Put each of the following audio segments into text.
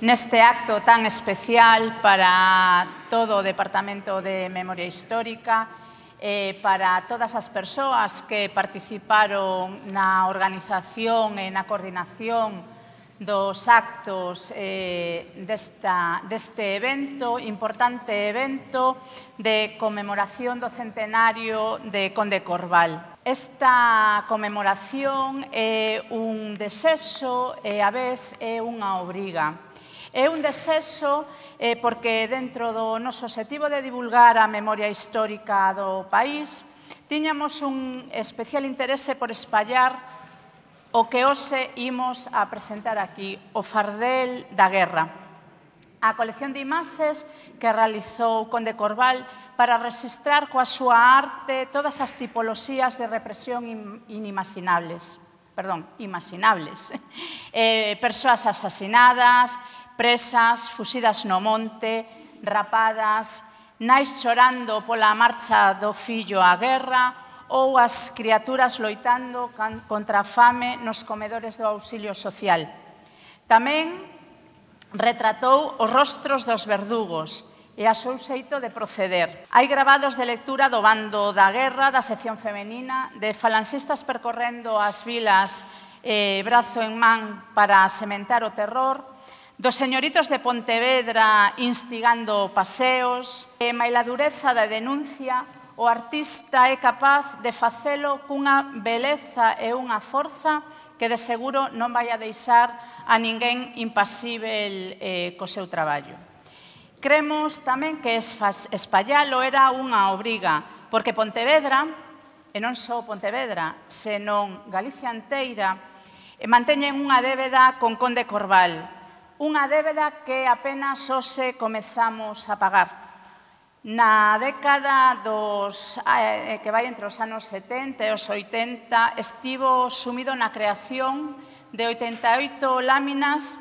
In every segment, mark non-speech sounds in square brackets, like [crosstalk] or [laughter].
neste acto tan especial para todo o Departamento de Memoria Histórica, eh, para todas as persoas que participaron na organización e na coordinación dos actos eh, desta, deste evento, importante evento de conmemoración do centenario de Conde Corval. Esta conmemoración é un desexo e a vez é unha obriga É un desexo eh, porque dentro do noso objetivo de divulgar a memoria histórica do país tiñamos un especial interese por espallar o que hoxe imos a presentar aquí, o Fardel da Guerra a colección de imaxes que realizou Conde Corval para registrar coa súa arte todas as tipoloxías de represión inimaginables perdón, imaginables, [laughs] eh, persoas asasinadas, presas, fusidas no monte, rapadas, nais chorando pola marcha do fillo á guerra ou as criaturas loitando contra a fame nos comedores do auxilio social. Tamén retratou os rostros dos verdugos e a seu xeito de proceder. Hai grabados de lectura do bando da guerra da sección femenina de falanxistas percorrendo as vilas eh, brazo en man para sementar o terror, dos señoritos de Pontevedra instigando paseos, e mai a dureza da denuncia, o artista é capaz de facelo cunha beleza e unha forza que de seguro non vai a deixar a ninguén impasível eh, co seu traballo. Cremos tamén que espallalo era unha obriga, porque Pontevedra, e non só Pontevedra, senón Galicia anteira, manteñen unha débeda con Conde Corval, unha débeda que apenas hoxe comezamos a pagar. Na década dos, ah, eh, eh, que vai entre os anos 70 e os 80 estivo sumido na creación de 88 láminas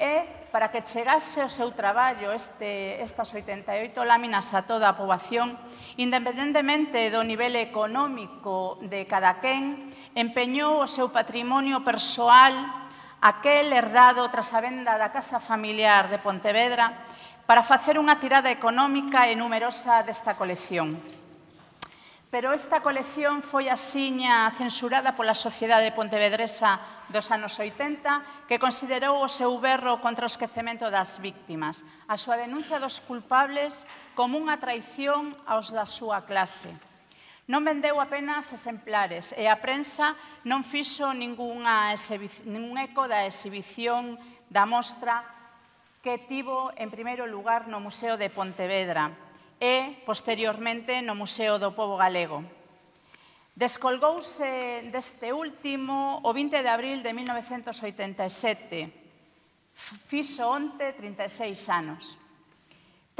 e para que chegase o seu traballo este, estas 88 láminas a toda a poboación, independentemente do nivel económico de cada quen, empeñou o seu patrimonio persoal aquel herdado tras a venda da Casa Familiar de Pontevedra para facer unha tirada económica e numerosa desta colección. Pero esta colección foi asiña censurada pola Sociedade Pontevedresa dos anos 80, que considerou o seu berro contra o esquecemento das víctimas, a súa denuncia dos culpables como unha traición aos da súa clase Non vendeu apenas exemplares e a prensa non fixo ninguna ningún eco da exhibición da mostra que tivo en primeiro lugar no Museo de Pontevedra e, posteriormente, no Museo do Pobo Galego. Descolgouse deste último o 20 de abril de 1987. Fixo onte 36 anos.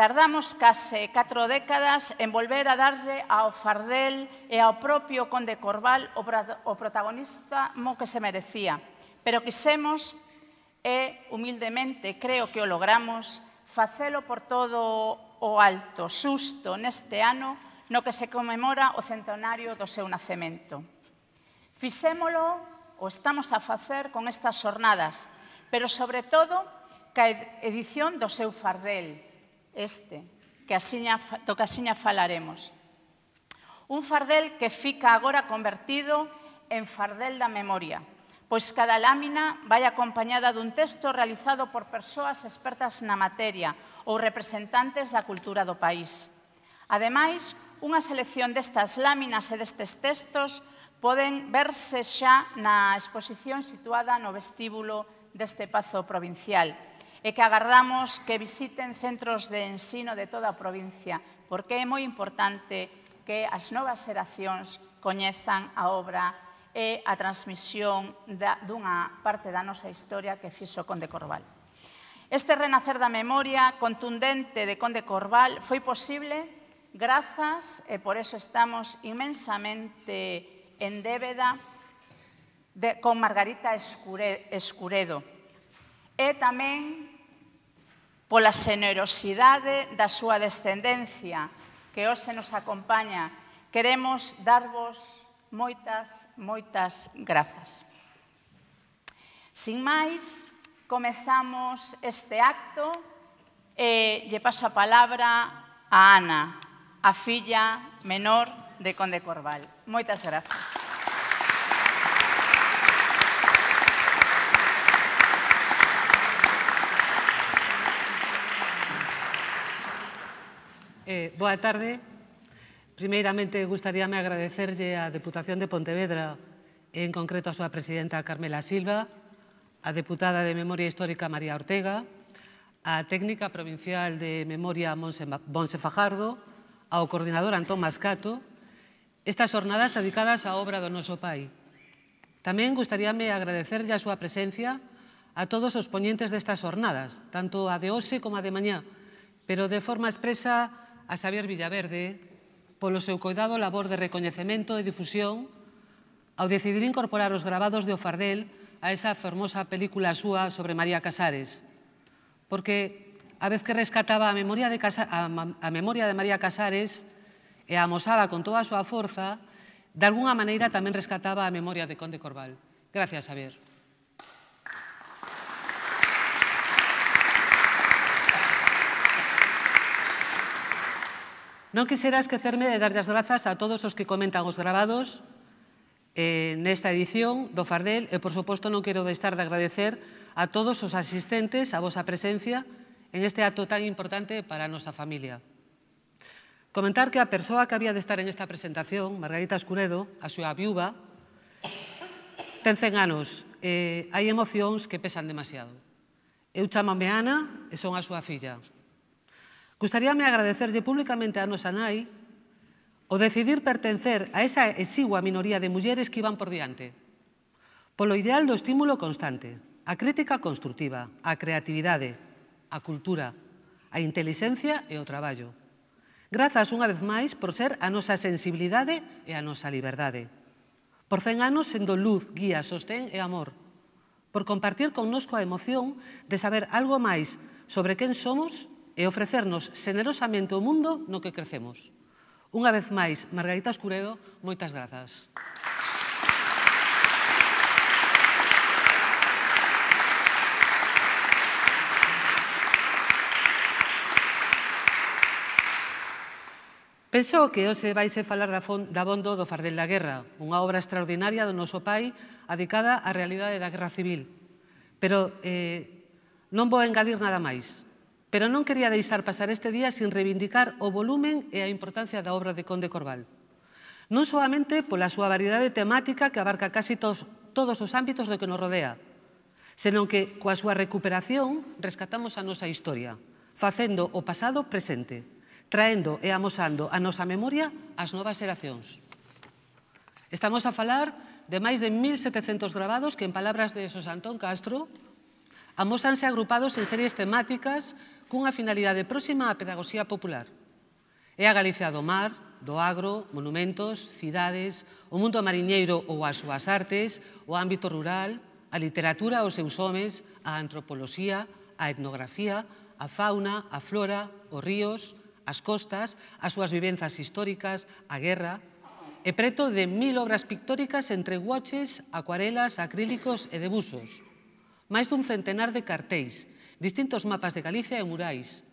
Tardamos case catro décadas en volver a darlle ao Fardel e ao propio Conde Corval o, protagonista mo que se merecía. Pero quixemos, e, humildemente, creo que o logramos, facelo por todo o alto susto neste ano no que se conmemora o centenario do seu nacemento. Fixémolo o estamos a facer con estas xornadas, pero sobre todo ca edición do seu Fardel, este, que asiña, do que asiña falaremos. Un fardel que fica agora convertido en fardel da memoria, pois cada lámina vai acompañada dun texto realizado por persoas expertas na materia ou representantes da cultura do país. Ademais, unha selección destas láminas e destes textos poden verse xa na exposición situada no vestíbulo deste Pazo Provincial, e que agardamos que visiten centros de ensino de toda a provincia, porque é moi importante que as novas xeracións coñezan a obra e a transmisión da, dunha parte da nosa historia que fixo Conde Corval. Este renacer da memoria contundente de Conde Corval foi posible grazas, e por eso estamos inmensamente en débeda, de, con Margarita Escuredo, e tamén pola xenerosidade da súa descendencia que hoxe nos acompaña. Queremos darvos moitas, moitas grazas. Sin máis, comezamos este acto e lle paso a palabra a Ana, a filla menor de Conde Corval. Moitas grazas. Aplausos. Eh, boa tarde. Primeiramente, gustaríame agradecerlle á Deputación de Pontevedra, en concreto a súa presidenta Carmela Silva, a deputada de Memoria Histórica María Ortega, a técnica provincial de Memoria Monse, Monse Fajardo, ao coordinador Antón Mascato, estas jornadas dedicadas á obra do noso pai. Tamén gustaríame agradecerlle a súa presencia a todos os poñentes destas jornadas, tanto a de hoxe como a de mañá, pero de forma expresa a Xavier Villaverde polo seu coidado labor de recoñecemento e difusión ao decidir incorporar os grabados de Ofardel a esa formosa película súa sobre María Casares. Porque a vez que rescataba a memoria de, Casa, a, a memoria de María Casares e a amosaba con toda a súa forza, de alguna maneira tamén rescataba a memoria de Conde Corval. Gracias, Xavier. Non quisera esquecerme de darlle as grazas a todos os que comentan os grabados eh, nesta edición do Fardel e, por suposto, non quero deixar de agradecer a todos os asistentes a vosa presencia en este acto tan importante para a nosa familia. Comentar que a persoa que había de estar en esta presentación, Margarita Escuredo, a súa viúva, ten 100 anos. Eh, hai emocións que pesan demasiado. Eu chamame Ana e son a súa filla. Gustaríame agradecerlle públicamente a nosa nai o decidir pertencer a esa exigua minoría de mulleres que iban por diante, polo ideal do estímulo constante, a crítica constructiva, a creatividade, a cultura, a inteligencia e o traballo. Grazas unha vez máis por ser a nosa sensibilidade e a nosa liberdade. Por 100 anos sendo luz, guía, sostén e amor. Por compartir connosco a emoción de saber algo máis sobre quen somos e ofrecernos xenerosamente o mundo no que crecemos. Unha vez máis, Margarita Escuredo, moitas grazas. Pensou que hoxe vaise falar da bondo do Fardel da Guerra, unha obra extraordinaria do noso pai adicada á realidade da Guerra Civil. Pero eh, non vou engadir nada máis pero non quería deixar pasar este día sin reivindicar o volumen e a importancia da obra de Conde Corval. Non solamente pola súa variedade temática que abarca casi tos, todos os ámbitos do que nos rodea, senón que coa súa recuperación rescatamos a nosa historia, facendo o pasado presente, traendo e amosando a nosa memoria as novas xeracións. Estamos a falar de máis de 1.700 grabados que, en palabras de Xosantón Castro, amosanse agrupados en series temáticas cunha finalidade próxima á pedagogía popular. É a Galicia do mar, do agro, monumentos, cidades, o mundo mariñeiro ou as súas artes, o ámbito rural, a literatura aos seus homes, a antropoloxía, a etnografía, a fauna, a flora, os ríos, as costas, as súas vivenzas históricas, a guerra, e preto de mil obras pictóricas entre guaches, acuarelas, acrílicos e debusos. Máis dun centenar de cartéis, distintos mapas de Galicia e murais.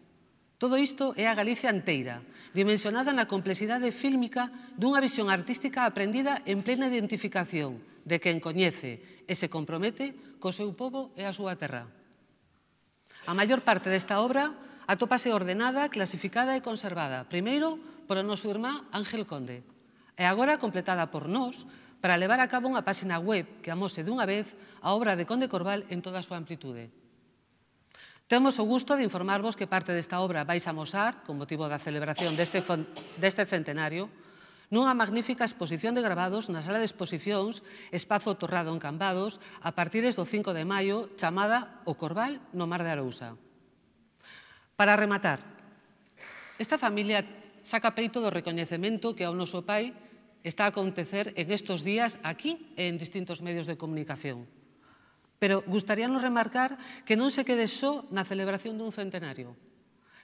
Todo isto é a Galicia anteira, dimensionada na complexidade fílmica dunha visión artística aprendida en plena identificación de quen coñece e se compromete co seu povo e a súa terra. A maior parte desta obra atópase ordenada, clasificada e conservada, primeiro polo noso irmá Ángel Conde, e agora completada por nós para levar a cabo unha páxina web que amose dunha vez a obra de Conde Corval en toda a súa amplitude. Temos o gusto de informarvos que parte desta obra vais a mosar, con motivo da celebración deste, deste centenario, nunha magnífica exposición de grabados na sala de exposicións Espazo Torrado en Cambados a partires do 5 de maio chamada O Corval no Mar de Arousa. Para rematar, esta familia saca peito do recoñecemento que ao noso pai está a acontecer en estos días aquí e en distintos medios de comunicación. Pero gustaríanos remarcar que non se quede só na celebración dun centenario,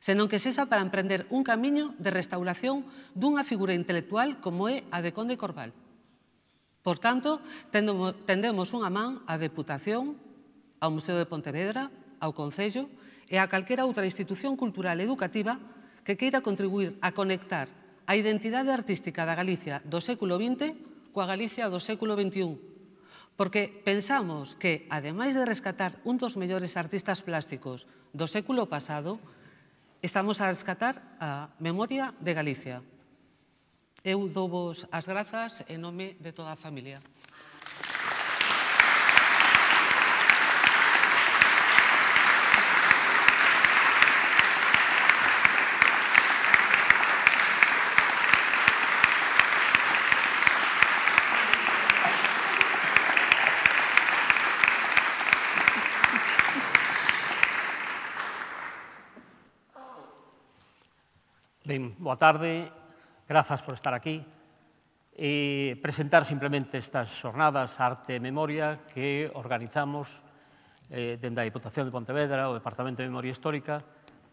senón que sexa para emprender un camiño de restauración dunha figura intelectual como é a de Conde Corbal. Por tanto, tendemos unha man á Deputación, ao Museo de Pontevedra, ao Concello e a calquera outra institución cultural educativa que queira contribuir a conectar a identidade artística da Galicia do século XX coa Galicia do século XXI Porque pensamos que, ademais de rescatar un dos mellores artistas plásticos do século pasado, estamos a rescatar a memoria de Galicia. Eu dou vos as grazas en nome de toda a familia. boa tarde, grazas por estar aquí e presentar simplemente estas xornadas Arte e Memoria que organizamos eh, dende a Diputación de Pontevedra, o Departamento de Memoria Histórica,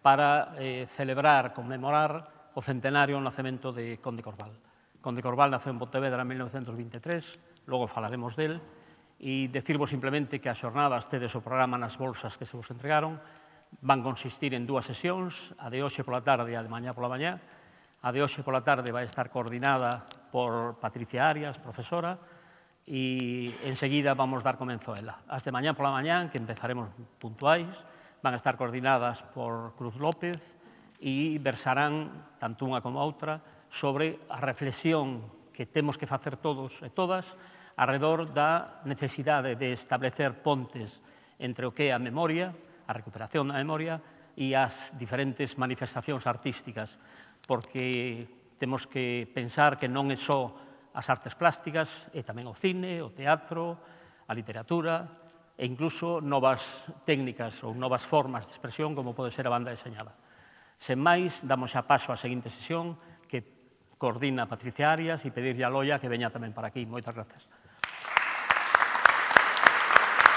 para eh, celebrar, conmemorar o centenario o nacemento de Conde Corval. Conde Corval naceu en Pontevedra en 1923, logo falaremos del, e decirvos simplemente que as xornadas tedes o programa nas bolsas que se vos entregaron, van consistir en dúas sesións, a de hoxe pola tarde e a de mañá pola mañá, A de hoxe pola tarde vai estar coordinada por Patricia Arias, profesora, e enseguida vamos dar comenzo a ela. As de mañán pola mañán, que empezaremos puntuais, van a estar coordinadas por Cruz López e versarán, tanto unha como outra, sobre a reflexión que temos que facer todos e todas alrededor da necesidade de establecer pontes entre o que é a memoria, a recuperación da memoria e as diferentes manifestacións artísticas porque temos que pensar que non é só as artes plásticas, é tamén o cine, o teatro, a literatura, e incluso novas técnicas ou novas formas de expresión, como pode ser a banda deseñada. Sen máis, damos xa paso á seguinte sesión que coordina Patricia Arias e pedirle a Loia que veña tamén para aquí. Moitas gracias.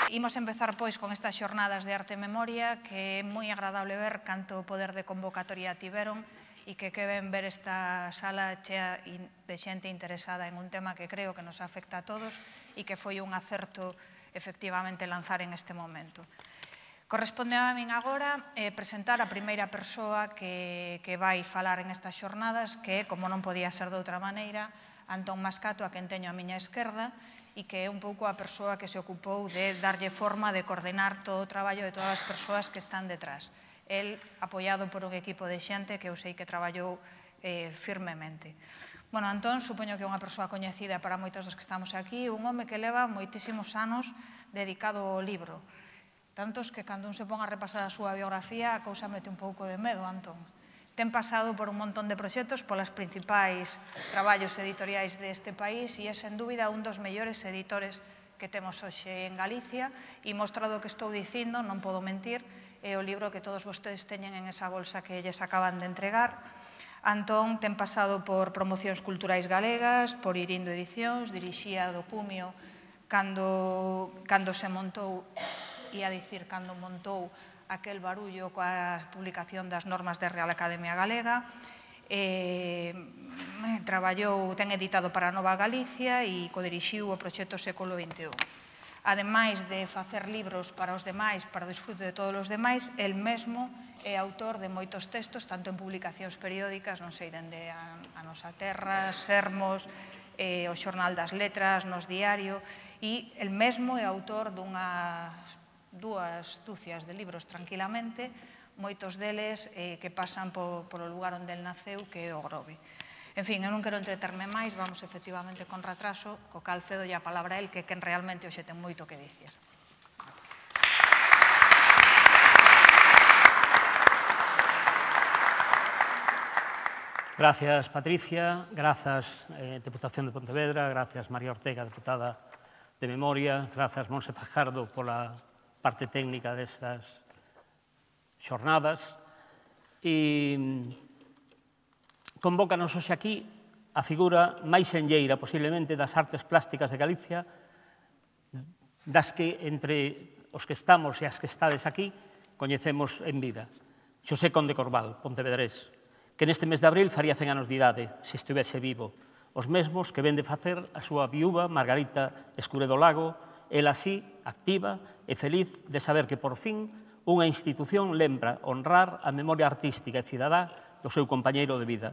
Imos empezar, pois, con estas xornadas de arte e memoria que é moi agradable ver canto poder de convocatoria tiveron e que que ben ver esta sala chea de xente interesada en un tema que creo que nos afecta a todos e que foi un acerto efectivamente lanzar en este momento. Corresponde a min agora eh, presentar a primeira persoa que, que vai falar en estas xornadas, que, como non podía ser de outra maneira, Antón Mascato, a quen teño a miña esquerda, e que é un pouco a persoa que se ocupou de darlle forma de coordenar todo o traballo de todas as persoas que están detrás el apoiado por un equipo de xente que eu sei que traballou eh, firmemente. Bueno, Antón, supoño que é unha persoa coñecida para moitos dos que estamos aquí, un home que leva moitísimos anos dedicado ao libro. Tantos que cando un se pon a repasar a súa biografía, a cousa mete un pouco de medo, Antón. Ten pasado por un montón de proxectos polas principais traballos editoriais deste país e é, sen dúbida, un dos mellores editores que temos hoxe en Galicia e mostrado o que estou dicindo, non podo mentir, é o libro que todos vostedes teñen en esa bolsa que lles acaban de entregar. Antón ten pasado por promocións culturais galegas, por Irindo Edicións, dirixía do Cumio cando, cando se montou, ia dicir, cando montou aquel barullo coa publicación das normas da Real Academia Galega, eh, traballou, ten editado para Nova Galicia e codirixiu o proxecto Século XXI. Ademais de facer libros para os demais, para o disfrute de todos os demais, el mesmo é autor de moitos textos, tanto en publicacións periódicas, non sei, dende a, a nosa terra, Sermos, eh, o Xornal das Letras, nos diario, e el mesmo é autor dunhas dúas tucias de libros tranquilamente, moitos deles eh, que pasan po, polo lugar onde el naceu, que é o Grove. En fin, eu non quero entreterme máis, vamos efectivamente con retraso, co cal cedo a palabra el que quen realmente hoxe ten moito que dicir. Gracias, Patricia. Gracias, eh, Deputación de Pontevedra. Gracias, María Ortega, deputada de Memoria. Gracias, Monse Fajardo, pola parte técnica destas xornadas. E convócanos hoxe aquí a figura máis enlleira posiblemente das artes plásticas de Galicia, das que entre os que estamos e as que estades aquí coñecemos en vida. Xosé Conde Corval, Pontevedrés, que neste mes de abril faría 100 anos de idade, se estivese vivo, os mesmos que ven de facer a súa viúva Margarita Escuredo Lago, ela así, activa e feliz de saber que por fin unha institución lembra honrar a memoria artística e cidadá do seu compañeiro de vida,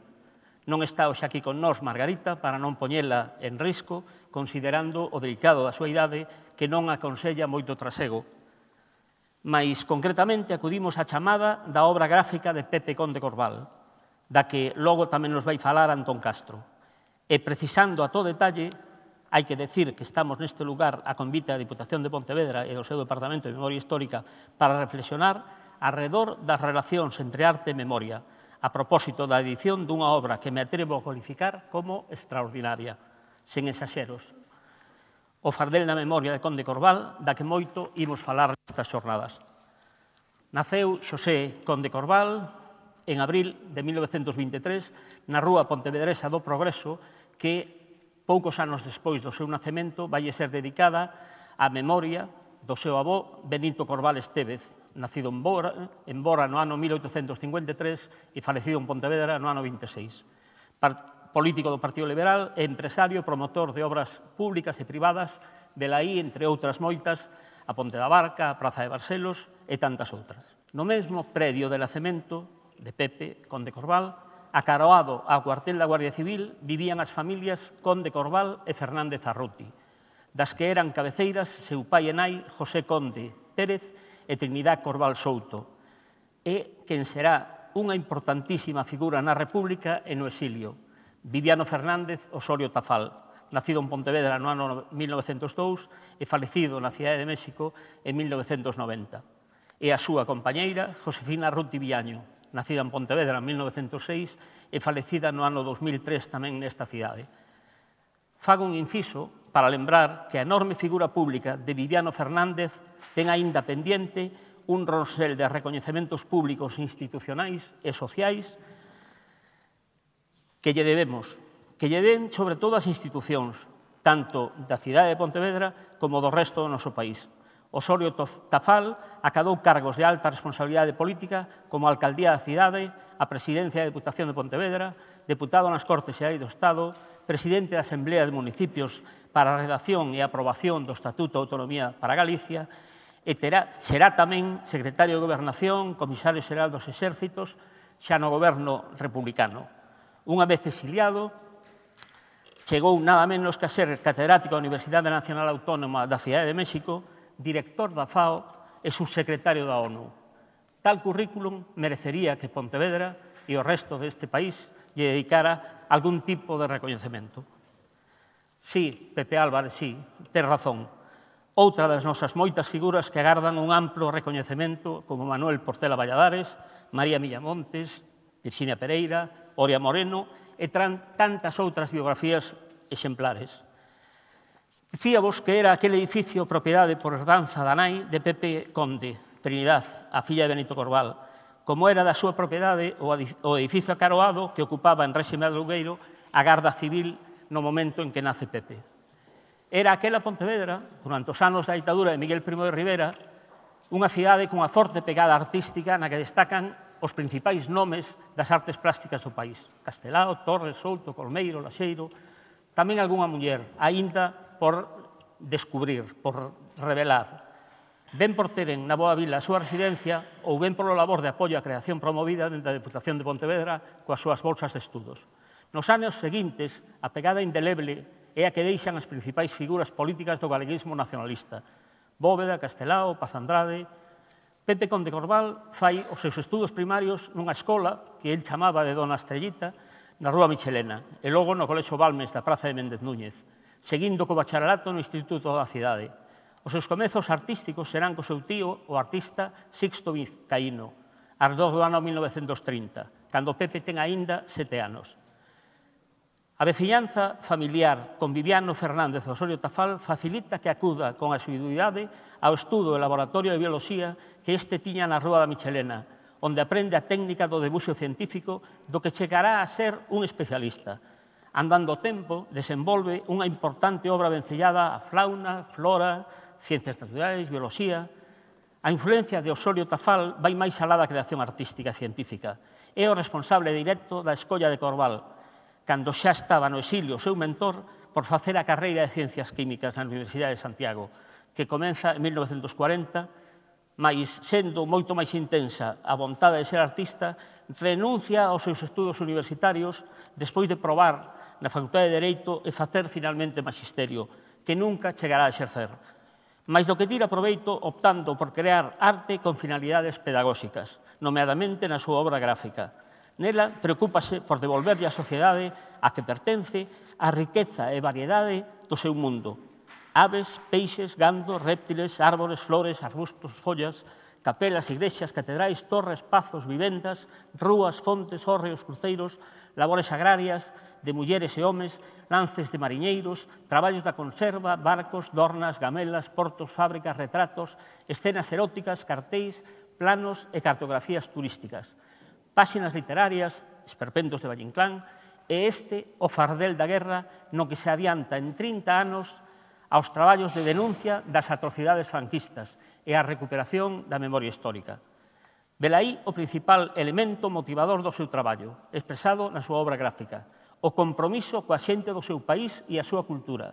Non está hoxe aquí con nós Margarita para non poñela en risco, considerando o delicado da súa idade que non aconsella moito trasego. Mais, concretamente, acudimos á chamada da obra gráfica de Pepe Conde Corval, da que logo tamén nos vai falar Antón Castro. E precisando a todo detalle, hai que decir que estamos neste lugar a convite da Diputación de Pontevedra e do seu Departamento de Memoria Histórica para reflexionar arredor das relacións entre arte e memoria, a propósito da edición dunha obra que me atrevo a cualificar como extraordinaria, sen exaxeros. O fardel da memoria de Conde Corval, da que moito imos falar nestas xornadas. Naceu Xosé Conde Corval en abril de 1923 na rúa Pontevedresa do Progreso que poucos anos despois do seu nacemento vai ser dedicada á memoria do seu avó Benito Corval Estévez, nacido en Bora, en Bora no ano 1853 e falecido en Pontevedra no ano 26. Part político do Partido Liberal e empresario e promotor de obras públicas e privadas, velaí, entre outras moitas, a Ponte da Barca, a Praza de Barcelos e tantas outras. No mesmo predio de nacemento de Pepe Conde Corval, acaroado ao cuartel da Guardia Civil, vivían as familias Conde Corval e Fernández Arruti, das que eran cabeceiras seu pai e nai José Conde Pérez e Trinidad Corbal Souto. É quen será unha importantísima figura na República e no exilio. Viviano Fernández Osorio Tafal, nacido en Pontevedra no ano 1902 e falecido na Cidade de México en 1990. E a súa compañeira, Josefina Ruti Villaño, nacida en Pontevedra en 1906 e falecida no ano 2003 tamén nesta cidade. Fago un inciso para lembrar que a enorme figura pública de Viviano Fernández Ten aínda pendente un rosel de recoñecementos públicos institucionais e sociais que lle debemos, que lle den sobre todo as institucións, tanto da cidade de Pontevedra como do resto do noso país. Osorio Tafal acadou cargos de alta responsabilidade política como a Alcaldía da Cidade, a Presidencia da Deputación de Pontevedra, deputado nas Cortes Xerais do Estado, presidente da Asamblea de Municipios para a redacción e aprobación do Estatuto de Autonomía para Galicia e terá, será tamén secretario de Gobernación, comisario xeral dos exércitos, xa no goberno republicano. Unha vez exiliado, chegou nada menos que a ser catedrático da Universidade Nacional Autónoma da Cidade de México, director da FAO e subsecretario da ONU. Tal currículum merecería que Pontevedra e o resto deste país lle dedicara algún tipo de recoñecemento. Sí, Pepe Álvarez, sí, ten razón. Outra das nosas moitas figuras que agardan un amplo recoñecemento como Manuel Portela Valladares, María Millamontes, Virginia Pereira, Oria Moreno e tantas outras biografías exemplares. Dicíamos que era aquel edificio propiedade por herdanza da nai de Pepe Conde, Trinidad, a filla de Benito Corval, como era da súa propiedade o edificio acaroado que ocupaba en réxime Lugueiro a Garda Civil no momento en que nace Pepe. Era aquela Pontevedra, durante os anos da ditadura de Miguel Primo de Rivera, unha cidade cunha forte pegada artística na que destacan os principais nomes das artes plásticas do país. Castelao, Torres, Souto, Colmeiro, Laxeiro, tamén algunha muller, aínda por descubrir, por revelar. Ben por teren na Boa Vila a súa residencia ou ben polo labor de apoio á creación promovida dentro da Deputación de Pontevedra coas súas bolsas de estudos. Nos anos seguintes, a pegada indeleble é a que deixan as principais figuras políticas do galeguismo nacionalista. Bóveda, Castelao, Paz Andrade... Pepe Conde Corval fai os seus estudos primarios nunha escola que el chamaba de Dona Estrellita na Rúa Michelena e logo no Colexo Balmes da Praza de Méndez Núñez, seguindo co bacharelato no Instituto da Cidade. Os seus comezos artísticos serán co seu tío, o artista Sixto Vizcaíno, ardor do ano 1930, cando Pepe ten aínda sete anos. A veciñanza familiar con Viviano Fernández Osorio Tafal facilita que acuda con asiduidade ao estudo e laboratorio de bioloxía que este tiña na Rúa da Michelena, onde aprende a técnica do debuxo científico do que chegará a ser un especialista. Andando o tempo, desenvolve unha importante obra vencellada a fauna, flora, ciencias naturais, bioloxía, A influencia de Osorio Tafal vai máis alá da creación artística e científica. É o responsable directo da escolla de Corval, cando xa estaba no exilio o seu mentor por facer a carreira de Ciencias Químicas na Universidade de Santiago, que comeza en 1940, mas sendo moito máis intensa a vontade de ser artista, renuncia aos seus estudos universitarios despois de probar na Facultade de Dereito e facer finalmente magisterio, que nunca chegará a exercer. Mais do que tira proveito optando por crear arte con finalidades pedagóxicas, nomeadamente na súa obra gráfica Nela preocúpase por devolverlle á sociedade a que pertence a riqueza e variedade do seu mundo. Aves, peixes, gando, réptiles, árbores, flores, arbustos, follas, capelas, igrexas, catedrais, torres, pazos, vivendas, rúas, fontes, hórreos, cruceiros, labores agrarias de mulleres e homes, lances de mariñeiros, traballos da conserva, barcos, dornas, gamelas, portos, fábricas, retratos, escenas eróticas, cartéis, planos e cartografías turísticas páxinas literarias, esperpentos de Vallinclán, e este o fardel da guerra no que se adianta en 30 anos aos traballos de denuncia das atrocidades franquistas e a recuperación da memoria histórica. Velaí o principal elemento motivador do seu traballo, expresado na súa obra gráfica, o compromiso coa xente do seu país e a súa cultura,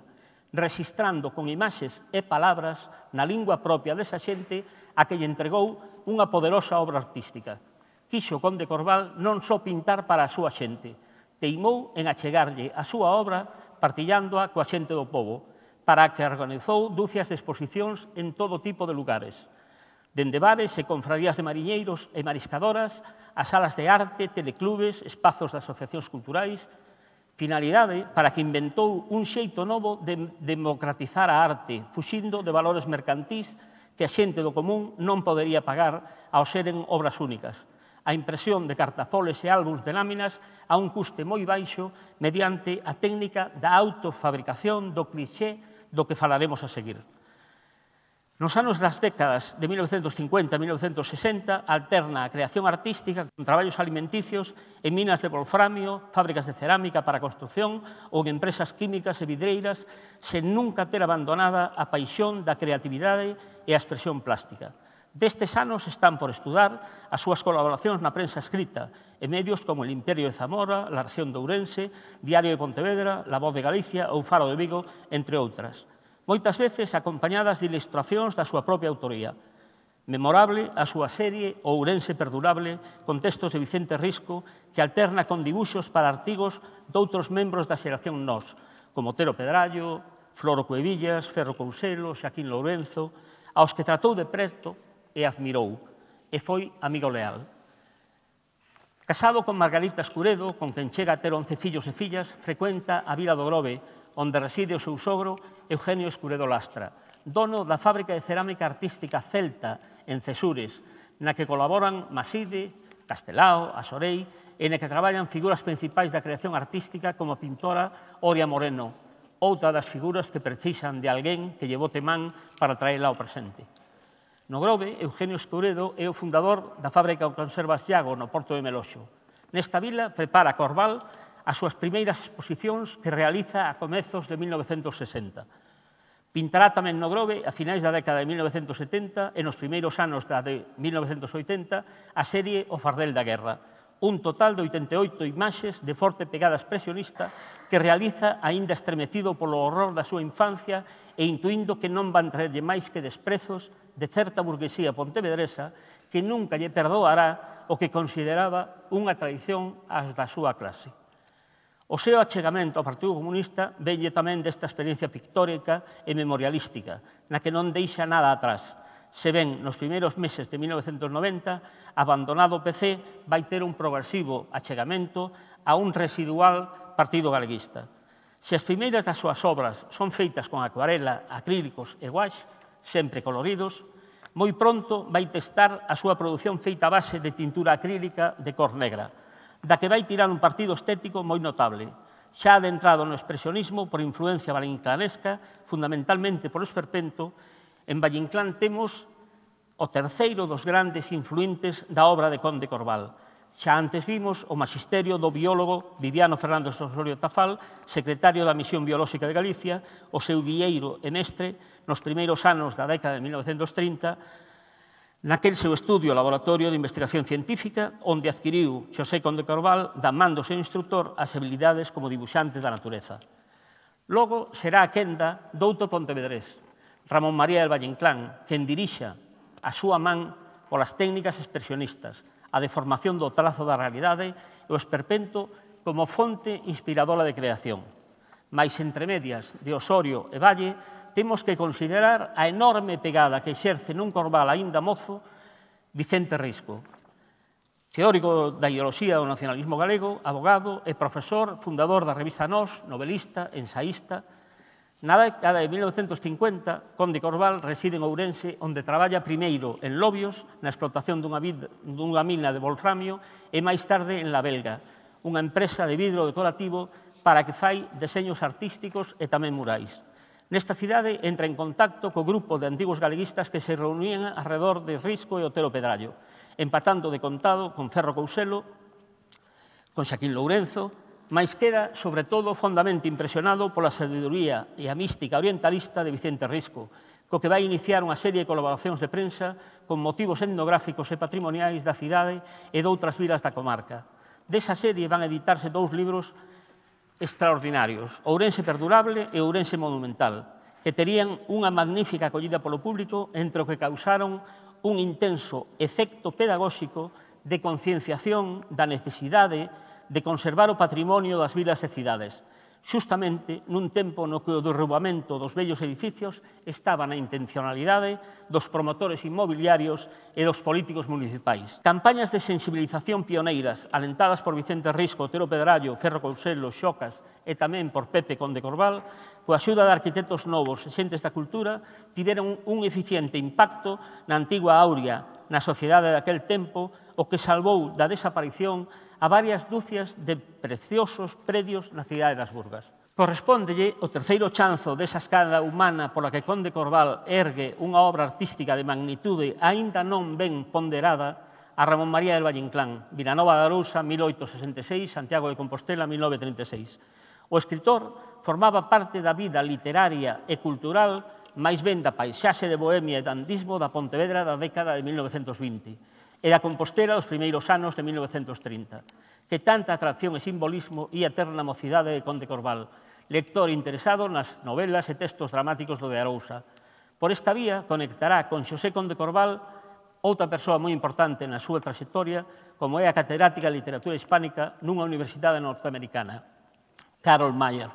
registrando con imaxes e palabras na lingua propia desa xente a que lle entregou unha poderosa obra artística, Quixo Conde Corval non só pintar para a súa xente, teimou en achegarlle a súa obra partillándoa coa xente do povo, para que organizou dúcias de exposicións en todo tipo de lugares, dende bares e confrarías de mariñeiros e mariscadoras, a salas de arte, teleclubes, espazos de asociacións culturais, finalidade para que inventou un xeito novo de democratizar a arte, fuxindo de valores mercantís que a xente do común non podería pagar ao seren obras únicas, a impresión de cartafoles e álbums de láminas a un custe moi baixo mediante a técnica da autofabricación do cliché do que falaremos a seguir. Nos anos das décadas de 1950 a 1960 alterna a creación artística con traballos alimenticios en minas de volframio, fábricas de cerámica para construcción ou en empresas químicas e vidreiras sen nunca ter abandonada a paixón da creatividade e a expresión plástica. Destes anos están por estudar as súas colaboracións na prensa escrita en medios como El Imperio de Zamora, La Región de Ourense, Diario de Pontevedra, La Voz de Galicia ou Faro de Vigo, entre outras. Moitas veces acompañadas de ilustracións da súa propia autoría. Memorable a súa serie Ourense Perdurable, con textos de Vicente Risco, que alterna con dibuxos para artigos doutros membros da xeración NOS, como Tero Pedrallo, Floro Cuevillas, Ferro Couselo, Xaquín Lourenzo, aos que tratou de preto e admirou, e foi amigo leal. Casado con Margarita Escuredo, con quen chega a ter 11 fillos e fillas, frecuenta a Vila do Grove, onde reside o seu sogro Eugenio Escuredo Lastra, dono da fábrica de cerámica artística celta en Cesures, na que colaboran Maside, Castelao, Asorei, e na que traballan figuras principais da creación artística como a pintora Oria Moreno, outra das figuras que precisan de alguén que lle man para traela ao presente. No Grove, Eugenio Escobredo é o fundador da fábrica de conservas Iago no Porto de Meloxo. Nesta vila prepara Corval as súas primeiras exposicións que realiza a comezos de 1960. Pintará tamén no Grove, a finais da década de 1970 e nos primeiros anos da de 1980, a serie O Fardel da Guerra, un total de 88 imaxes de forte pegada expresionista que realiza aínda estremecido polo horror da súa infancia e intuindo que non van traerlle máis que desprezos de certa burguesía pontevedresa que nunca lle perdoará o que consideraba unha traición ás da súa clase. O seu achegamento ao Partido Comunista velle tamén desta experiencia pictórica e memorialística, na que non deixa nada atrás, se ven nos primeiros meses de 1990, abandonado o PC vai ter un progresivo achegamento a un residual partido galeguista. Se as primeiras das súas obras son feitas con acuarela, acrílicos e guax, sempre coloridos, moi pronto vai testar a súa produción feita a base de tintura acrílica de cor negra, da que vai tirar un partido estético moi notable, xa adentrado no expresionismo por influencia valenclanesca, fundamentalmente por Esperpento, En Vallinclán temos o terceiro dos grandes influentes da obra de Conde Corval. Xa antes vimos o magisterio do biólogo Viviano Fernando Sosorio Tafal, secretario da Misión Biolóxica de Galicia, o seu guilleiro e mestre nos primeiros anos da década de 1930, naquel seu estudio laboratorio de investigación científica, onde adquiriu Xosé Conde Corval, da man do seu instructor, as habilidades como dibuixante da natureza. Logo será a quenda Douto Pontevedrés, Ramón María del Valle Inclán, quen dirixa a súa man polas técnicas expresionistas, a deformación do trazo da realidade e o esperpento como fonte inspiradora de creación. Mais entre medias de Osorio e Valle temos que considerar a enorme pegada que exerce nun corval aínda mozo Vicente Risco, teórico da ideoloxía do nacionalismo galego, abogado e profesor, fundador da revista Nós, novelista, ensaísta, Na década de 1950, Conde Corval reside en Ourense, onde traballa primeiro en Lobios, na explotación dunha, vid, dunha mina de Volframio, e máis tarde en La Belga, unha empresa de vidro decorativo para que fai deseños artísticos e tamén murais. Nesta cidade entra en contacto co grupo de antigos galeguistas que se reunían alrededor de Risco e Otero Pedrallo, empatando de contado con Ferro Couselo, con Xaquín Lourenzo mas queda, sobre todo, fondamente impresionado pola sabiduría e a mística orientalista de Vicente Risco, co que vai iniciar unha serie de colaboracións de prensa con motivos etnográficos e patrimoniais da cidade e doutras vilas da comarca. Desa serie van editarse dous libros extraordinarios, Ourense Perdurable e Ourense Monumental, que terían unha magnífica acollida polo público entre o que causaron un intenso efecto pedagóxico de concienciación da necesidade de conservar o patrimonio das vilas e cidades, xustamente nun tempo no que o derrubamento dos bellos edificios estaba na intencionalidade dos promotores inmobiliarios e dos políticos municipais. Campañas de sensibilización pioneiras alentadas por Vicente Risco, Otero Pedrallo, Ferro Couselo, Xocas e tamén por Pepe Conde Corval, coa axuda de arquitectos novos e xentes da cultura, tiveron un eficiente impacto na antigua Áurea, na sociedade daquel tempo, o que salvou da desaparición a varias dúcias de preciosos predios na cidade das Burgas. Correspóndelle o terceiro chanzo desa escada humana pola que Conde Corval ergue unha obra artística de magnitude aínda non ben ponderada a Ramón María del Valle Inclán, Vilanova da Arousa, 1866, Santiago de Compostela, 1936. O escritor formaba parte da vida literaria e cultural máis ben da paisaxe de Bohemia e dandismo da Pontevedra da década de 1920 e da Compostela dos primeiros anos de 1930, que tanta atracción e simbolismo ter na mocidade de Conde Corval, lector interesado nas novelas e textos dramáticos do de Arousa. Por esta vía conectará con Xosé Conde Corval outra persoa moi importante na súa trayectoria, como é a catedrática de literatura hispánica nunha universidade norteamericana, Carol Mayer,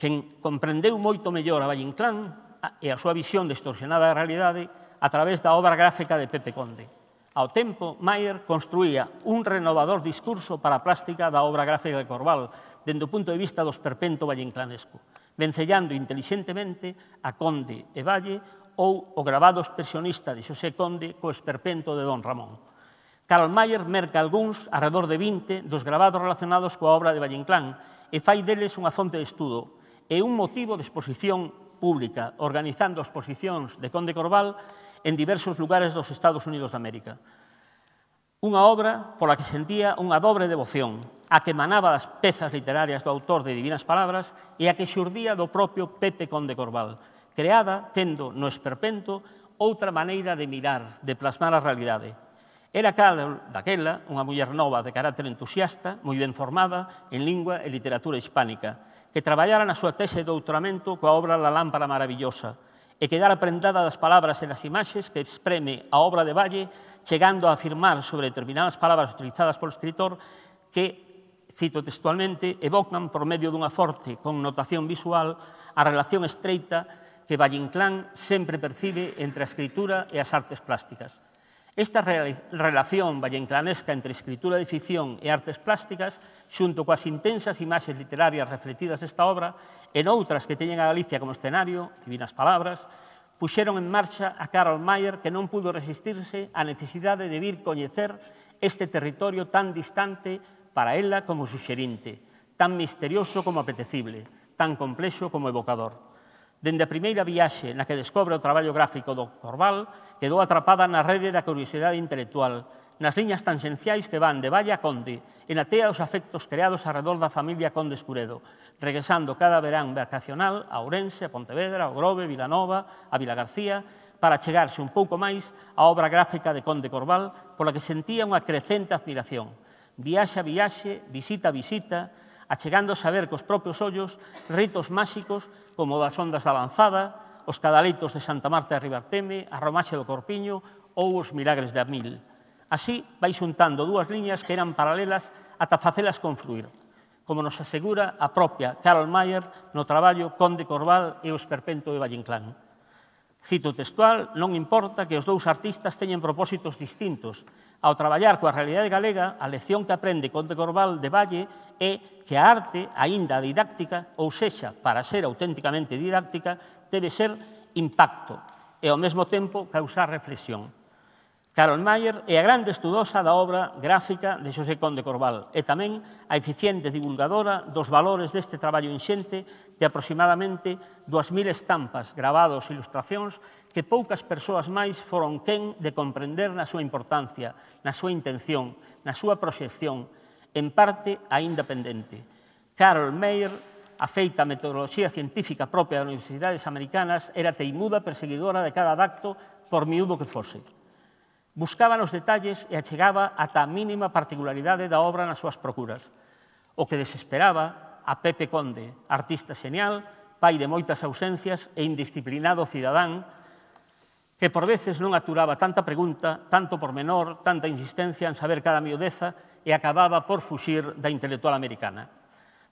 quen comprendeu moito mellor a Valle Inclán e a súa visión distorsionada da realidade a través da obra gráfica de Pepe Conde. Ao tempo, Mayer construía un renovador discurso para a plástica da obra gráfica de Corval, dende o punto de vista do esperpento valle-inclanesco, vencellando inteligentemente a Conde e Valle ou o grabado expresionista de Xosé Conde co esperpento de Don Ramón. Karl Mayer merca algúns, arredor de 20, dos gravados relacionados coa obra de Valle-Inclán e fai deles unha fonte de estudo e un motivo de exposición pública, organizando exposicións de Conde Corval en diversos lugares dos Estados Unidos de América. Unha obra pola que sentía unha dobre devoción, a que manaba das pezas literarias do autor de Divinas Palabras e a que xurdía do propio Pepe Conde Corval, creada tendo no esperpento outra maneira de mirar, de plasmar a realidade. Era cal, daquela, unha muller nova de carácter entusiasta, moi ben formada en lingua e literatura hispánica, que traballara na súa tese de doutoramento coa obra La lámpara maravillosa, e quedar aprendada das palabras e das imaxes que expreme a obra de Valle, chegando a afirmar sobre determinadas palabras utilizadas polo escritor que, cito textualmente, evocan por medio dunha forte connotación visual a relación estreita que Valle Inclán sempre percibe entre a escritura e as artes plásticas. Esta relación vallenclanesca entre escritura de ficción e artes plásticas, xunto coas intensas imaxes literarias refletidas nesta obra, en outras que teñen a Galicia como escenario, divinas palabras, puxeron en marcha a Carol Mayer que non pudo resistirse á necesidade de vir coñecer este territorio tan distante para ela como suxerinte, tan misterioso como apetecible, tan complexo como evocador. Dende a primeira viaxe na que descobre o traballo gráfico do Corval, quedou atrapada na rede da curiosidade intelectual, nas liñas tangenciais que van de Valle a Conde e na tea os afectos creados arredor da familia Conde Escuredo, regresando cada verán vacacional a Ourense, a Pontevedra, a Grove, a Vilanova, a Vila García, para chegarse un pouco máis á obra gráfica de Conde Corval, pola que sentía unha crecente admiración. Viaxe a viaxe, visita a visita, achegándose a ver cos propios ollos ritos máxicos como das ondas da lanzada, os cadaleitos de Santa Marta de Ribarteme, a romaxe do Corpiño ou os milagres de Amil. Así vai xuntando dúas liñas que eran paralelas ata facelas confluir, como nos asegura a propia Karl Mayer no traballo Conde Corval e o Esperpento de Vallinclán. Cito textual, non importa que os dous artistas teñen propósitos distintos. Ao traballar coa realidade galega, a lección que aprende Conte Corval de Valle é que a arte, aínda didáctica, ou sexa, para ser auténticamente didáctica, debe ser impacto e ao mesmo tempo causar reflexión. Carol Mayer é a grande estudosa da obra gráfica de Xosé Conde Corval e tamén a eficiente divulgadora dos valores deste traballo inxente de aproximadamente 2.000 estampas, grabados e ilustracións que poucas persoas máis foron quen de comprender na súa importancia, na súa intención, na súa proxección, en parte a independente. Carol Mayer, afeita a metodoloxía científica propia das universidades americanas, era teimuda perseguidora de cada dacto por miúdo que fose buscaba nos detalles e achegaba ata a mínima particularidade da obra nas súas procuras. O que desesperaba a Pepe Conde, artista xenial, pai de moitas ausencias e indisciplinado cidadán, que por veces non aturaba tanta pregunta, tanto por menor, tanta insistencia en saber cada miudeza e acababa por fuxir da intelectual americana.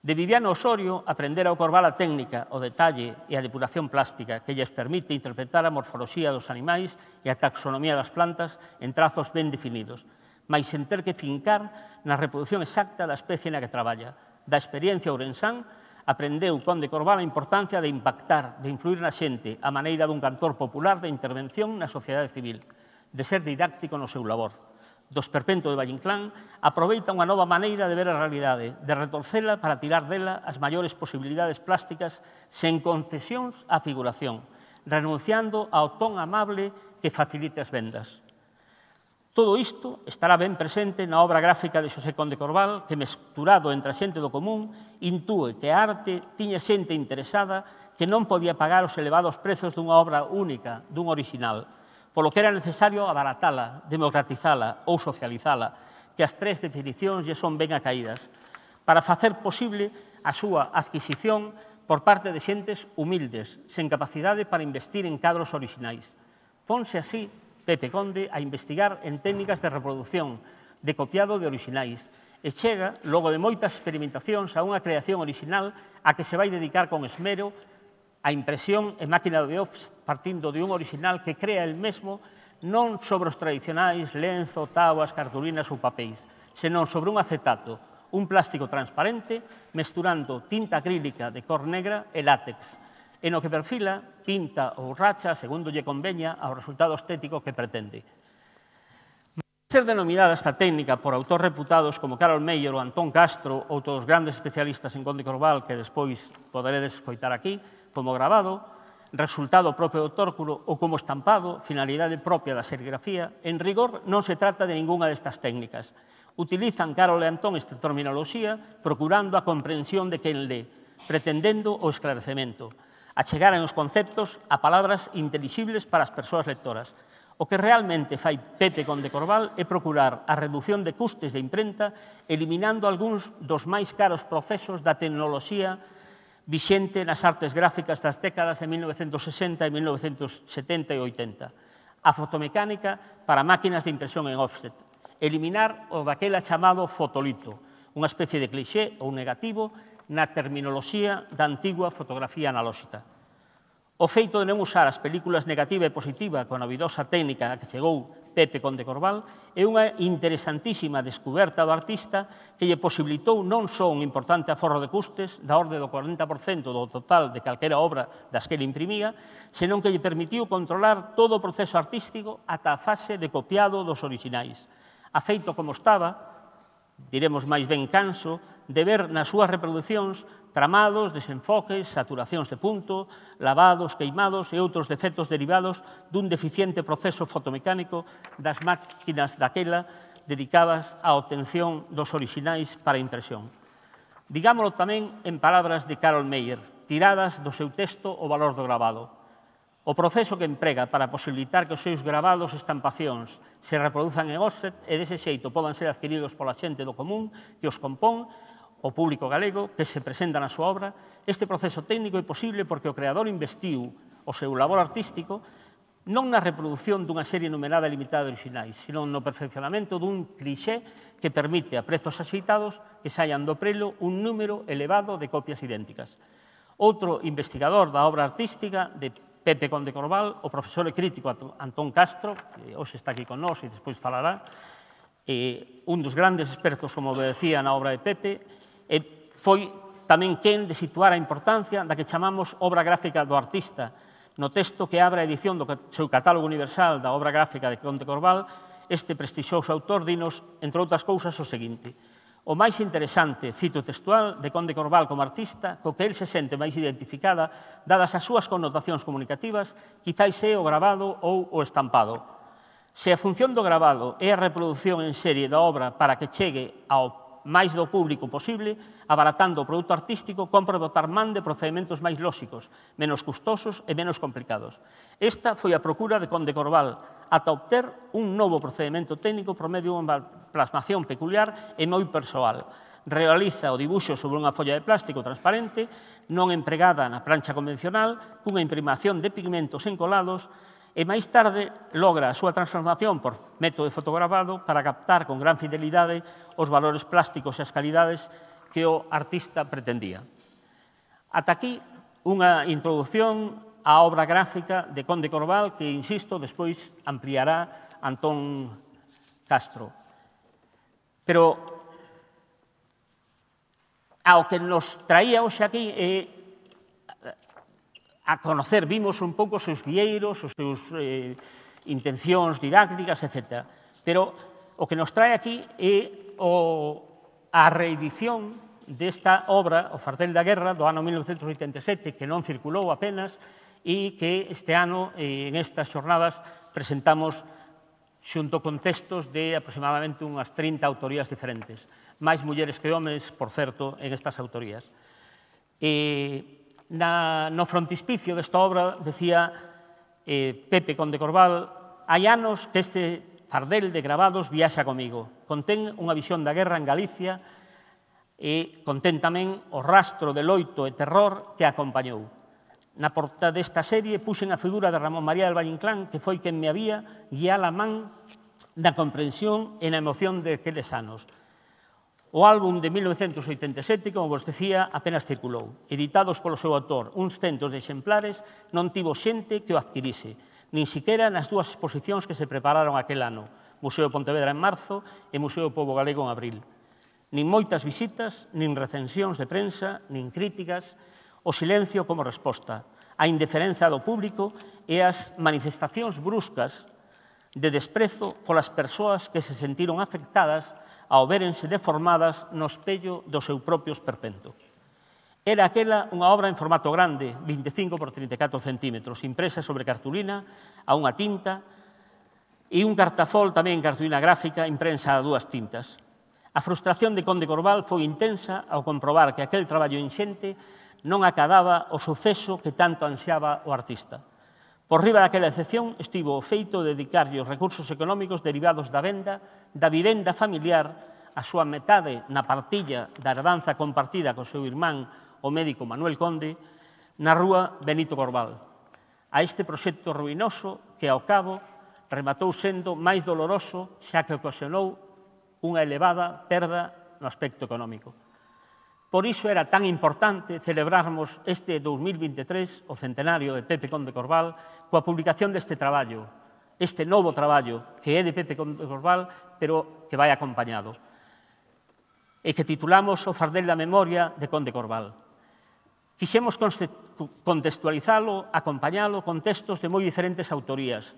De Viviano Osorio aprender a Corval a técnica, o detalle e a depuración plástica que lles permite interpretar a morfoloxía dos animais e a taxonomía das plantas en trazos ben definidos, mais sen ter que fincar na reproducción exacta da especie na que traballa. Da experiencia ourensán, aprendeu con de Corval a importancia de impactar, de influir na xente, a maneira dun cantor popular de intervención na sociedade civil, de ser didáctico no seu labor do esperpento de Vallinclán aproveita unha nova maneira de ver a realidade, de retorcela para tirar dela as maiores posibilidades plásticas sen concesións á figuración, renunciando ao ton amable que facilite as vendas. Todo isto estará ben presente na obra gráfica de Xosé Conde Corval, que mesturado entre a xente do común intúe que a arte tiña xente interesada que non podía pagar os elevados prezos dunha obra única, dun original, polo que era necesario abaratala, democratizala ou socializala, que as tres definicións lle son ben acaídas, para facer posible a súa adquisición por parte de xentes humildes, sen capacidade para investir en cadros orixinais. Ponse así Pepe Conde a investigar en técnicas de reproducción, de copiado de orixinais, e chega, logo de moitas experimentacións, a unha creación orixinal a que se vai dedicar con esmero A impresión e máquina de offs partindo de un original que crea el mesmo non sobre os tradicionais lenzo, tábuas, cartulinas ou papéis, senón sobre un acetato, un plástico transparente mesturando tinta acrílica de cor negra e látex, e no que perfila, pinta ou racha, segundo lle conveña, ao resultado estético que pretende ser denominada esta técnica por autores reputados como Carol Meyer ou Antón Castro, outros grandes especialistas en conde Corval que despois poderedes escoitar aquí, como grabado, resultado propio do tórculo ou como estampado, finalidade propia da serigrafía, en rigor non se trata de ningunha destas técnicas. Utilizan Carol e Antón esta terminoloxía procurando a comprensión de quen lee, pretendendo o esclarecemento, achegaran os conceptos a palabras inteligibles para as persoas lectoras, O que realmente fai Pepe Conde Corval é procurar a reducción de custes de imprenta eliminando algúns dos máis caros procesos da tecnoloxía vixente nas artes gráficas das décadas de 1960 e 1970 e 80. A fotomecánica para máquinas de impresión en offset. Eliminar o daquela chamado fotolito, unha especie de cliché ou negativo na terminoloxía da antigua fotografía analóxica. O feito de non usar as películas negativa e positiva con a novidosa técnica a que chegou Pepe Conde Corval, é unha interesantísima descoberta do artista que lle posibilitou non só un importante aforro de custes da orde do 40% do total de calquera obra das que ele imprimía, senón que lle permitiu controlar todo o proceso artístico ata a fase de copiado dos orixinais. Afeito como estaba, diremos máis ben canso, de ver nas súas reproduccións tramados, desenfoques, saturacións de punto, lavados, queimados e outros defectos derivados dun deficiente proceso fotomecánico das máquinas daquela dedicadas á obtención dos orixinais para impresión. Digámolo tamén en palabras de Carol Meyer, tiradas do seu texto O valor do grabado. O proceso que emprega para posibilitar que os seus gravados e estampacións se reproduzan en offset e dese xeito podan ser adquiridos pola xente do común que os compón, o público galego que se presenta na súa obra, este proceso técnico é posible porque o creador investiu o seu labor artístico non na reproducción dunha serie numerada e limitada de orixinais, sino no perfeccionamento dun cliché que permite a prezos axeitados que saian do prelo un número elevado de copias idénticas. Outro investigador da obra artística de Pepe Conde Corval, o profesor e crítico Antón Castro, que hoxe está aquí con nós e despois falará, e un dos grandes expertos, como decía, na obra de Pepe, e foi tamén quen de situar a importancia da que chamamos obra gráfica do artista, no texto que abre a edición do seu catálogo universal da obra gráfica de Conde Corval, este prestixioso autor dinos, entre outras cousas, o seguinte. O máis interesante, cito textual, de Conde Corval como artista, co que el se sente máis identificada, dadas as súas connotacións comunicativas, quizáis é o grabado ou o estampado. Se a función do grabado é a reproducción en serie da obra para que chegue ao máis do público posible, abaratando o produto artístico, compra botar man de procedimentos máis lóxicos, menos custosos e menos complicados. Esta foi a procura de Conde Corval, ata obter un novo procedimento técnico por medio de unha plasmación peculiar e moi persoal. Realiza o dibuxo sobre unha folla de plástico transparente, non empregada na plancha convencional, cunha imprimación de pigmentos encolados, e máis tarde logra a súa transformación por método de fotografado para captar con gran fidelidade os valores plásticos e as calidades que o artista pretendía. Ata aquí unha introdución á obra gráfica de Conde Corval que, insisto, despois ampliará Antón Castro. Pero ao que nos traía hoxe aquí é a conocer, vimos un pouco os seus guieiros, os seus eh, intencións didácticas, etc. Pero o que nos trae aquí é o, a reedición desta obra, O Fartel da Guerra, do ano 1987, que non circulou apenas, e que este ano, eh, en estas xornadas, presentamos xunto con textos de aproximadamente unhas 30 autorías diferentes. Máis mulleres que homes, por certo, en estas autorías. Eh, na, no frontispicio desta obra decía eh, Pepe Conde Corval hai anos que este fardel de gravados viaxa comigo. Contén unha visión da guerra en Galicia e contén tamén o rastro de loito e terror que acompañou. Na porta desta serie puxen a figura de Ramón María del Vallinclán, que foi quen me había guiá a man na comprensión e na emoción de aqueles anos. O álbum de 1987, como vos decía, apenas circulou. Editados polo seu autor uns centos de exemplares, non tivo xente que o adquirise, nin siquiera nas dúas exposicións que se prepararon aquel ano, Museo Pontevedra en marzo e Museo Pobo Galego en abril. Nin moitas visitas, nin recensións de prensa, nin críticas, o silencio como resposta, a indiferenza do público e as manifestacións bruscas de desprezo polas persoas que se sentiron afectadas ao verense deformadas no espello do seu propio esperpento. Era aquela unha obra en formato grande, 25 por 34 centímetros, impresa sobre cartulina, a unha tinta, e un cartafol tamén en cartulina gráfica imprensa a dúas tintas. A frustración de Conde Corval foi intensa ao comprobar que aquel traballo inxente non acadaba o suceso que tanto ansiaba o artista. Por riba daquela excepción estivo o feito de dedicarlle os recursos económicos derivados da venda, da vivenda familiar, a súa metade na partilla da herdanza compartida co seu irmán, o médico Manuel Conde, na rúa Benito Corval. A este proxecto ruinoso que, ao cabo, rematou sendo máis doloroso xa que ocasionou unha elevada perda no aspecto económico. Por iso era tan importante celebrarmos este 2023 o centenario de Pepe Conde Corval coa publicación deste traballo, este novo traballo que é de Pepe Conde Corval, pero que vai acompañado, e que titulamos O Fardel da Memoria de Conde Corval. Quixemos contextualizalo, acompañalo con textos de moi diferentes autorías,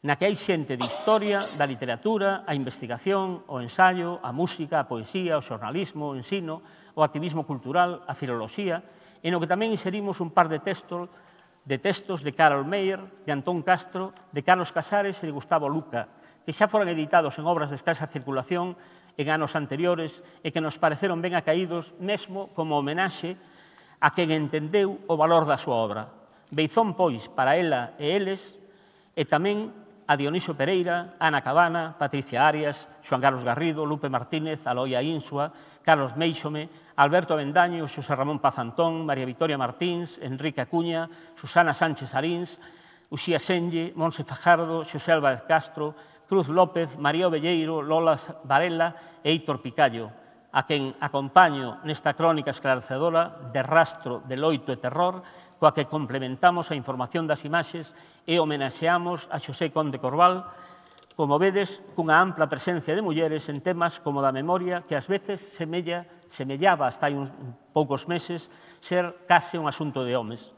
na que hai xente de historia, da literatura, a investigación, o ensaio, a música, a poesía, o xornalismo, o ensino, o activismo cultural, a filoloxía, e no que tamén inserimos un par de textos de textos de Carol Meyer, de Antón Castro, de Carlos Casares e de Gustavo Luca, que xa foran editados en obras de escasa circulación en anos anteriores e que nos pareceron ben acaídos mesmo como homenaxe a quen entendeu o valor da súa obra. Beizón, pois, para ela e eles, e tamén a Dioniso Pereira, Ana Cabana, Patricia Arias, Xoan Carlos Garrido, Lupe Martínez, Aloia Insua, Carlos Meixome, Alberto Avendaño, Xosé Ramón Pazantón, María Victoria Martins, Enrique Acuña, Susana Sánchez Arins, Uxía Senlle, Monse Fajardo, Xosé Álvarez Castro, Cruz López, María Ovelleiro, Lola Varela e Heitor Picallo, a quen acompaño nesta crónica esclarecedora de rastro de loito e terror coa que complementamos a información das imaxes e homenaxeamos a Xosé Conde Corval, como vedes, cunha ampla presencia de mulleres en temas como da memoria que ás veces semella, semellaba hasta hai uns poucos meses ser case un asunto de homes.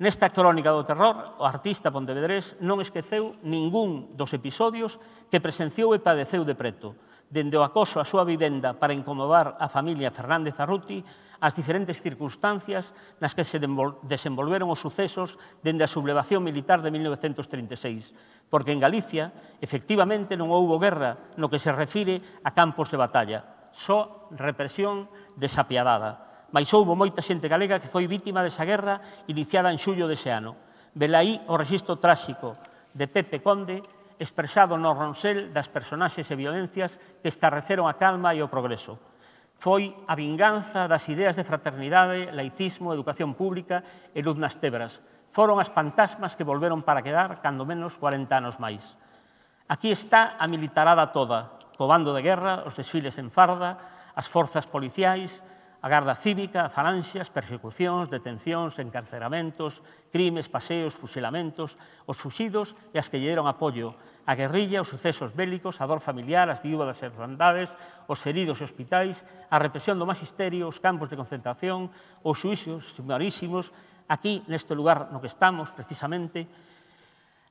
Nesta crónica do terror, o artista pontevedrés non esqueceu ningún dos episodios que presenciou e padeceu de preto, dende o acoso á súa vivenda para incomodar a familia Fernández Arruti, as diferentes circunstancias nas que se desenvolveron os sucesos dende a sublevación militar de 1936, porque en Galicia efectivamente non houbo guerra no que se refire a campos de batalla, só represión desapiadada. Mais houbo moita xente galega que foi vítima desa guerra iniciada en xullo dese ano. Velaí o registro tráxico de Pepe Conde expresado no ronsel das personaxes e violencias que estarreceron a calma e o progreso. Foi a vinganza das ideas de fraternidade, laicismo, educación pública e luz nas tebras. Foron as fantasmas que volveron para quedar cando menos 40 anos máis. Aquí está a militarada toda, co bando de guerra, os desfiles en farda, as forzas policiais, a Garda Cívica, falanxias, persecucións, detencións, encarceramentos, crimes, paseos, fusilamentos, os fuxidos e as que lle deron apoio, a guerrilla, os sucesos bélicos, a dor familiar, as viúvas das hermandades, os feridos e hospitais, a represión do magisterio, os campos de concentración, os suizos sumarísimos, aquí neste lugar no que estamos precisamente,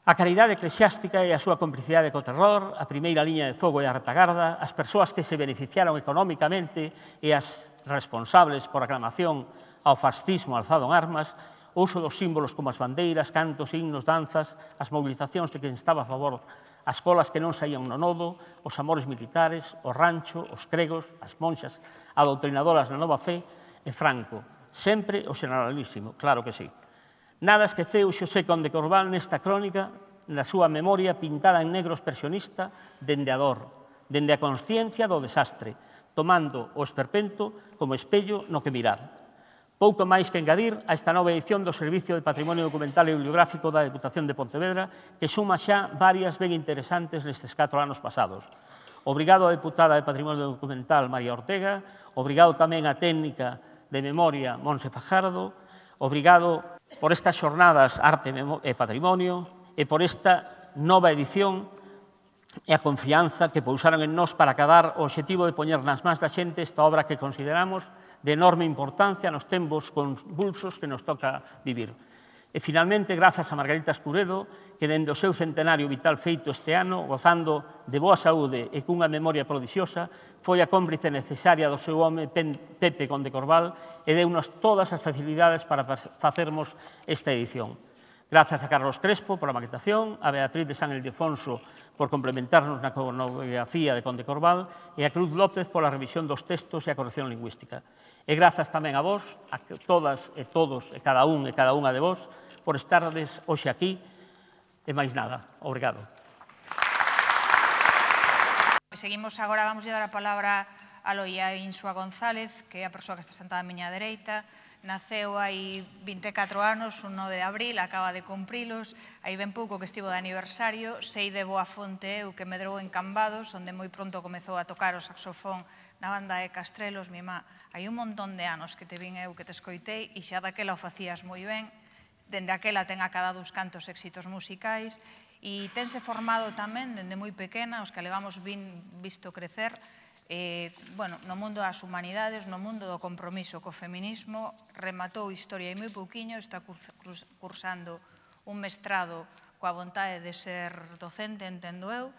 A caridade eclesiástica e a súa complicidade co terror, a primeira liña de fogo e a retagarda, as persoas que se beneficiaron económicamente e as responsables por aclamación ao fascismo alzado en armas, o uso dos símbolos como as bandeiras, cantos, himnos, danzas, as mobilizacións de quen estaba a favor, as colas que non saían no nodo, os amores militares, o rancho, os cregos, as monxas, adoctrinadoras na nova fe, e Franco, sempre o xeneralísimo, claro que sí. Nada esqueceu Xosé Conde Corval nesta crónica na súa memoria pintada en negro expresionista dende a dor, dende a consciencia do desastre, tomando o esperpento como espello no que mirar. Pouco máis que engadir a esta nova edición do Servicio de Patrimonio Documental e Bibliográfico da Deputación de Pontevedra, que suma xa varias ben interesantes nestes 4 anos pasados. Obrigado á deputada de Patrimonio Documental María Ortega, obrigado tamén á técnica de memoria Monse Fajardo, obrigado por estas xornadas Arte e eh, Patrimonio e por esta nova edición e a confianza que pousaron en nós para acabar o objetivo de poñer nas más da xente esta obra que consideramos de enorme importancia nos tempos convulsos que nos toca vivir. E finalmente, grazas a Margarita Escuredo, que dende o seu centenario vital feito este ano, gozando de boa saúde e cunha memoria prodixiosa, foi a cómplice necesaria do seu home Pepe Conde Corval e deu-nos todas as facilidades para facermos esta edición. Grazas a Carlos Crespo pola maquetación, a Beatriz de San Ildefonso por complementarnos na coreografía de Conde Corval e a Cruz López pola revisión dos textos e a corrección lingüística. E grazas tamén a vos, a todas e todos e cada un e cada unha de vos, por estardes hoxe aquí. E máis nada, obrigado. Pois seguimos agora, vamos dar a palabra a Loía Insua González, que é a persoa que está sentada á miña dereita. Naceu hai 24 anos, un 9 de abril, acaba de cumprilos. Aí ben pouco que estivo de aniversario. Sei de boa fonte eu que medrou en Cambados, onde moi pronto comezou a tocar o saxofón na banda de Castrelos, mi má. Hai un montón de anos que te vin eu que te escoitei e xa daquela o facías moi ben. Dende aquela ten acadado uns cantos éxitos musicais e tense formado tamén dende moi pequena, os que levamos vin, visto crecer, eh, bueno, no mundo das humanidades, no mundo do compromiso co feminismo, rematou historia e moi pouquiño, está cursando un mestrado coa vontade de ser docente, entendo eu,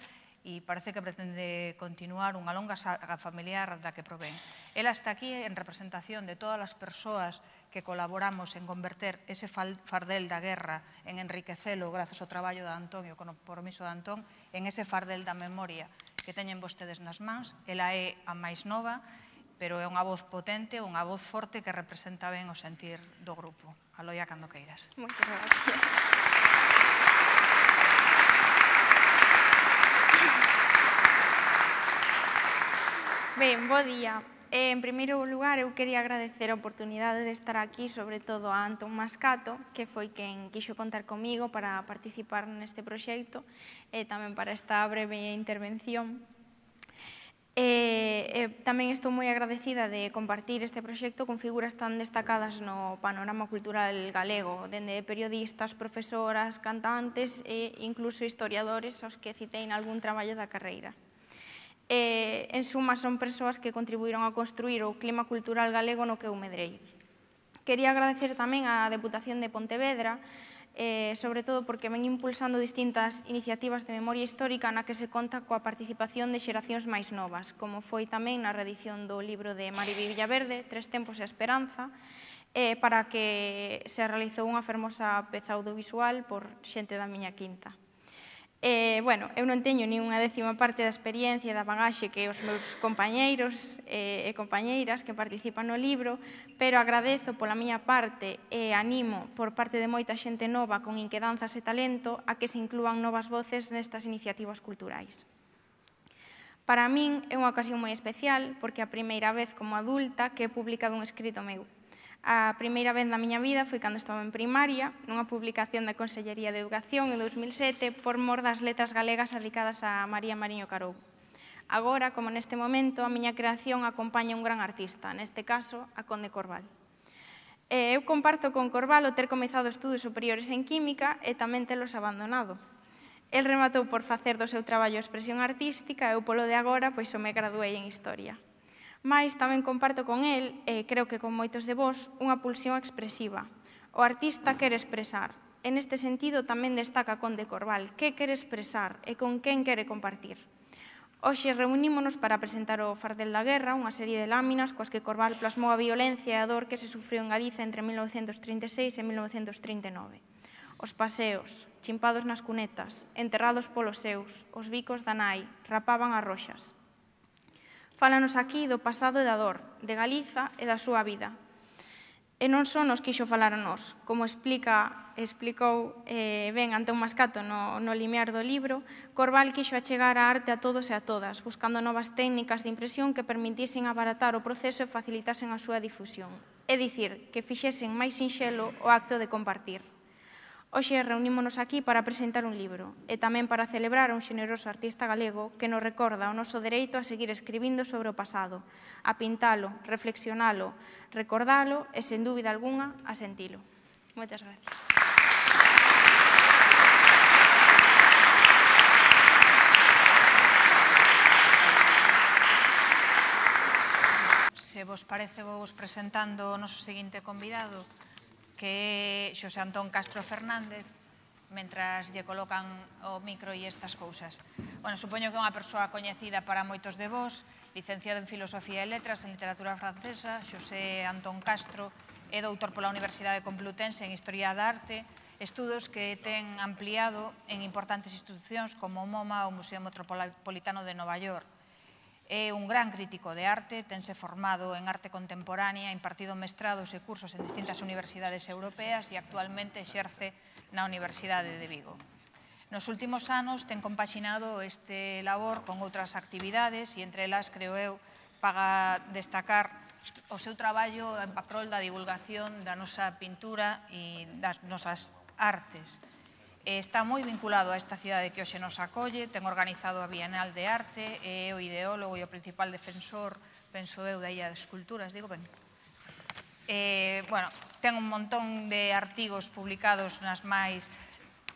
e parece que pretende continuar unha longa saga familiar da que provén. Ela está aquí en representación de todas as persoas que colaboramos en converter ese fardel da guerra en enriquecelo grazas ao traballo de Antón e o compromiso de Antón en ese fardel da memoria que teñen vostedes nas mans. Ela é a máis nova, pero é unha voz potente, unha voz forte que representa ben o sentir do grupo. Aloia Candoqueiras. Moitas gracias. Ben, bo día. Eh, en primeiro lugar, eu quería agradecer a oportunidade de estar aquí, sobre todo a Antón Mascato, que foi quen quixo contar comigo para participar neste proxecto e tamén para esta breve intervención. E, eh, tamén estou moi agradecida de compartir este proxecto con figuras tan destacadas no panorama cultural galego, dende periodistas, profesoras, cantantes e incluso historiadores aos que citei en algún traballo da carreira eh, en suma, son persoas que contribuíron a construir o clima cultural galego no que eu medrei. Quería agradecer tamén á Deputación de Pontevedra, eh, sobre todo porque ven impulsando distintas iniciativas de memoria histórica na que se conta coa participación de xeracións máis novas, como foi tamén na redición do libro de Mariví Villaverde, Tres tempos e esperanza, eh, para que se realizou unha fermosa peza audiovisual por xente da miña quinta. E, eh, bueno, eu non teño nin unha décima parte da experiencia da bagaxe que os meus compañeiros e, eh, e compañeiras que participan no libro, pero agradezo pola miña parte e animo por parte de moita xente nova con inquedanzas e talento a que se inclúan novas voces nestas iniciativas culturais. Para min é unha ocasión moi especial porque a primeira vez como adulta que he publicado un escrito meu. A primeira vez da miña vida foi cando estaba en primaria, nunha publicación da Consellería de Educación en 2007 por mor das letras galegas dedicadas a María Mariño Carou. Agora, como neste momento, a miña creación acompaña un gran artista, neste caso, a Conde Corval. Eh, eu comparto con Corval o ter comezado estudos superiores en Química e tamén telos abandonado. El rematou por facer do seu traballo expresión artística e eu polo de agora, pois o me graduei en Historia. Mas tamén comparto con el, e creo que con moitos de vós, unha pulsión expresiva. O artista quere expresar. En este sentido tamén destaca Conde Corval que quere expresar e con quen quere compartir. Oxe reunímonos para presentar o Fardel da Guerra, unha serie de láminas coas que Corval plasmou a violencia e a dor que se sufriu en Galiza entre 1936 e 1939. Os paseos, chimpados nas cunetas, enterrados polos seus, os bicos da nai, rapaban as roxas. Fálanos aquí do pasado e da dor, de Galiza e da súa vida. E non só nos quixo falar a nós, como explica, explicou eh, ben ante un mascato no, no limiar do libro, Corval quixo achegar a arte a todos e a todas, buscando novas técnicas de impresión que permitisen abaratar o proceso e facilitasen a súa difusión. É dicir, que fixesen máis sinxelo o acto de compartir. Hoxe reunímonos aquí para presentar un libro e tamén para celebrar a un xeneroso artista galego que nos recorda o noso dereito a seguir escribindo sobre o pasado, a pintalo, reflexionalo, recordalo e, sen dúbida alguna, a sentilo. Moitas gracias. se vos parece vos presentando o noso seguinte convidado que Xosé Antón Castro Fernández mentras lle colocan o micro e estas cousas. Bueno, supoño que é unha persoa coñecida para moitos de vós, licenciado en Filosofía e Letras en Literatura Francesa, Xosé Antón Castro, é doutor pola Universidade Complutense en Historia da Arte, estudos que ten ampliado en importantes institucións como o MoMA ou o Museo Metropolitano de Nova York. É un gran crítico de arte, tense formado en arte contemporánea, impartido mestrados e cursos en distintas universidades europeas e actualmente exerce na Universidade de Vigo. Nos últimos anos ten compaxinado este labor con outras actividades e entre elas, creo eu, paga destacar o seu traballo en paprol da divulgación da nosa pintura e das nosas artes eh, está moi vinculado a esta cidade que hoxe nos acolle, ten organizado a Bienal de Arte, é eh, o ideólogo e o principal defensor, penso eu, da Illa de Esculturas, digo ben. Eh, bueno, ten un montón de artigos publicados nas máis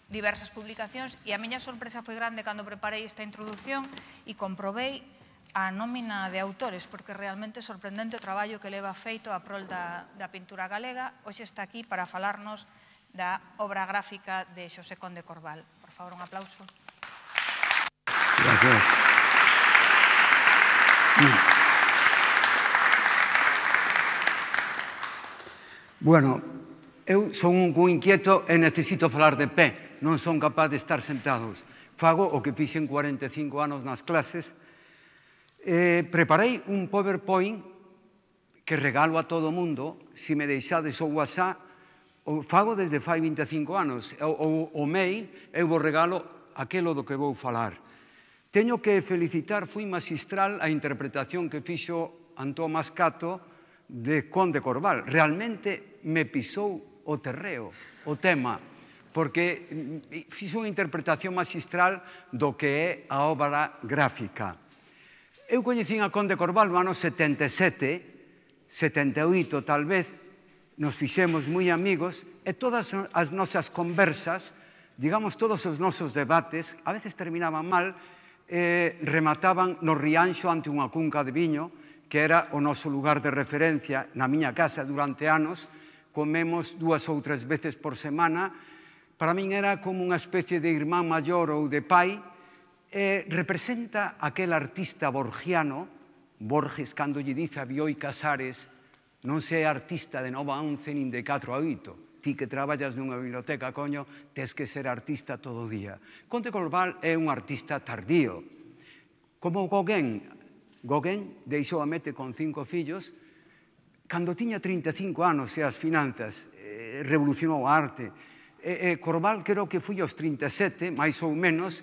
diversas publicacións e a miña sorpresa foi grande cando preparei esta introdución e comprobei a nómina de autores, porque realmente sorprendente o traballo que leva feito a prol da, da pintura galega. Hoxe está aquí para falarnos da obra gráfica de Xosé Conde Corval. Por favor, un aplauso. Gracias. Bueno, eu son un cun inquieto e necesito falar de pé. Non son capaz de estar sentados. Fago o que fixen 45 anos nas clases. Eh, preparei un PowerPoint que regalo a todo mundo. Se me deixades o WhatsApp, o fago desde fai 25 anos. O, o, o mail eu vos regalo aquelo do que vou falar. Teño que felicitar, fui magistral a interpretación que fixo Antón Mascato de Conde Corval. Realmente me pisou o terreo, o tema, porque mm, mm, fixo unha interpretación magistral do que é a obra gráfica. Eu coñecín a Conde Corval no ano 77, 78 tal vez, nos fixemos moi amigos e todas as nosas conversas, digamos, todos os nosos debates, a veces terminaban mal, eh, remataban no rianxo ante unha cunca de viño, que era o noso lugar de referencia na miña casa durante anos, comemos dúas ou tres veces por semana, para min era como unha especie de irmán maior ou de pai, eh, representa aquel artista borgiano, Borges, cando lle dice a Bioy Casares, Non se é artista de nova once nin de catro a Ti que traballas nunha biblioteca, coño, tes que ser artista todo o día. Conte Corbal é un artista tardío. Como Gauguin, Gauguin deixou a mete con cinco fillos, cando tiña 35 anos e as finanzas, eh, revolucionou a arte. Eh, e Corval creo que foi aos 37, máis ou menos,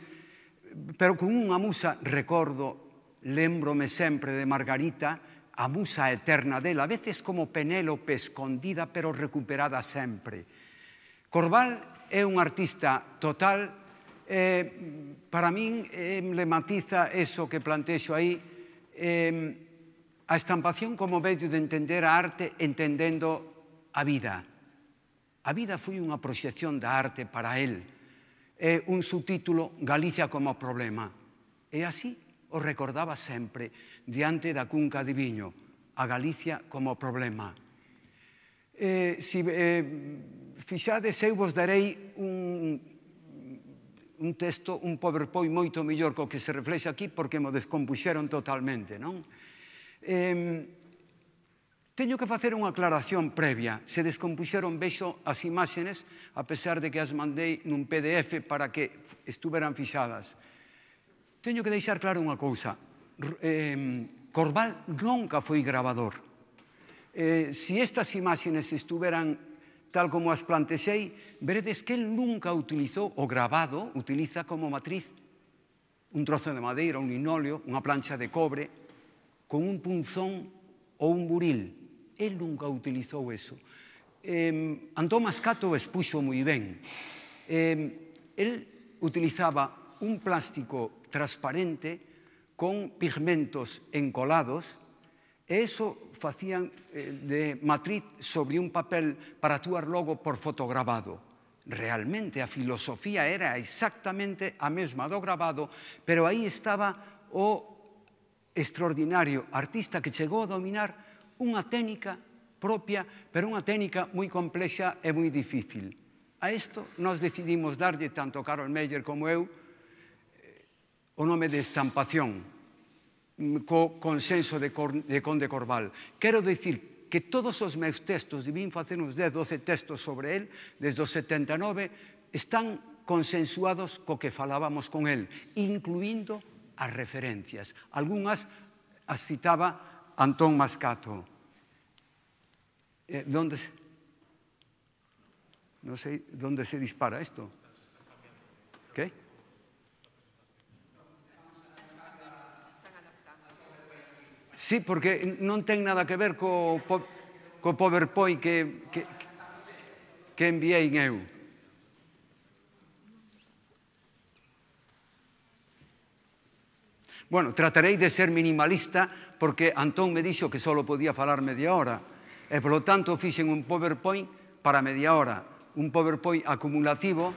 pero con unha musa, recordo, lembrome sempre de Margarita, a musa eterna dela, a veces como Penélope escondida pero recuperada sempre. Corval é un artista total, eh, para min eh, emblematiza eso que plantexo aí, eh, a estampación como medio de entender a arte entendendo a vida. A vida foi unha proxección da arte para él, eh, un subtítulo Galicia como problema. E así o recordaba sempre diante da cunca de viño, a Galicia como problema. Eh, si eh, fixades, eu vos darei un, un texto, un PowerPoint moito mellor co que se reflexa aquí, porque mo descompuxeron totalmente, non? Eh, Teño que facer unha aclaración previa. Se descompuxeron vexo as imáxenes, a pesar de que as mandei nun PDF para que estuveran fixadas. Teño que deixar claro unha cousa eh, Corbal nunca foi gravador. Eh, si estas imágenes estuveran tal como as plantexei, veredes que el nunca utilizou o grabado, utiliza como matriz un trozo de madeira, un linóleo, unha plancha de cobre, con un punzón ou un buril. El nunca utilizou eso. Eh, Antón Mascato expuxo moi ben. Eh, el utilizaba un plástico transparente con pigmentos encolados e eso facían eh, de matriz sobre un papel para actuar logo por fotograbado. Realmente a filosofía era exactamente a mesma do grabado, pero aí estaba o extraordinario artista que chegou a dominar unha técnica propia, pero unha técnica moi complexa e moi difícil. A isto nos decidimos darlle tanto Carol Meyer como eu o nome de estampación mm, co consenso de, Cor de Conde Corval. Quero dicir que todos os meus textos, e vim facer uns 10, 12 textos sobre el, desde os 79, están consensuados co que falábamos con el, incluindo as referencias. Algúnas as citaba Antón Mascato. Eh, donde, non sei, onde se dispara isto? Sí, porque non ten nada que ver co, po, co PowerPoint que, que, que enviei en eu. Bueno, tratarei de ser minimalista porque Antón me dixo que só podía falar media hora e, polo tanto, fixen un PowerPoint para media hora, un PowerPoint acumulativo,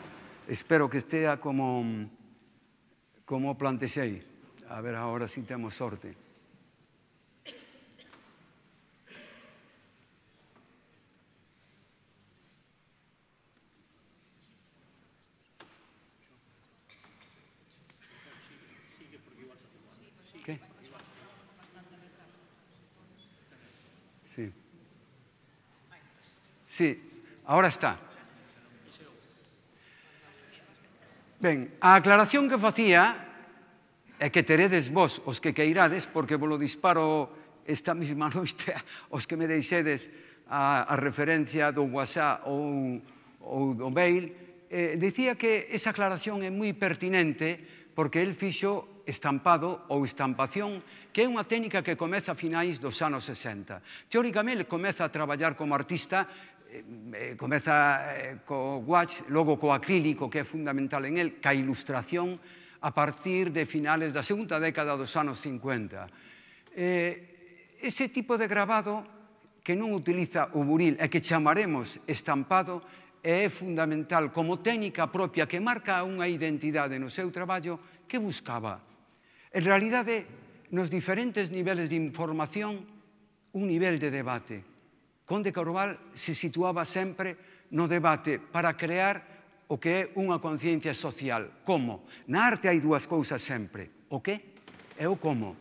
espero que estea como, como plantexei. A ver, agora si temos sorte. Sí, ahora está. Ben, a aclaración que facía é que teredes vos os que queirades, porque vos lo disparo esta mesma [laughs] noite os que me deixedes a, a referencia do WhatsApp ou, ou do mail, eh, dicía que esa aclaración é moi pertinente porque el fixo estampado ou estampación, que é unha técnica que comeza a finais dos anos 60. Teóricamente, comeza a traballar como artista Eh, eh, comeza eh, co watch, logo co acrílico, que é fundamental en el, ca ilustración a partir de finales da segunda década dos anos 50. Eh, ese tipo de grabado que non utiliza o buril e que chamaremos estampado é fundamental como técnica propia que marca unha identidade no seu traballo que buscaba. En realidade, nos diferentes niveles de información, un nivel de debate Conde Corval se situaba sempre no debate para crear o que é unha conciencia social. Como? Na arte hai dúas cousas sempre. O que e o como.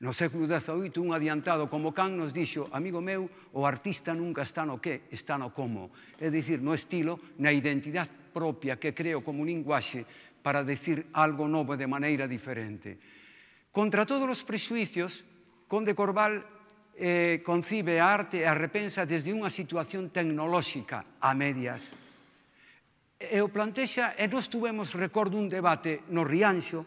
No século XVIII, un adiantado como Kant nos dixo, amigo meu, o artista nunca está no que, está no como. É dicir, no estilo, na identidade propia que creo como linguaxe para decir algo novo de maneira diferente. Contra todos os prexuicios, Conde Corval eh, concibe a arte e a repensa desde unha situación tecnolóxica a medias. E o plantexa, e nos tuvemos, recordo un debate no Rianxo,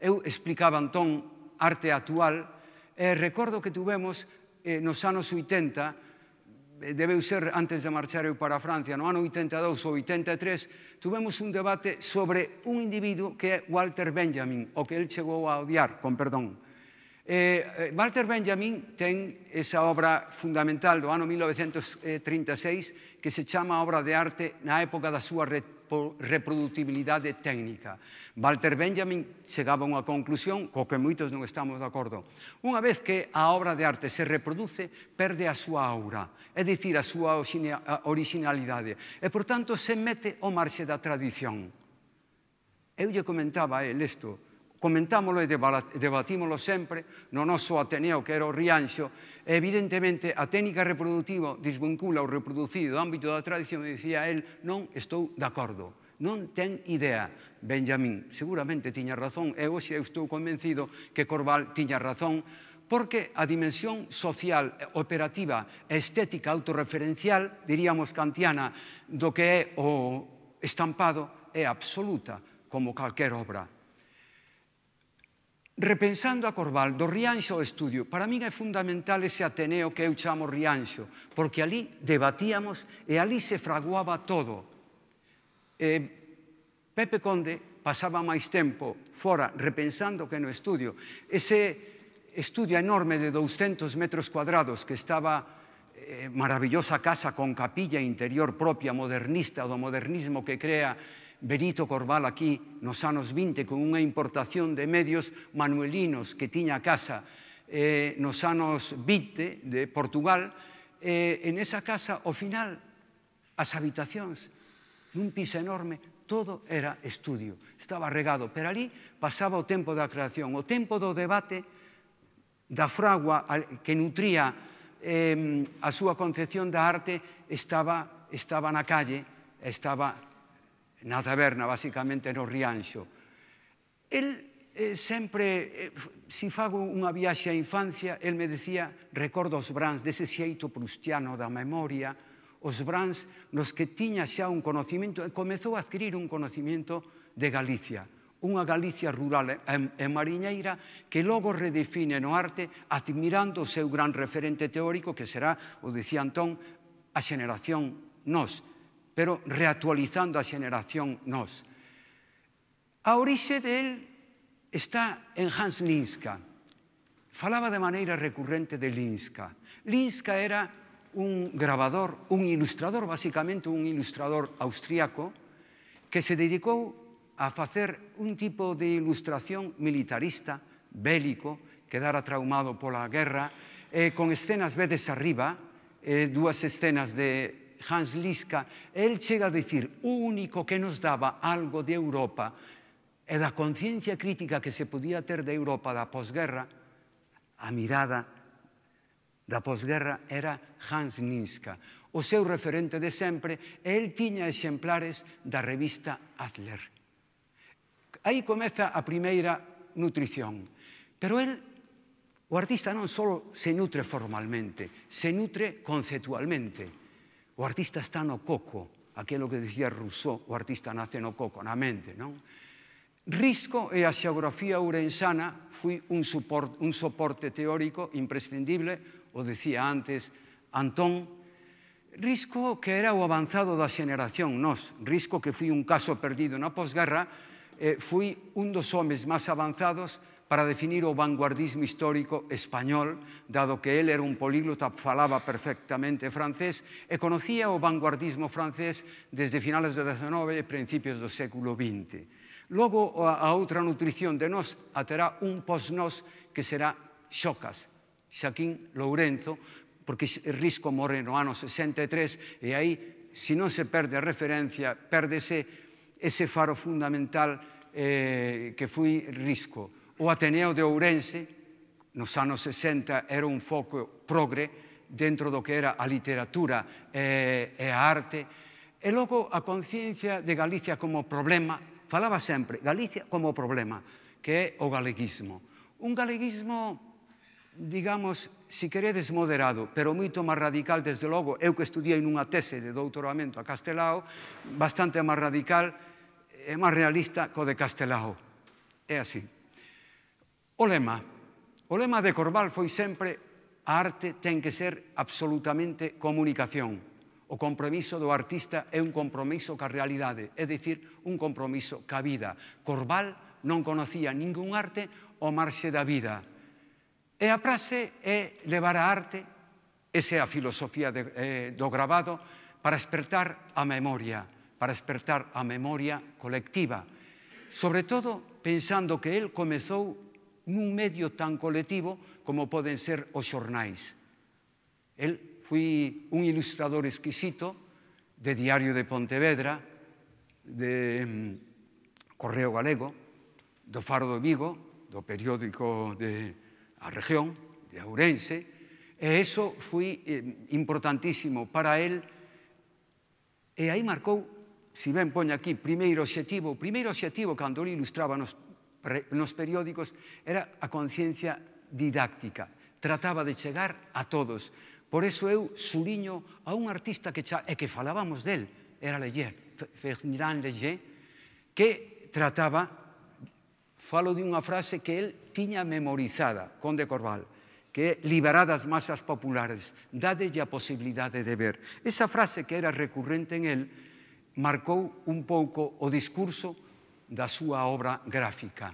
eu explicaba entón arte actual, e recordo que tuvemos eh, nos anos 80, eh, debeu ser antes de marchar eu para a Francia, no ano 82 ou 83, tuvemos un debate sobre un individuo que é Walter Benjamin, o que el chegou a odiar, con perdón, Eh, eh, Walter Benjamin ten esa obra fundamental do ano 1936 que se chama Obra de Arte na época da súa reproductibilidade técnica. Walter Benjamin chegaba a unha conclusión co que moitos non estamos de acordo. Unha vez que a obra de arte se reproduce, perde a súa aura, é dicir, a súa originalidade, e, por tanto, se mete o marxe da tradición. Eu lle comentaba a él isto, comentámolo e debatímolo sempre no noso Ateneo, que era o Rianxo, e evidentemente a técnica reproductiva desvincula o reproducido do ámbito da tradición e dicía el non estou de acordo, non ten idea. Benjamín seguramente tiña razón e hoxe eu estou convencido que Corval tiña razón porque a dimensión social, operativa estética autorreferencial, diríamos kantiana, do que é o estampado é absoluta como calquer obra Repensando a Corval, do Rianxo ao estudio, para min é fundamental ese Ateneo que eu chamo Rianxo, porque ali debatíamos e ali se fraguaba todo. E Pepe Conde pasaba máis tempo fora repensando que no estudio. Ese estudio enorme de 200 metros cuadrados que estaba eh, maravillosa casa con capilla interior propia modernista do modernismo que crea Benito Corbal aquí nos anos 20 con unha importación de medios manuelinos que tiña a casa eh, nos anos 20 de Portugal, eh, en esa casa, ao final, as habitacións, nun piso enorme, todo era estudio, estaba regado, pero ali pasaba o tempo da creación, o tempo do debate da fragua que nutría eh, a súa concepción da arte estaba, estaba na calle, estaba na taberna, basicamente no Rianxo. El eh, sempre, eh, si fago unha viaxe á infancia, el me decía, recordo os brans dese xeito prustiano da memoria, os brans nos que tiña xa un conocimiento, e comezou a adquirir un conocimiento de Galicia, unha Galicia rural e mariñeira que logo redefine no arte admirando o seu gran referente teórico que será, o dicía Antón, a xeneración nos, pero reactualizando a xeración nós. A orixe del está en Hans Linska. Falaba de maneira recurrente de Linska. Linska era un gravador, un ilustrador, basicamente un ilustrador austríaco, que se dedicou a facer un tipo de ilustración militarista, bélico, quedara traumado pola guerra, eh, con escenas vedes arriba, eh, dúas escenas de Hans Liska, el chega a decir, o único que nos daba algo de Europa e da conciencia crítica que se podía ter de Europa da posguerra, a mirada da posguerra era Hans Niska, o seu referente de sempre, el tiña exemplares da revista Adler. Aí comeza a primeira nutrición, pero el O artista non só se nutre formalmente, se nutre conceptualmente. O artista está no coco, aquilo que dicía Rousseau, o artista nace no coco, na mente, non? Risco e a xeografía ourensana foi un, suport, un soporte teórico imprescindible, o decía antes Antón, Risco que era o avanzado da xeneración nos, Risco que foi un caso perdido na posguerra, eh, foi un dos homes máis avanzados para definir o vanguardismo histórico español, dado que él era un políglota, falaba perfectamente francés e conocía o vanguardismo francés desde finales do XIX e principios do século XX. Logo, a outra nutrición de nós aterá un posnós que será Xocas, Xaquín Lourenzo, porque Risco morre no ano 63 e aí, se non se perde a referencia, perdese ese faro fundamental eh, que foi Risco O Ateneo de Ourense, nos anos 60, era un foco progre dentro do que era a literatura e, e a arte. E logo a conciencia de Galicia como problema, falaba sempre, Galicia como problema, que é o galeguismo. Un galeguismo, digamos, si queredes moderado, pero moito máis radical, desde logo, eu que estudiei nunha tese de doutoramento a Castelao, bastante máis radical e máis realista co de Castelao. É así. O lema, o lema de Corbal foi sempre a arte ten que ser absolutamente comunicación. O compromiso do artista é un compromiso ca realidade, é dicir, un compromiso ca vida. Corbal non conocía ningún arte o marxe da vida. E a frase é levar a arte, esa é a filosofía de, eh, do grabado, para despertar a memoria, para despertar a memoria colectiva. Sobre todo pensando que el comezou nun medio tan colectivo como poden ser os xornais. El foi un ilustrador exquisito de Diario de Pontevedra, de Correo Galego, do Faro do Vigo, do periódico de a región, de Ourense, e eso foi importantísimo para el e aí marcou, se ben poño aquí, primeiro objetivo, o primeiro objetivo cando ele ilustraba nos nos periódicos, era a conciencia didáctica. Trataba de chegar a todos. Por eso eu suliño a un artista que, e que falábamos del, era Leger, Ferdinand Leger, que trataba, falo de unha frase que el tiña memorizada, Conde Corval, que é liberar masas populares, dadelle a posibilidade de ver. Esa frase que era recurrente en el marcou un pouco o discurso da súa obra gráfica.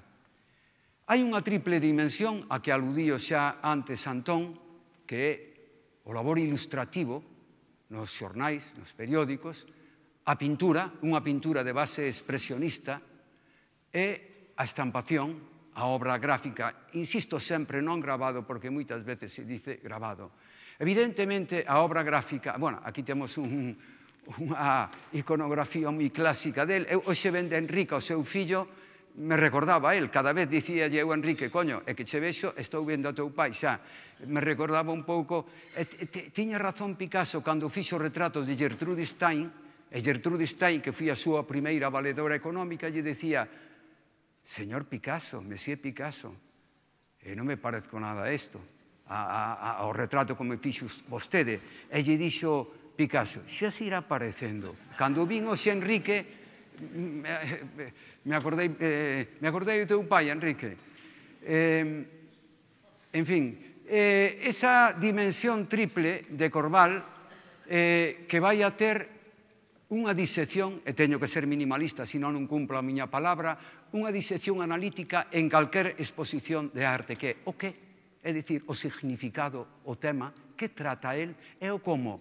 Hai unha triple dimensión a que aludío xa antes Antón, que é o labor ilustrativo nos xornais, nos periódicos, a pintura, unha pintura de base expresionista, e a estampación, a obra gráfica, insisto sempre, non grabado, porque moitas veces se dice grabado. Evidentemente, a obra gráfica, bueno, aquí temos un, unha iconografía moi clásica del. Eu, hoxe vende Enrique ao seu fillo, me recordaba el, cada vez dicía eu Enrique, coño, é que che vexo, estou vendo a teu pai xa. Me recordaba un pouco, tiña razón Picasso cando fixo o retrato de Gertrude Stein, e Gertrude Stein, que foi a súa primeira valedora económica, lle decía, señor Picasso, mesía Picasso, e non me parezco nada a isto, a, a, a, ao retrato como fixo vostede. E lle dixo, Picasso, xa se irá aparecendo. Cando vin o xe Enrique, eh, me, acordei, eh, me acordei do teu pai, Enrique. Eh, en fin, eh, esa dimensión triple de Corval eh, que vai a ter unha disección, e teño que ser minimalista, senón non cumplo a miña palabra, unha disección analítica en calquer exposición de arte, que é o que, é dicir, o significado, o tema, que trata el, e o como,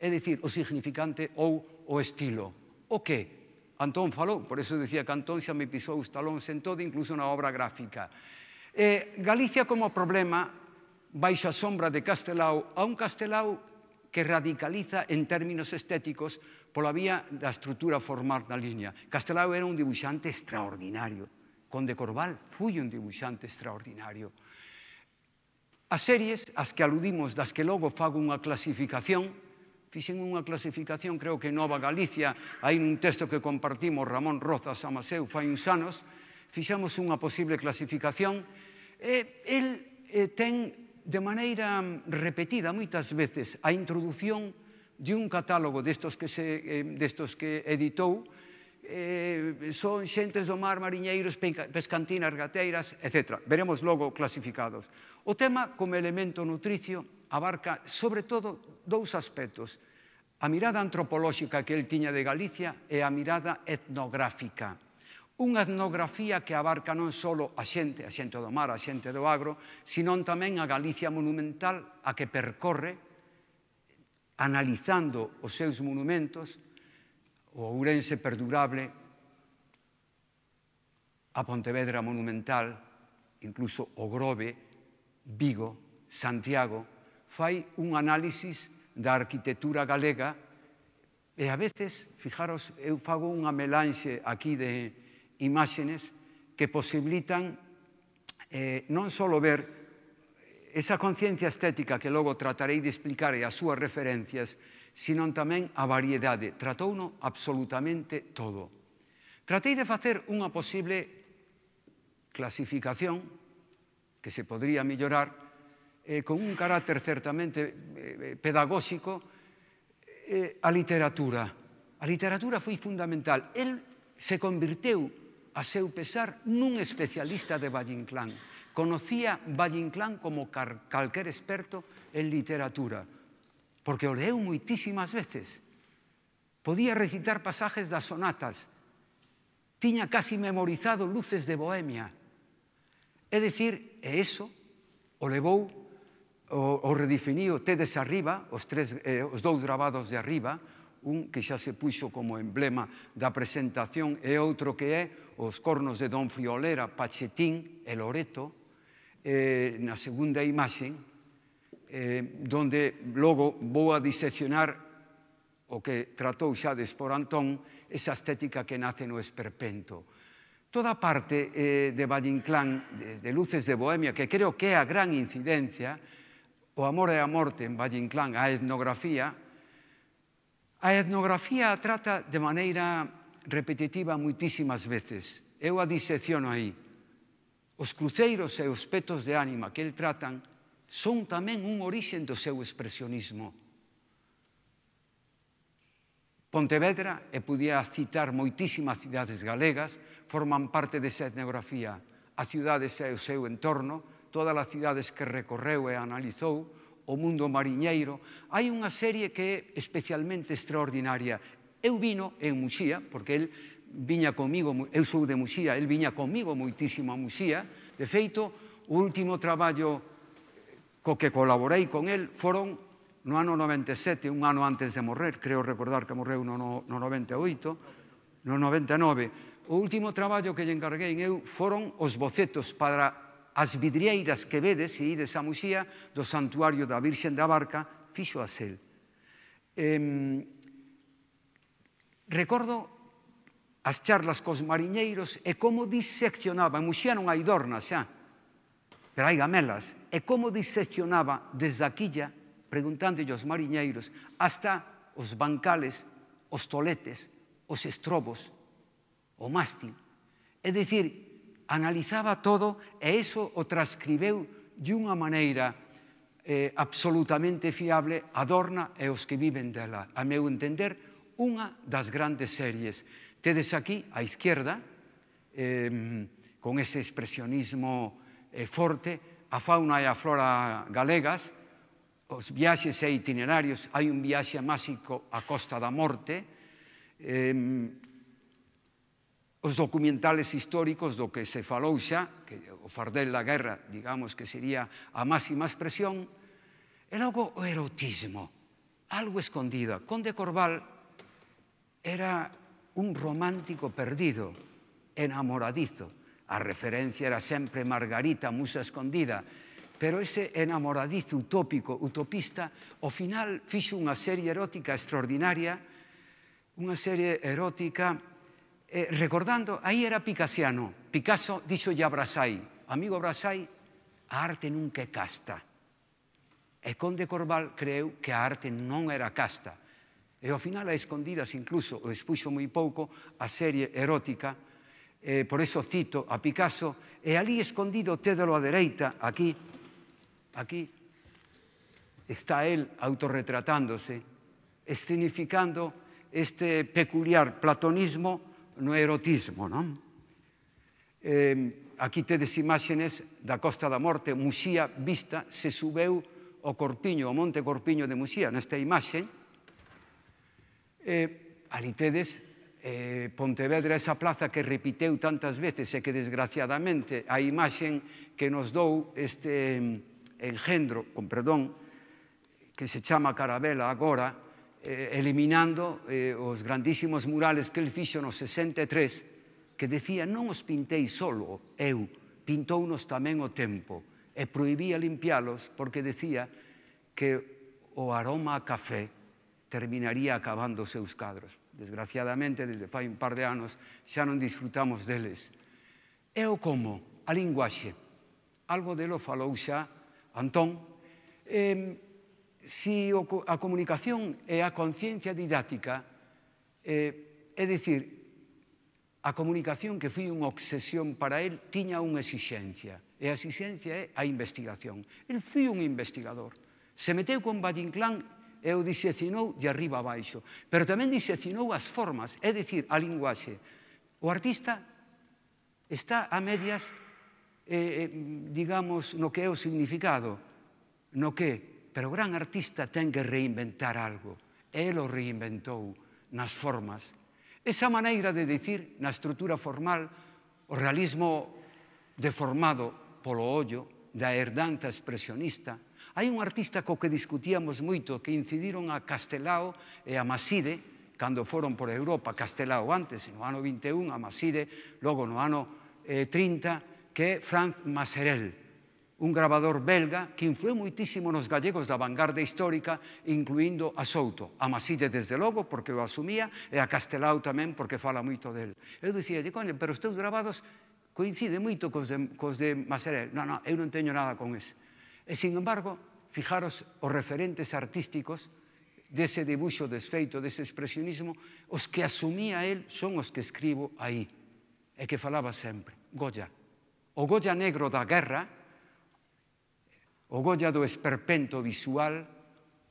é dicir, o significante ou o estilo. O que? Antón falou, por eso decía que Antón xa me pisou os talóns en todo, incluso na obra gráfica. Eh, Galicia como problema baixa sombra de Castelao a un Castelao que radicaliza en términos estéticos pola vía da estrutura formal da liña. Castelao era un dibuixante extraordinario. Conde Corval foi un dibuixante extraordinario. As series, as que aludimos, das que logo fago unha clasificación, Fixen unha clasificación, creo que Nova Galicia, hai un texto que compartimos Ramón Rozas Amaseu fai uns anos, fixamos unha posible clasificación e el ten de maneira repetida moitas veces a introdución de un catálogo destos que, se, eh, destos que editou eh, son xentes do mar, mariñeiros, pescantinas, gateiras, etc. Veremos logo clasificados. O tema, como elemento nutricio, abarca sobre todo dous aspectos. A mirada antropolóxica que el tiña de Galicia é a mirada etnográfica. Unha etnografía que abarca non só a xente, a xente do mar, a xente do agro, senón tamén a Galicia monumental a que percorre analizando os seus monumentos, o Ourense perdurable, a Pontevedra monumental, incluso o Grove, Vigo, Santiago, fai un análisis da arquitectura galega e a veces, fijaros, eu fago unha melanxe aquí de imágenes que posibilitan eh, non só ver esa conciencia estética que logo tratarei de explicar e as súas referencias, sino tamén a variedade. Tratouno absolutamente todo. Tratei de facer unha posible clasificación que se podría mellorar eh, con un carácter certamente eh, pedagóxico, eh, a literatura. A literatura foi fundamental. El se convirteu, a seu pesar, nun especialista de Valle Inclán. Conocía Valle Inclán como calquer experto en literatura, porque o leu moitísimas veces. Podía recitar pasajes das sonatas. Tiña casi memorizado Luces de Bohemia. É dicir, e eso o levou o, o redefini o Tedes arriba, os, tres, eh, os dous grabados de arriba, un que xa se puxo como emblema da presentación e outro que é os cornos de Don Friolera, Pachetín e Loreto, eh, na segunda imaxe, eh, donde logo vou a diseccionar o que tratou de por Antón, esa estética que nace no esperpento. Toda parte eh, de Vallinclán, de, de Luces de Bohemia, que creo que é a gran incidencia, O amor e a morte en Valle Inclán, a etnografía, a etnografía a trata de maneira repetitiva moitísimas veces. Eu a disecciono aí. Os cruceiros e os petos de ánima que el tratan son tamén un orixen do seu expresionismo. Pontevedra, e podía citar moitísimas cidades galegas, forman parte desa etnografía. A cidade e o seu entorno, todas as cidades que recorreu e analizou, o mundo mariñeiro, hai unha serie que é especialmente extraordinaria. Eu vino en Muxía, porque el viña comigo, eu sou de Muxía, el viña comigo moitísimo a Muxía. De feito, o último traballo co que colaborei con el foron no ano 97, un ano antes de morrer, creo recordar que morreu no, no, 98, no 99. O último traballo que lle encarguei eu foron os bocetos para As vidrieiras que vedes e ides a Muxía do santuario da Virxen da Barca fixo a sel. Eh, recordo as charlas cos mariñeiros e como diseccionaba, en Muxía non hai dornas xa, pero hai gamelas, e como diseccionaba desde a quilla, preguntándolle aos mariñeiros, hasta os bancales, os toletes, os estrobos, o mástil. É dicir, analizaba todo e eso o transcribeu de unha maneira eh, absolutamente fiable Adorna e os que viven dela. A meu entender, unha das grandes series. Tedes aquí, á izquierda, eh, con ese expresionismo eh, forte, a fauna e a flora galegas, os viaxes e itinerarios, hai un viaxe máxico á Costa da Morte, eh, os documentales históricos do que se falou xa, que o fardel da guerra, digamos que sería a máxima expresión, e logo o erotismo, algo escondido. Conde Corval era un romántico perdido, enamoradizo. A referencia era sempre Margarita, musa escondida, pero ese enamoradizo utópico, utopista, ao final fixo unha serie erótica extraordinaria, unha serie erótica eh, recordando, aí era Picasiano, Picasso dixo a Brasai, amigo Brasai, a arte nunca é casta. E Conde Corval creu que a arte non era casta. E ao final a escondidas incluso o expuxo moi pouco a serie erótica, eh, por eso cito a Picasso, e ali escondido tédelo a dereita, aquí, aquí, está él autorretratándose, escenificando este peculiar platonismo no erotismo. Non? Eh, aquí tedes imágenes da Costa da Morte, Muxía vista, se subeu o Corpiño, o Monte Corpiño de Muxía, nesta imaxe. Eh, ali tedes eh, Pontevedra, esa plaza que repiteu tantas veces e que desgraciadamente a imaxen que nos dou este engendro, con perdón, que se chama Carabela agora, eh, eliminando eh, os grandísimos murales que el fixo no 63 que decía non os pintei solo eu, pintounos tamén o tempo e proibía limpiálos porque decía que o aroma a café terminaría acabando os seus cadros. Desgraciadamente, desde fai un par de anos, xa non disfrutamos deles. E o como, a linguaxe. Algo delo falou xa Antón. Eh, si a comunicación é a conciencia didáctica, eh, é dicir, a comunicación que foi unha obsesión para el, tiña unha exixencia, e a exixencia é a investigación. El foi un investigador. Se meteu con Badinclán e o disecinou de arriba abaixo, pero tamén disecinou as formas, é dicir, a linguaxe. O artista está a medias, eh, eh digamos, no que é o significado, no que Pero o gran artista ten que reinventar algo. Ele el o reinventou nas formas. Esa maneira de dicir na estrutura formal o realismo deformado polo ollo da herdanza expresionista. Hai un artista co que discutíamos moito que incidiron a Castelao e a Maside, cando foron por Europa, Castelao antes, no ano 21, a Maside, logo no ano eh, 30, que é Franz Maserel, un grabador belga que influiu moitísimo nos gallegos da vanguarda histórica, incluindo a Souto, a Maside desde logo, porque o asumía, e a Castelao tamén, porque fala moito del. Eu dicía, coño, pero os teus grabados coinciden moito cos de, cos de Maserel. Non, non, eu non teño nada con ese. E, sin embargo, fijaros os referentes artísticos dese dibuixo desfeito, dese expresionismo, os que asumía el son os que escribo aí, e que falaba sempre. Goya. O Goya negro da guerra, O Goya do esperpento visual,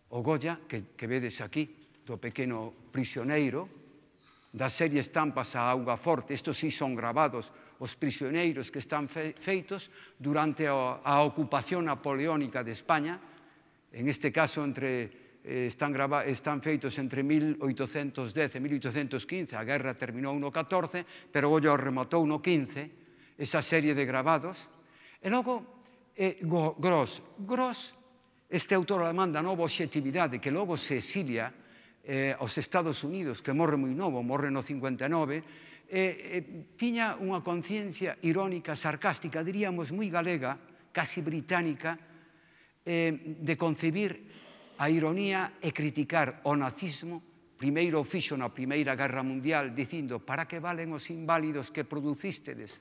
o Goya que, que vedes aquí, do pequeno prisioneiro, da serie estampas a auga forte, estos sí son grabados os prisioneiros que están fe, feitos durante a, a ocupación napoleónica de España, en este caso entre, eh, están, grava, están feitos entre 1810 e 1815, a guerra terminou no 14, pero Goya rematou no 15, esa serie de grabados, e logo e Gross. Gross, este autor alemán da nova objetividade que logo se exilia eh, aos Estados Unidos, que morre moi novo, morre no 59, eh, eh, tiña unha conciencia irónica, sarcástica, diríamos moi galega, casi británica, eh, de concebir a ironía e criticar o nazismo primeiro o fixo na Primeira Guerra Mundial dicindo para que valen os inválidos que producistedes.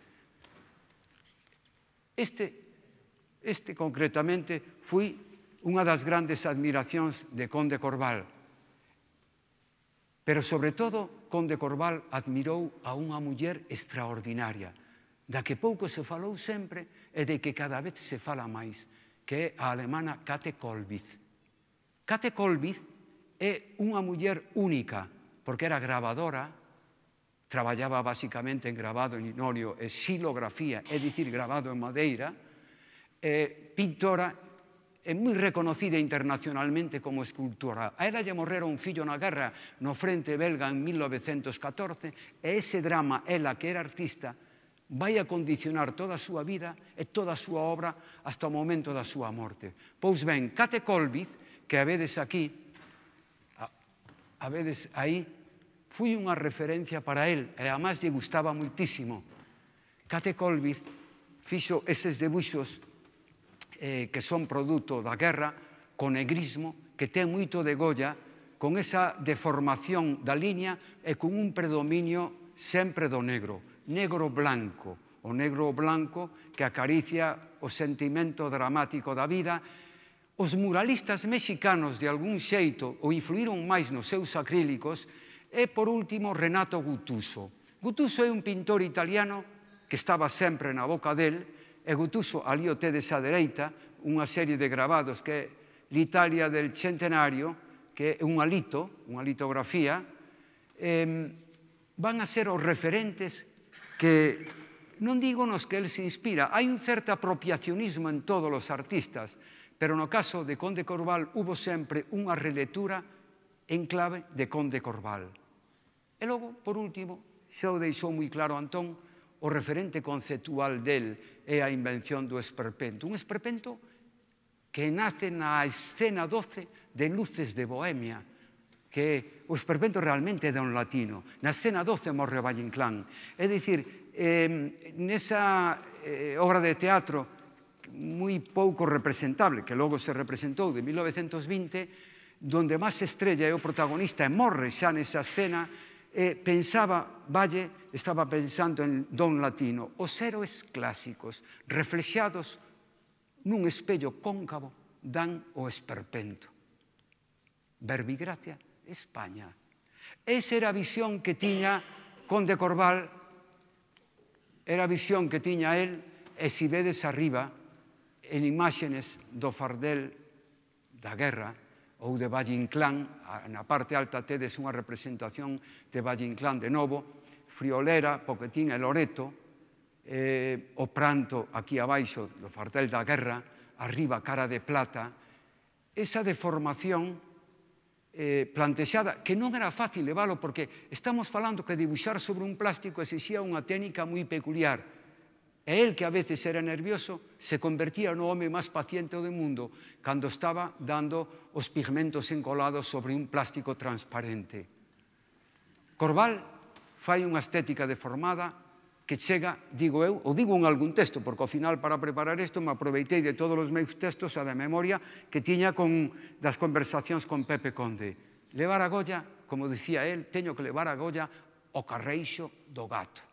Este Este, concretamente, foi unha das grandes admiracións de Conde Corval. Pero, sobre todo, Conde Corval admirou a unha muller extraordinaria, da que pouco se falou sempre e de que cada vez se fala máis, que é a alemana Kate Kolbitz. Kate Kolbitz é unha muller única, porque era gravadora, traballaba basicamente en grabado en inolio e xilografía, é dicir, grabado en madeira, eh, pintora é eh, moi reconocida internacionalmente como escultora. A ela lle morrera un fillo na guerra no frente belga en 1914 e ese drama, ela que era artista, vai a condicionar toda a súa vida e toda a súa obra hasta o momento da súa morte. Pois ben, Kate Colbiz, que a vedes aquí, a, a vedes aí, fui unha referencia para él e a máis lle gustaba muitísimo. Kate Colbiz fixo eses debuxos eh, que son produto da guerra, co negrismo, que ten moito de Goya, con esa deformación da liña e con un predominio sempre do negro, negro blanco, o negro blanco que acaricia o sentimento dramático da vida. Os muralistas mexicanos, de algún xeito, o influíron máis nos seus acrílicos, e, por último, Renato Guttuso. Guttuso é un pintor italiano que estaba sempre na boca del, e Gutuso ali o tedes á dereita, unha serie de gravados que é l'Italia del centenario, que é un alito, unha litografía, eh, van a ser os referentes que non digo nos que el se inspira, hai un certo apropiacionismo en todos os artistas, pero no caso de Conde Corval hubo sempre unha relectura en clave de Conde Corval. E logo, por último, xa o deixou moi claro Antón, o referente conceptual del é a invención do esperpento. Un esperpento que nace na escena 12 de Luces de Bohemia, que o esperpento realmente é de un latino. Na escena 12 morre o Inclán. É dicir, eh, nesa eh, obra de teatro moi pouco representable, que logo se representou de 1920, donde máis estrella é o protagonista e morre xa nesa escena, eh, pensaba, Valle estaba pensando en don latino, os héroes clásicos reflexados nun espello cóncavo dan o esperpento. Verbigracia, España. Esa era a visión que tiña Conde Corval, era a visión que tiña el, e si vedes arriba, en imágenes do fardel da guerra, ou de Valle Inclán, na parte alta tedes unha representación de Valle Inclán de novo, Friolera, Poquetín e Loreto, eh, o pranto aquí abaixo do fartel da guerra, arriba cara de plata, esa deformación eh, plantexada, que non era fácil leválo, porque estamos falando que dibuixar sobre un plástico exixía unha técnica moi peculiar, E el que a veces era nervioso se convertía no home máis paciente do mundo cando estaba dando os pigmentos encolados sobre un plástico transparente. Corval fai unha estética deformada que chega, digo eu, ou digo en algún texto, porque ao final para preparar isto me aproveitei de todos os meus textos a da memoria que tiña con, das conversacións con Pepe Conde. Levar a Goya, como dicía el, teño que levar a Goya o carreixo do gato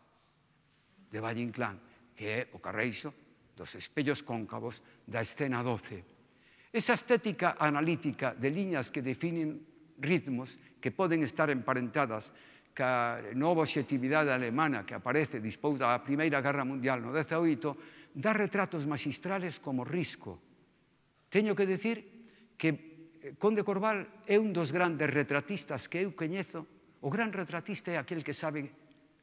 de Valle Inclán que é o carreixo dos espellos cóncavos da escena 12. Esa estética analítica de liñas que definen ritmos que poden estar emparentadas ca nova objetividade alemana que aparece dispous da Primeira Guerra Mundial no 18, dá retratos magistrales como risco. Teño que decir que eh, Conde Corval é un dos grandes retratistas que eu coñezo. O gran retratista é aquel que sabe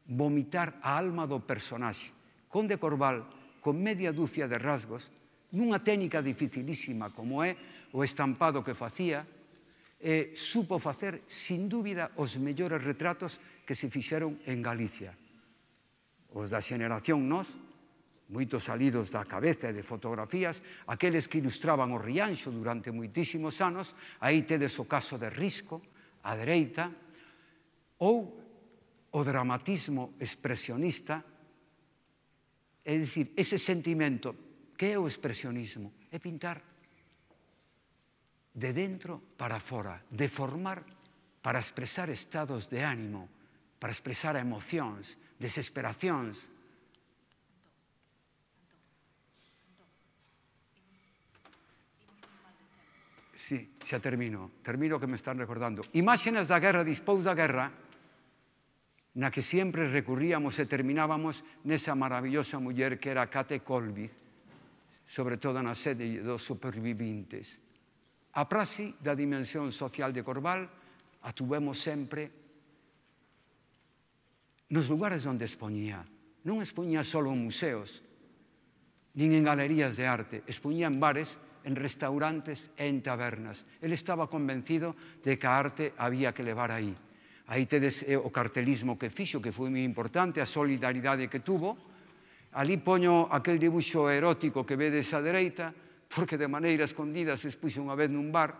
vomitar a alma do personaxe conde Corval con media dúcia de rasgos, nunha técnica dificilísima como é o estampado que facía, eh, supo facer, sin dúbida, os mellores retratos que se fixeron en Galicia. Os da xeneración nos, moitos salidos da cabeza e de fotografías, aqueles que ilustraban o Rianxo durante moitísimos anos, aí tedes o caso de Risco, a dereita, ou o dramatismo expresionista É dicir, ese sentimento que é o expresionismo? É pintar de dentro para fora, de formar para expresar estados de ánimo, para expresar emocións, desesperacións, Sí, xa termino. Termino que me están recordando. Imágenes da guerra, dispous da guerra, na que sempre recurríamos e terminábamos nesa maravillosa muller que era Kate Colbiz, sobre todo na sede dos supervivintes. A praxe da dimensión social de Corval a tuvemos sempre nos lugares onde expoñía. Non expoñía só en museos, nin en galerías de arte, expoñía en bares, en restaurantes e en tabernas. Ele estaba convencido de que a arte había que levar aí. Aí tedes eh, o cartelismo que fixo, que foi moi importante, a solidaridade que tuvo. Ali poño aquel dibuixo erótico que vedes á dereita, porque de maneira escondida se expuxe unha vez nun bar.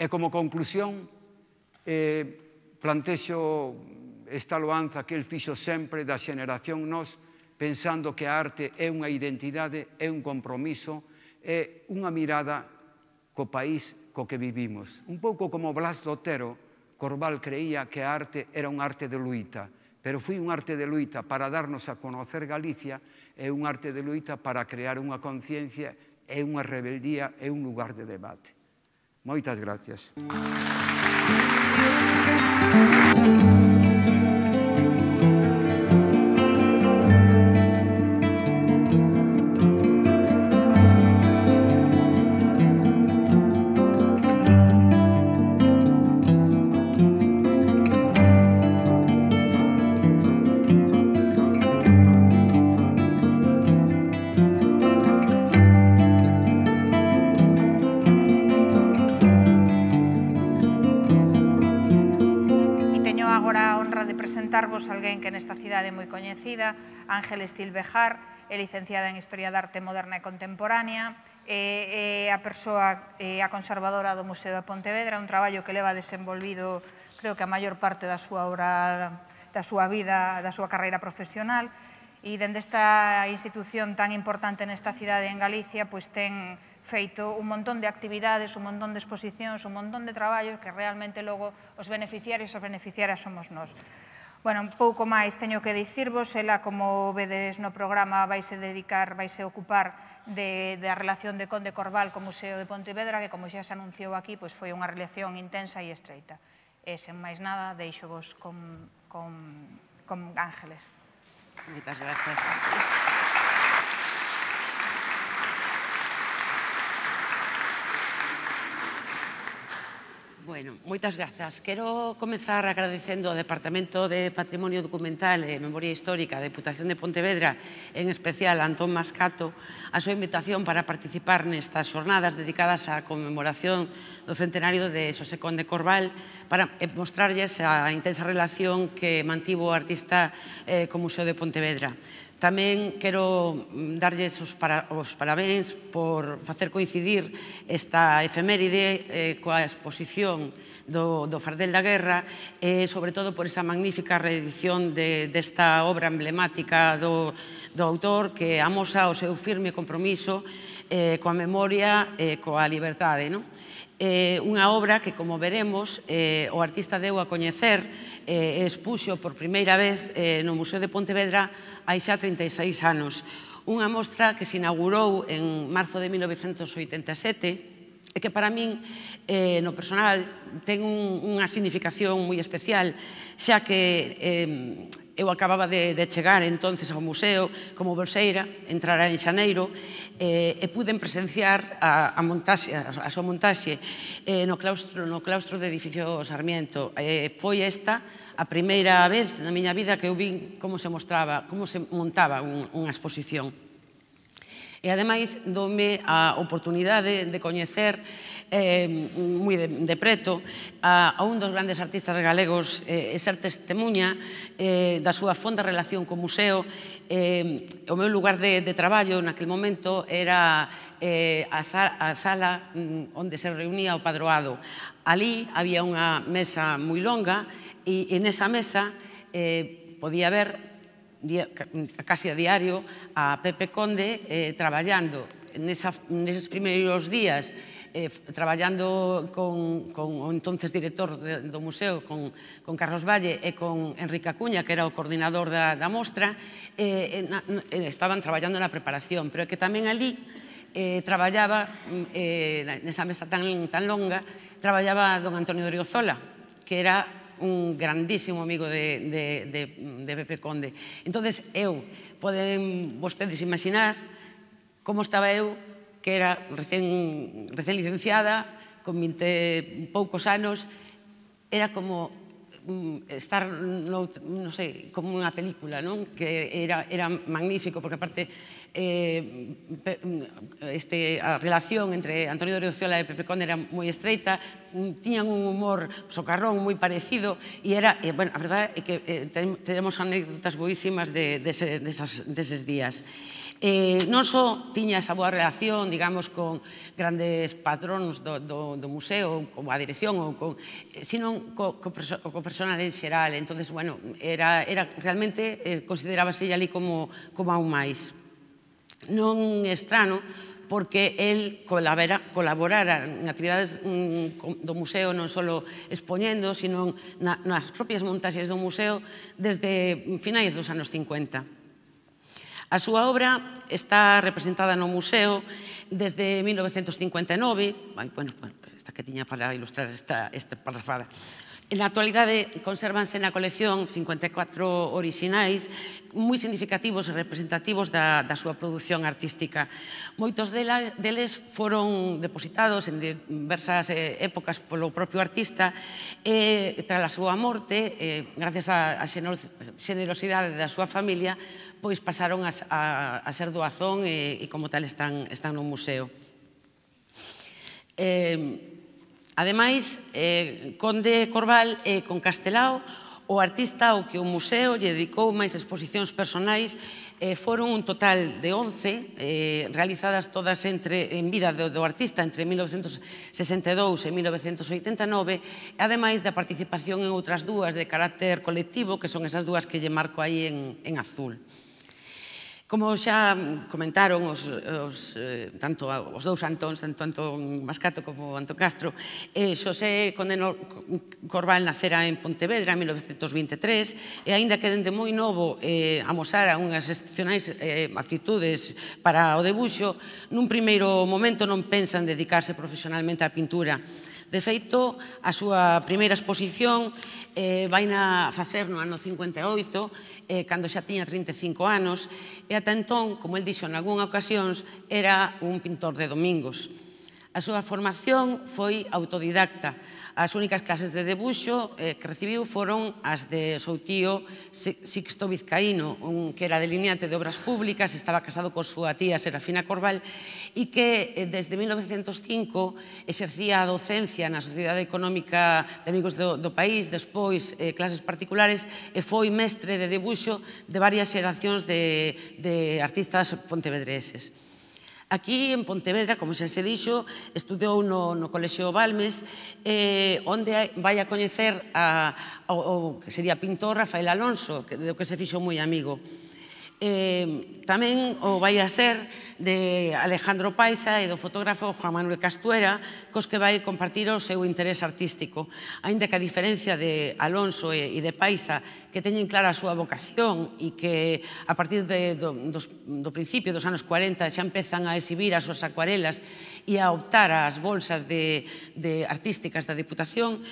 E como conclusión, eh, plantexo esta loanza que el fixo sempre da xeneración nos, pensando que a arte é unha identidade, é un compromiso, é unha mirada co país co que vivimos. Un pouco como Blas Dotero, Corbal creía que a arte era un arte de luita, pero foi un arte de luita para darnos a conocer Galicia e un arte de luita para crear unha conciencia e unha rebeldía e un lugar de debate. Moitas gracias. Música a alguén que nesta cidade é moi coñecida, Ángeles Bejar, é licenciada en Historia de Arte Moderna e Contemporánea, é, é a persoa, é a conservadora do Museo de Pontevedra, un traballo que leva desenvolvido, creo que a maior parte da súa obra, da súa vida, da súa carreira profesional, e dende esta institución tan importante nesta cidade en Galicia, pois ten feito un montón de actividades, un montón de exposicións, un montón de traballos que realmente logo os beneficiarios e as beneficiarias somos nós. Bueno, un pouco máis teño que dicirvos, ela como vedes no programa vaise dedicar, vaise ocupar de, da relación de Conde Corval co Museo de Pontevedra, que como xa se anunciou aquí, pois foi unha relación intensa e estreita. E sen máis nada, deixo vos con, con, con Ángeles. Moitas grazas. Gracias. Bueno, moitas grazas. Quero comenzar agradecendo ao Departamento de Patrimonio Documental e Memoria Histórica da Deputación de Pontevedra, en especial a Antón Mascato, a súa invitación para participar nestas xornadas dedicadas á conmemoración do centenario de Xosé Conde Corval para eh, mostrarlles a intensa relación que mantivo o artista eh, co Museo de Pontevedra. Tamén quero mm, darlles os, para, os parabéns por facer coincidir esta efeméride eh, coa exposición do, do Fardel da Guerra e, eh, sobre todo, por esa magnífica reedición de, desta obra emblemática do, do autor que amosa o seu firme compromiso eh, coa memoria e eh, coa liberdade. Non? eh, unha obra que, como veremos, eh, o artista deu a coñecer e eh, expuxo por primeira vez eh, no Museo de Pontevedra hai xa 36 anos. Unha mostra que se inaugurou en marzo de 1987 e que para min, eh, no personal, ten un, unha significación moi especial, xa que eh, eu acababa de, de chegar entonces ao museo como bolseira, entrara en Xaneiro, eh, e puden presenciar a, a, montaxe, a, a súa montaxe eh, no, claustro, no claustro do edificio Sarmiento. Eh, foi esta a primeira vez na miña vida que eu vi como se mostraba, como se montaba un, unha exposición. E ademais doume a oportunidade de coñecer eh, moi de, de preto a, a un dos grandes artistas galegos eh, e ser testemunha eh, da súa fonda relación co museo eh, o meu lugar de, de traballo naquel momento era eh, a, a sala mm, onde se reunía o padroado. Ali había unha mesa moi longa e, e nesa mesa eh, podía ver casi a diario a Pepe Conde eh, traballando nesa, neses primeiros días eh, traballando con, con o entonces director de, do museo, con, con Carlos Valle e con Enrique Acuña, que era o coordinador da, da mostra, eh, eh na, eh, estaban traballando na preparación, pero é que tamén ali eh, traballaba, mm, eh, nesa mesa tan, tan longa, traballaba don Antonio Driozola, que era un grandísimo amigo de, de, de, de Pepe Conde. Entonces eu, poden vostedes imaginar como estaba eu, que era recén, recén licenciada, con 20 poucos anos, era como Mm, estar no, non sei, como unha película, non? Que era era magnífico porque aparte eh mm, este a relación entre Antonio Doriozola e Pepe Conde era moi estreita, mm, tiñan un humor socarrón moi parecido e era e, bueno, a verdade é que eh, tenemos anécdotas boísimas de deses de deses días. Eh, non só tiña esa boa relación, digamos, con grandes patróns do, do, do museo, con a dirección, ou con, eh, sino co, co, co personal en xeral. entonces bueno, era, era realmente eh, considerábase ali como, como aún máis. Non estrano, porque el colabora, colaborara en actividades mm, do museo non só expoñendo, sino na, nas propias montaxes do museo desde finais dos anos 50. A súa obra está representada no museo desde 1959, Ay, bueno, bueno, esta que tiña para ilustrar esta, esta parrafada. Na actualidade consérvanse na colección 54 orixinais moi significativos e representativos da, da súa produción artística. Moitos dela, deles foron depositados en diversas eh, épocas polo propio artista e, tras a súa morte, eh, gracias á xenerosidade da súa familia, pois pasaron a, a, a ser doazón e, e como tal están, están no museo. Eh, ademais, eh, Conde Corval e eh, con Castelao o artista ao que o museo lle dedicou máis exposicións personais eh, foron un total de 11 eh, realizadas todas entre, en vida do, do artista entre 1962 e 1989 ademais da participación en outras dúas de carácter colectivo que son esas dúas que lle marco aí en, en azul. Como xa comentaron os, os, eh, tanto os dous Antóns, tanto Antón Mascato como Antón Castro, eh, Xosé Condeno Corbal nacera en Pontevedra en 1923 e aínda que dende moi novo eh, amosara unhas excepcionais eh, actitudes para o debuxo, nun primeiro momento non pensan dedicarse profesionalmente á pintura, De feito, a súa primeira exposición eh, vai na facer no ano 58, eh, cando xa tiña 35 anos, e ata entón, como el dixo en algunha ocasións, era un pintor de domingos. A súa formación foi autodidacta. As únicas clases de debuxo eh, que recibiu foron as de seu tío Sixto Vizcaíno, un que era delineante de obras públicas, estaba casado con súa tía Serafina Corval e que eh, desde 1905 exercía a docencia na Sociedade Económica de Amigos do, do País, despois eh, clases particulares e foi mestre de debuxo de varias xeracións de, de artistas pontevedreses. Aquí en Pontevedra, como xa se dixo, estudou no, no Colexio Balmes, eh, onde vai a coñecer a, o, o que sería pintor Rafael Alonso, que, do que se fixo moi amigo eh, tamén o vai a ser de Alejandro Paisa e do fotógrafo Juan Manuel Castuera, cos que vai compartir o seu interés artístico, aínda que a diferencia de Alonso e, de Paisa, que teñen clara a súa vocación e que a partir de, do, dos, do principio dos anos 40 xa empezan a exhibir as súas acuarelas e a optar ás bolsas de, de artísticas da Diputación,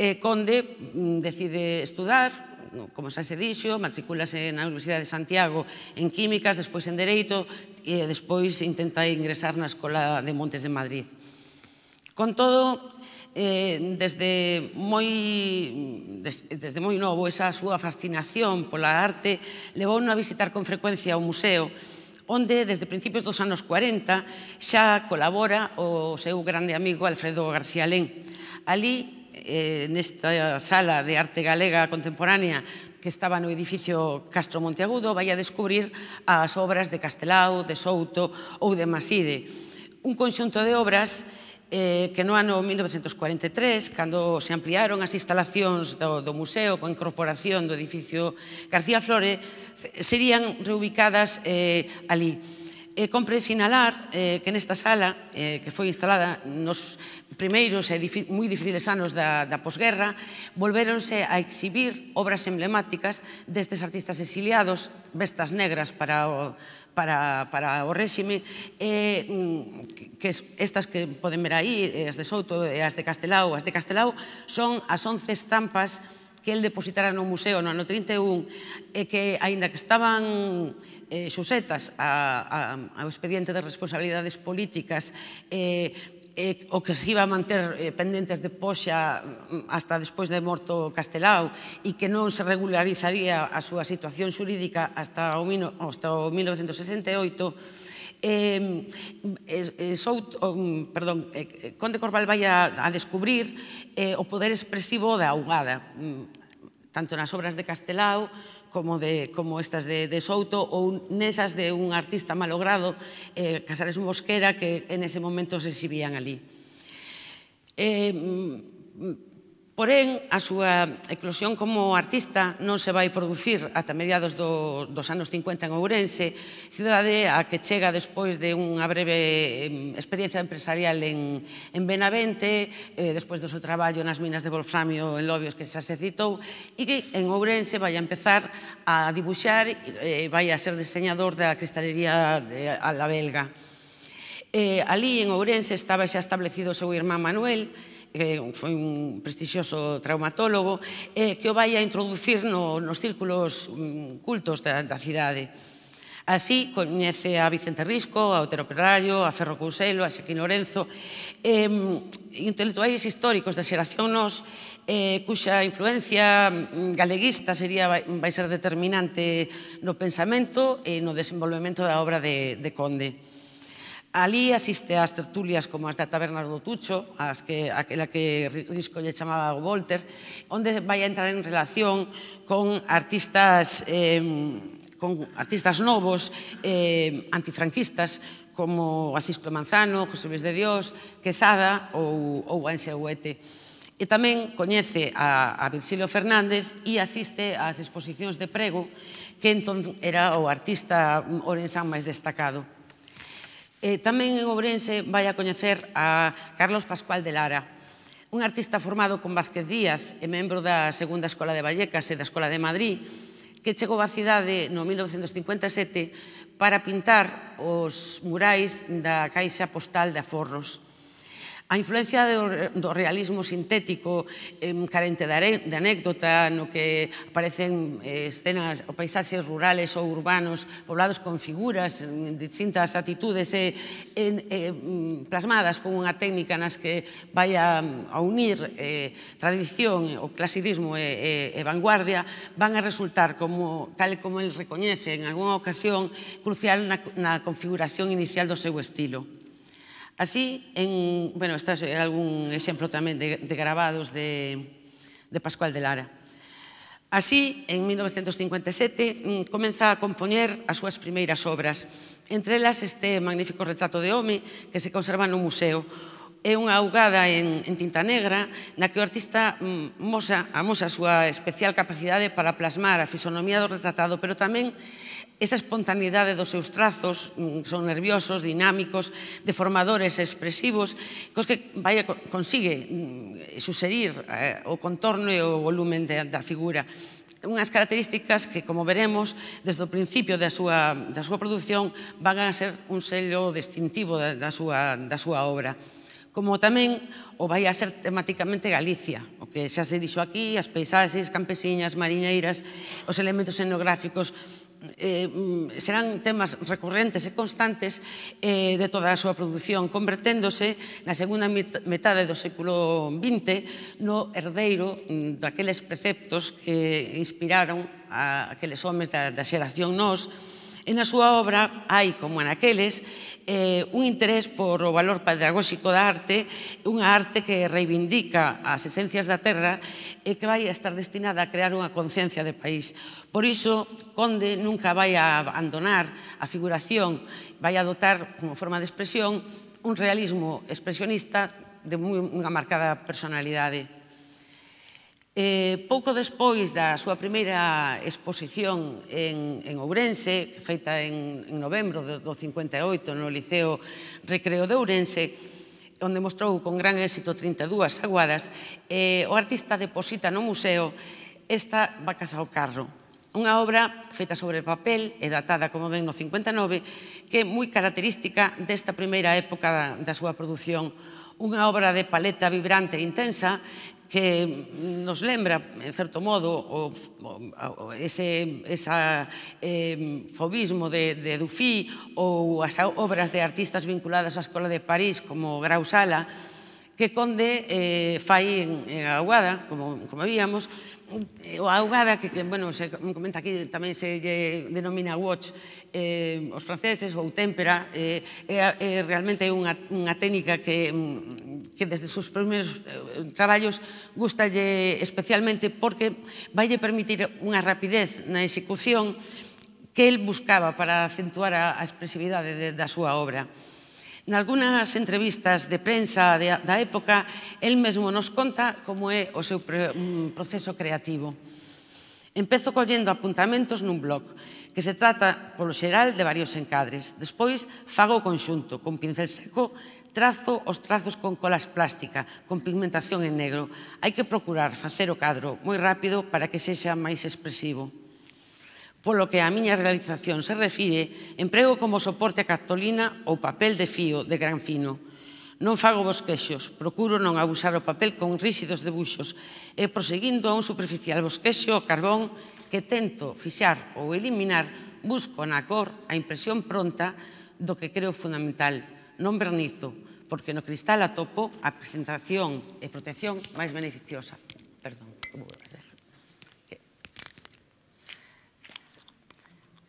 eh, Conde mm, decide estudar como xa se dixo, matricúlase na Universidade de Santiago en Químicas, despois en Dereito e despois intenta ingresar na Escola de Montes de Madrid. Con todo, eh, desde moi desde moi novo esa súa fascinación pola arte levou a visitar con frecuencia o museo onde desde principios dos anos 40 xa colabora o seu grande amigo Alfredo García Lén. Ali eh, nesta sala de arte galega contemporánea que estaba no edificio Castro Monteagudo, vai a descubrir as obras de Castelao, de Souto ou de Maside. Un conxunto de obras eh, que no ano 1943, cando se ampliaron as instalacións do, do museo con incorporación do edificio García Flore, serían reubicadas eh, ali. E compre sinalar eh, que nesta sala, eh, que foi instalada nos primeiros e moi difíciles anos da, da posguerra, volveronse a exhibir obras emblemáticas destes artistas exiliados, vestas negras para o, para, para o réxime, e, mm, que estas que poden ver aí, as de Souto e as de Castelao, as de Castelao son as 11 estampas que el depositara no museo no ano 31 e que, aínda que estaban eh, xusetas a, a, ao expediente de responsabilidades políticas, eh, e eh, o que se iba a manter eh, pendentes de poxa mm, hasta despois de morto Castelao e que non se regularizaría a súa situación xurídica hasta o, hasta o 1968, eh, eh, sou, oh, perdón, eh, Conde Corval vai a, a descubrir eh, o poder expresivo da augada, mm, tanto nas obras de Castelao como, de, como estas de, de Souto ou nesas de un artista malogrado, eh, Casares Mosquera, que en ese momento se exhibían ali. Eh, mm, Porén, a súa eclosión como artista non se vai producir ata mediados do, dos anos 50 en Ourense, cidade a que chega despois de unha breve experiencia empresarial en, en Benavente, eh, despois do seu traballo nas minas de Wolframio en Lobios que xa se citou, e que en Ourense vai a empezar a dibuxar, eh, vai a ser diseñador da cristalería de, a la belga. Eh, ali en Ourense estaba xa establecido o seu irmán Manuel, que foi un prestixioso traumatólogo, eh, que o vai a introducir no, nos círculos mm, cultos da, da cidade. Así, coñece a Vicente Risco, a Otero Perrallo, a Ferro Couselo, a Xaquín Lorenzo, eh, intelectuais históricos da xeración nos, eh, cuxa influencia mm, galeguista sería vai ser determinante no pensamento e no desenvolvemento da obra de, de Conde. Ali asiste ás tertulias como as da Taberna do Tucho, as que, aquela que Risco lle chamaba o Volter, onde vai a entrar en relación con artistas, eh, con artistas novos, eh, antifranquistas, como Francisco Manzano, José Luis de Dios, Quesada ou, ou Anxe Huete. E tamén coñece a, a Virxilio Fernández e asiste ás exposicións de prego que entón era o artista orensán máis destacado. Eh, tamén en Ourense vai a coñecer a Carlos Pascual de Lara, un artista formado con Vázquez Díaz e membro da Segunda Escola de Vallecas e da Escola de Madrid, que chegou á cidade no 1957 para pintar os murais da Caixa Postal de Aforros. A influencia do, do realismo sintético eh, carente de, de anécdota no que aparecen eh, escenas ou paisaxes rurales ou urbanos poblados con figuras en distintas atitudes e eh, eh, plasmadas con unha técnica nas que vai a, a unir eh, tradición, o clasicismo e, e, e vanguardia van a resultar como tal como el recoñece en algunha ocasión crucial na, na configuración inicial do seu estilo. Así, en, bueno, esta é eh, algún exemplo tamén de, de grabados de, de Pascual de Lara. Así, en 1957, mm, comeza a compoñer as súas primeiras obras. Entre elas este magnífico retrato de home que se conserva no museo. É unha augada en, en tinta negra na que o artista mm, mosa, amosa a súa especial capacidade para plasmar a fisonomía do retratado, pero tamén esa espontaneidade dos seus trazos, mm, son nerviosos, dinámicos, deformadores, expresivos, cos que vai, consigue mm, suserir eh, o contorno e o volumen de, da figura. Unhas características que, como veremos, desde o principio da súa, da súa produción van a ser un sello distintivo da, da, súa, da súa obra como tamén o vai a ser temáticamente Galicia, o que xa se dixo aquí, as paisaxes campesiñas, mariñeiras, os elementos etnográficos, eh, serán temas recurrentes e constantes eh, de toda a súa produción, converténdose na segunda metade do século XX no herdeiro mm, daqueles preceptos que inspiraron a aqueles homes da, da xeración nos, E na súa obra hai, como aqueles, eh, un interés por o valor pedagóxico da arte, unha arte que reivindica as esencias da terra e que vai a estar destinada a crear unha conciencia de país. Por iso, Conde nunca vai a abandonar a figuración, vai a adotar como forma de expresión un realismo expresionista de moi, unha marcada personalidade. Eh, pouco despois da súa primeira exposición en, en Ourense, feita en, en novembro do, do 58 no Liceo Recreo de Ourense, onde mostrou con gran éxito 32 aguadas, eh, o artista deposita no museo esta Vacas ao carro, unha obra feita sobre papel e datada, como ven, no 59, que é moi característica desta primeira época da, da súa produción unha obra de paleta vibrante e intensa que nos lembra, en certo modo, o, o, ese, esa, eh, fobismo de, de Dufy ou as obras de artistas vinculadas á Escola de París como Grausala, que Conde eh, fai en, en Aguada, como, como víamos, a augada que, que bueno, se comenta aquí tamén se lle denomina watch eh, os franceses ou témpera eh, é, realmente unha, unha técnica que, mm, que desde os seus primeiros eh, traballos gustalle especialmente porque vaille permitir unha rapidez na execución que el buscaba para acentuar a, a expresividade de, da súa obra. En algunhas entrevistas de prensa da época, el mesmo nos conta como é o seu mm, proceso creativo. Empezo collendo apuntamentos nun blog, que se trata, polo xeral, de varios encadres. Despois, fago o conxunto, con pincel seco, trazo os trazos con colas plástica, con pigmentación en negro. Hai que procurar facer o cadro moi rápido para que sexa máis expresivo. Polo que a miña realización se refire, emprego como soporte a cartolina ou papel de fío de gran fino. Non fago vos queixos, procuro non abusar o papel con ríxidos debuxos e proseguindo a un superficial bosquexo o carbón que tento fixar ou eliminar, busco na cor a impresión pronta do que creo fundamental, non vernizo, porque no cristal atopo a presentación e protección máis beneficiosa. Perdón, vou ver.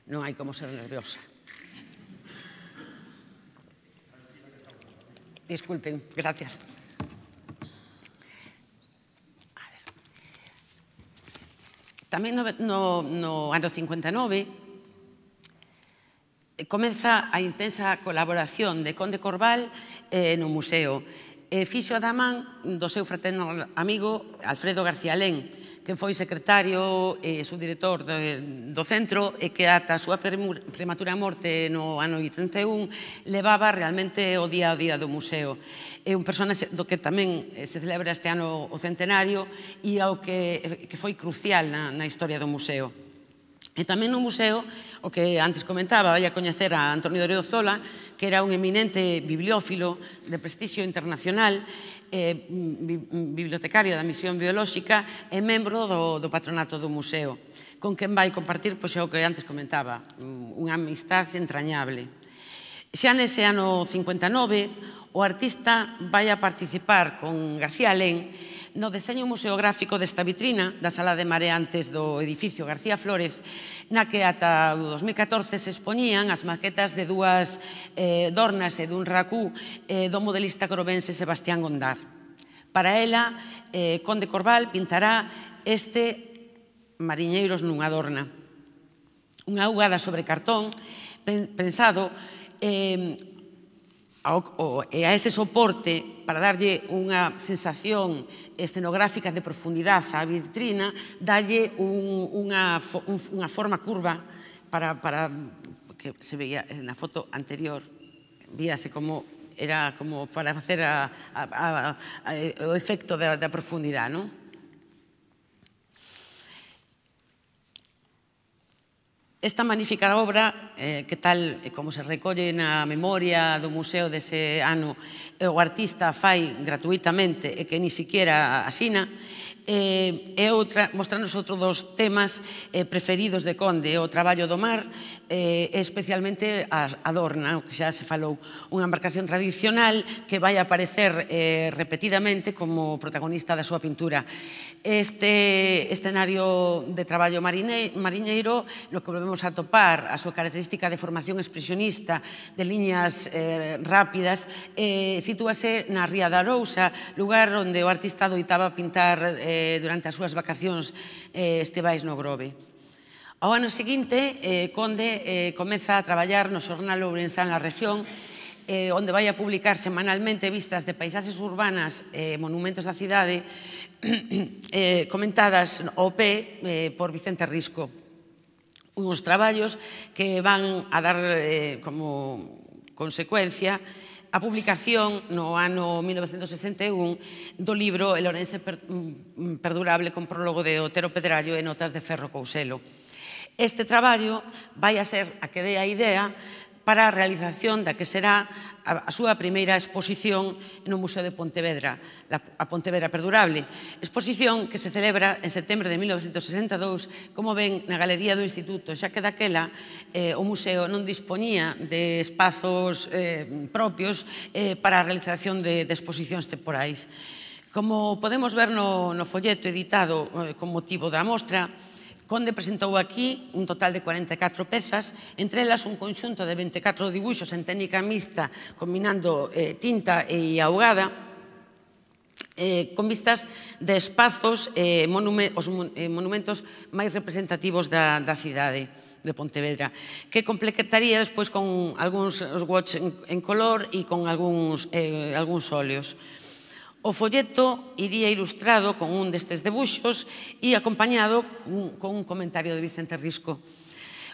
Non hai como ser nerviosa. Disculpen, gracias. A ver. Tamén no, no, no ano 59 eh, comeza a intensa colaboración de Conde Corval eh, no museo. E fixo a da man do seu fraterno amigo Alfredo García Lén, que foi secretario e eh, subdirector do centro e que ata a súa prematura morte no ano 81 levaba realmente o día a día do museo. É un personaxe do que tamén eh, se celebra este ano o centenario e ao que, eh, que foi crucial na, na historia do museo. E tamén no museo, o que antes comentaba, vai a coñecer a Antonio Doreo Zola, que era un eminente bibliófilo de prestixio internacional eh, bibliotecario da Misión Biolóxica e membro do, do patronato do museo, con quen vai compartir pois, o que antes comentaba, mm, unha amistade entrañable. Xa nese ano 59, o artista vai a participar con García Alén No deseño museográfico desta vitrina da sala de mareantes do edificio García Flórez, na que ata o 2014 se expoñían as maquetas de dúas eh, dornas e dun racú eh, do modelista crobense Sebastián Gondar. Para ela, eh, Conde Corval pintará este Mariñeiros nunha dorna. Unha augada sobre cartón pensado eh, ao, ao, e a ese soporte para darlle unha sensación escenográfica de profundidade á vitrina, dalle un, unha, un, unha forma curva para, para que se veía na foto anterior, víase como era como para facer a, a, a, a, o efecto da, da profundidade, non? Esta magnífica obra, eh, que tal eh, como se recolle na memoria do museo dese ano, eh, o artista fai gratuitamente e que ni siquiera asina, eh, é outra, mostrarnos outro dos temas eh, preferidos de Conde, o traballo do mar, eh, especialmente a, a Dorna, o que xa se falou, unha embarcación tradicional que vai aparecer eh, repetidamente como protagonista da súa pintura. Este escenario de traballo marine, mariñeiro, no que volvemos a topar a súa característica de formación expresionista de liñas eh, rápidas, eh, sitúase na Ría da Arousa, lugar onde o artista doitaba pintar eh, eh, durante as súas vacacións eh, estevais no Grove. Ao ano seguinte, eh, Conde eh, comeza a traballar no xornal Ourensán na región, eh, onde vai a publicar semanalmente vistas de paisaxes urbanas e eh, monumentos da cidade [clears throat] eh, comentadas ao pé eh, por Vicente Risco. Unhos traballos que van a dar eh, como consecuencia a publicación no ano 1961 do libro El Orense mm, Perdurable con prólogo de Otero Pedrallo e notas de Ferro Couselo. Este traballo vai a ser a que dé a idea para a realización da que será a súa primeira exposición no Museo de Pontevedra, a Pontevedra Perdurable, exposición que se celebra en setembro de 1962, como ven, na Galería do Instituto, xa que daquela eh, o museo non dispoñía de espazos eh, propios eh, para a realización de, de exposicións temporais. Como podemos ver no, no folleto editado eh, con motivo da mostra, Conde presentou aquí un total de 44 pezas, entre elas un conxunto de 24 dibuixos en técnica mixta combinando eh, tinta e ahogada, eh, con vistas de espazos eh, monume, os mon, eh, monumentos máis representativos da, da cidade de Pontevedra, que completaría despois con algúns watch en, en color e con algúns, eh, algúns óleos. O folleto iría ilustrado con un destes debuxos e acompañado con un comentario de Vicente Risco.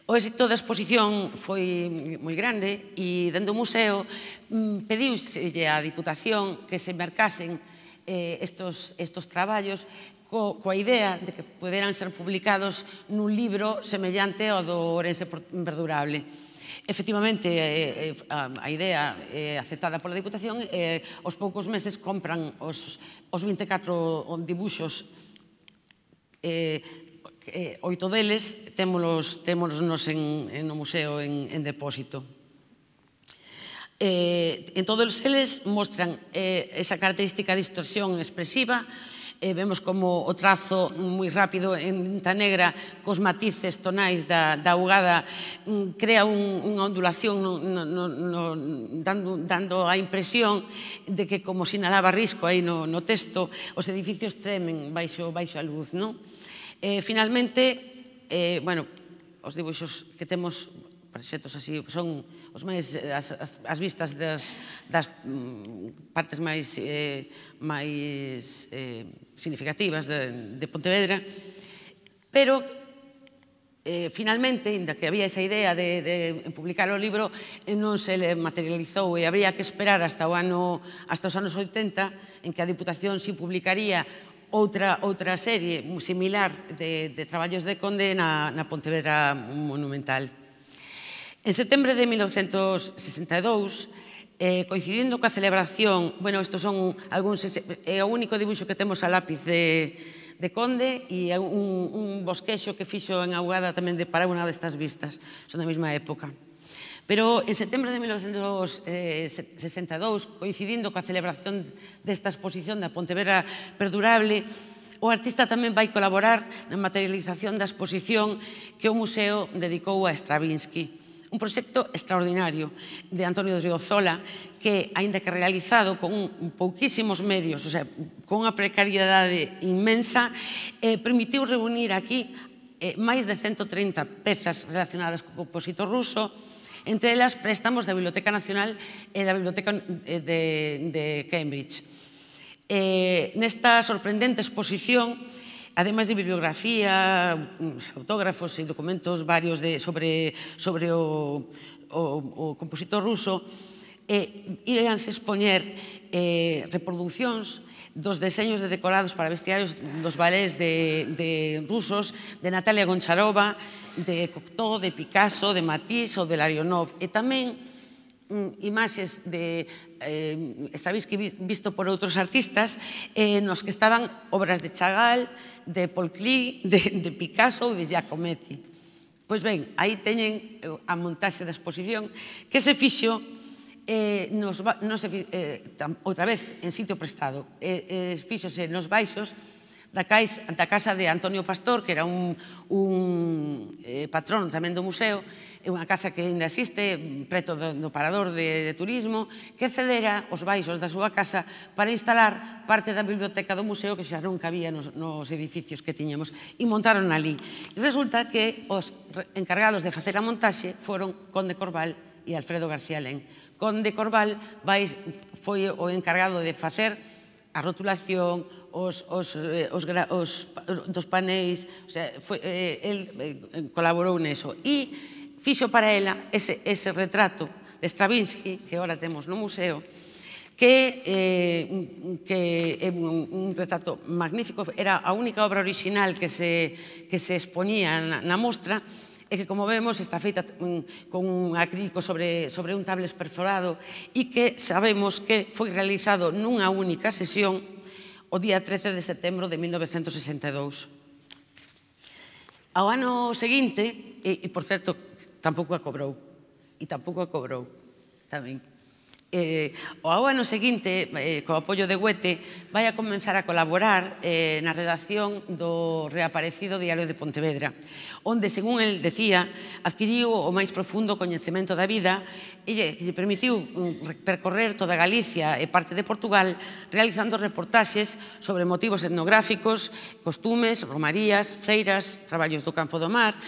O éxito da exposición foi moi grande e dentro do museo mm, pediuselle á Diputación que se mercasen estes eh, estos, estos traballos coa idea de que poderan ser publicados nun libro semellante ao do Orense Verdurable. Efectivamente, eh, eh, a, a idea é eh, aceptada pola Diputación, e os poucos meses compran os, os 24 dibuxos eh, eh, oito deles témolos, témolos nos en, en no museo en, en depósito. Eh, en todos eles mostran eh, esa característica de distorsión expresiva e vemos como o trazo moi rápido en tinta negra cos matices tonais da, da augada mm, crea un, unha ondulación no, no, no, dando, dando a impresión de que como sinalaba risco aí no, no texto os edificios tremen baixo, baixo a luz non? Eh, finalmente eh, bueno, os dibuixos que temos proxectos así son os máis eh, as, as, as vistas das, das mm, partes máis eh, máis eh, significativas de, de Pontevedra, pero eh, finalmente, inda que había esa idea de, de publicar o libro, eh, non se le materializou e habría que esperar hasta o ano hasta os anos 80 en que a Diputación si publicaría outra, outra serie similar de, de traballos de Conde na, na Pontevedra Monumental. En setembro de 1962, eh, coincidindo coa celebración, bueno, estos son algúns, é o único dibuixo que temos a lápiz de, de Conde e un, un bosquexo que fixo en Augada tamén de para unha destas vistas, son da mesma época. Pero en setembro de 1962, coincidindo coa celebración desta exposición da Pontevedra Perdurable, o artista tamén vai colaborar na materialización da exposición que o museo dedicou a Stravinsky. Un proxecto extraordinario de Antonio Riozola que, aínda que realizado con pouquísimos medios, o sea, con unha precariedade inmensa, eh, permitiu reunir aquí eh, máis de 130 pezas relacionadas co compositor ruso, entre elas préstamos da Biblioteca Nacional e da Biblioteca eh, de, de Cambridge. Eh, nesta sorprendente exposición, ademais de bibliografía, autógrafos e documentos varios de, sobre, sobre o, o, o compositor ruso, e íanse expoñer eh, reproduccións dos deseños de decorados para vestiarios dos balés de, de rusos, de Natalia Goncharova, de Cocteau, de Picasso, de Matisse ou de Larionov. E tamén mm, imaxes de eh, Stravinsky visto por outros artistas eh, nos que estaban obras de Chagall, de Paul Klee, de, de Picasso ou de Giacometti. Pois ben, aí teñen eh, a montaxe da exposición que se fixo eh, nos, non se, eh, tam, outra vez en sitio prestado. Eh, eh, fixose nos baixos da, cais, da casa de Antonio Pastor, que era un, un eh, patrón tamén do museo, é unha casa que ainda existe preto do, do parador de, de turismo, que cedera os baixos da súa casa para instalar parte da biblioteca do museo que xa non cabía nos, nos edificios que tiñamos e montaron ali. E resulta que os encargados de facer a montaxe foron Conde Corval e Alfredo García Lén. Conde Corval vais, foi o encargado de facer a rotulación, os, os, eh, os, os dos panéis, o sea, foi, eh, el eh, colaborou neso. E fixo para ela ese, ese retrato de Stravinsky, que agora temos no museo, que, eh, que é un, un retrato magnífico, era a única obra original que se, que se exponía na, na mostra, e que, como vemos, está feita mm, con un acrílico sobre, sobre un tablet perforado e que sabemos que foi realizado nunha única sesión o día 13 de setembro de 1962. Ao ano seguinte, e, e por certo, tampouco a cobrou. E tampouco a cobrou tamén. Eh, o ao ano seguinte, eh, co apoio de Huete, vai a comenzar a colaborar eh, na redacción do reaparecido Diario de Pontevedra, onde, según el decía, adquiriu o máis profundo coñecemento da vida e que lle permitiu mm, percorrer toda Galicia e parte de Portugal realizando reportaxes sobre motivos etnográficos, costumes, romarías, feiras, traballos do campo do mar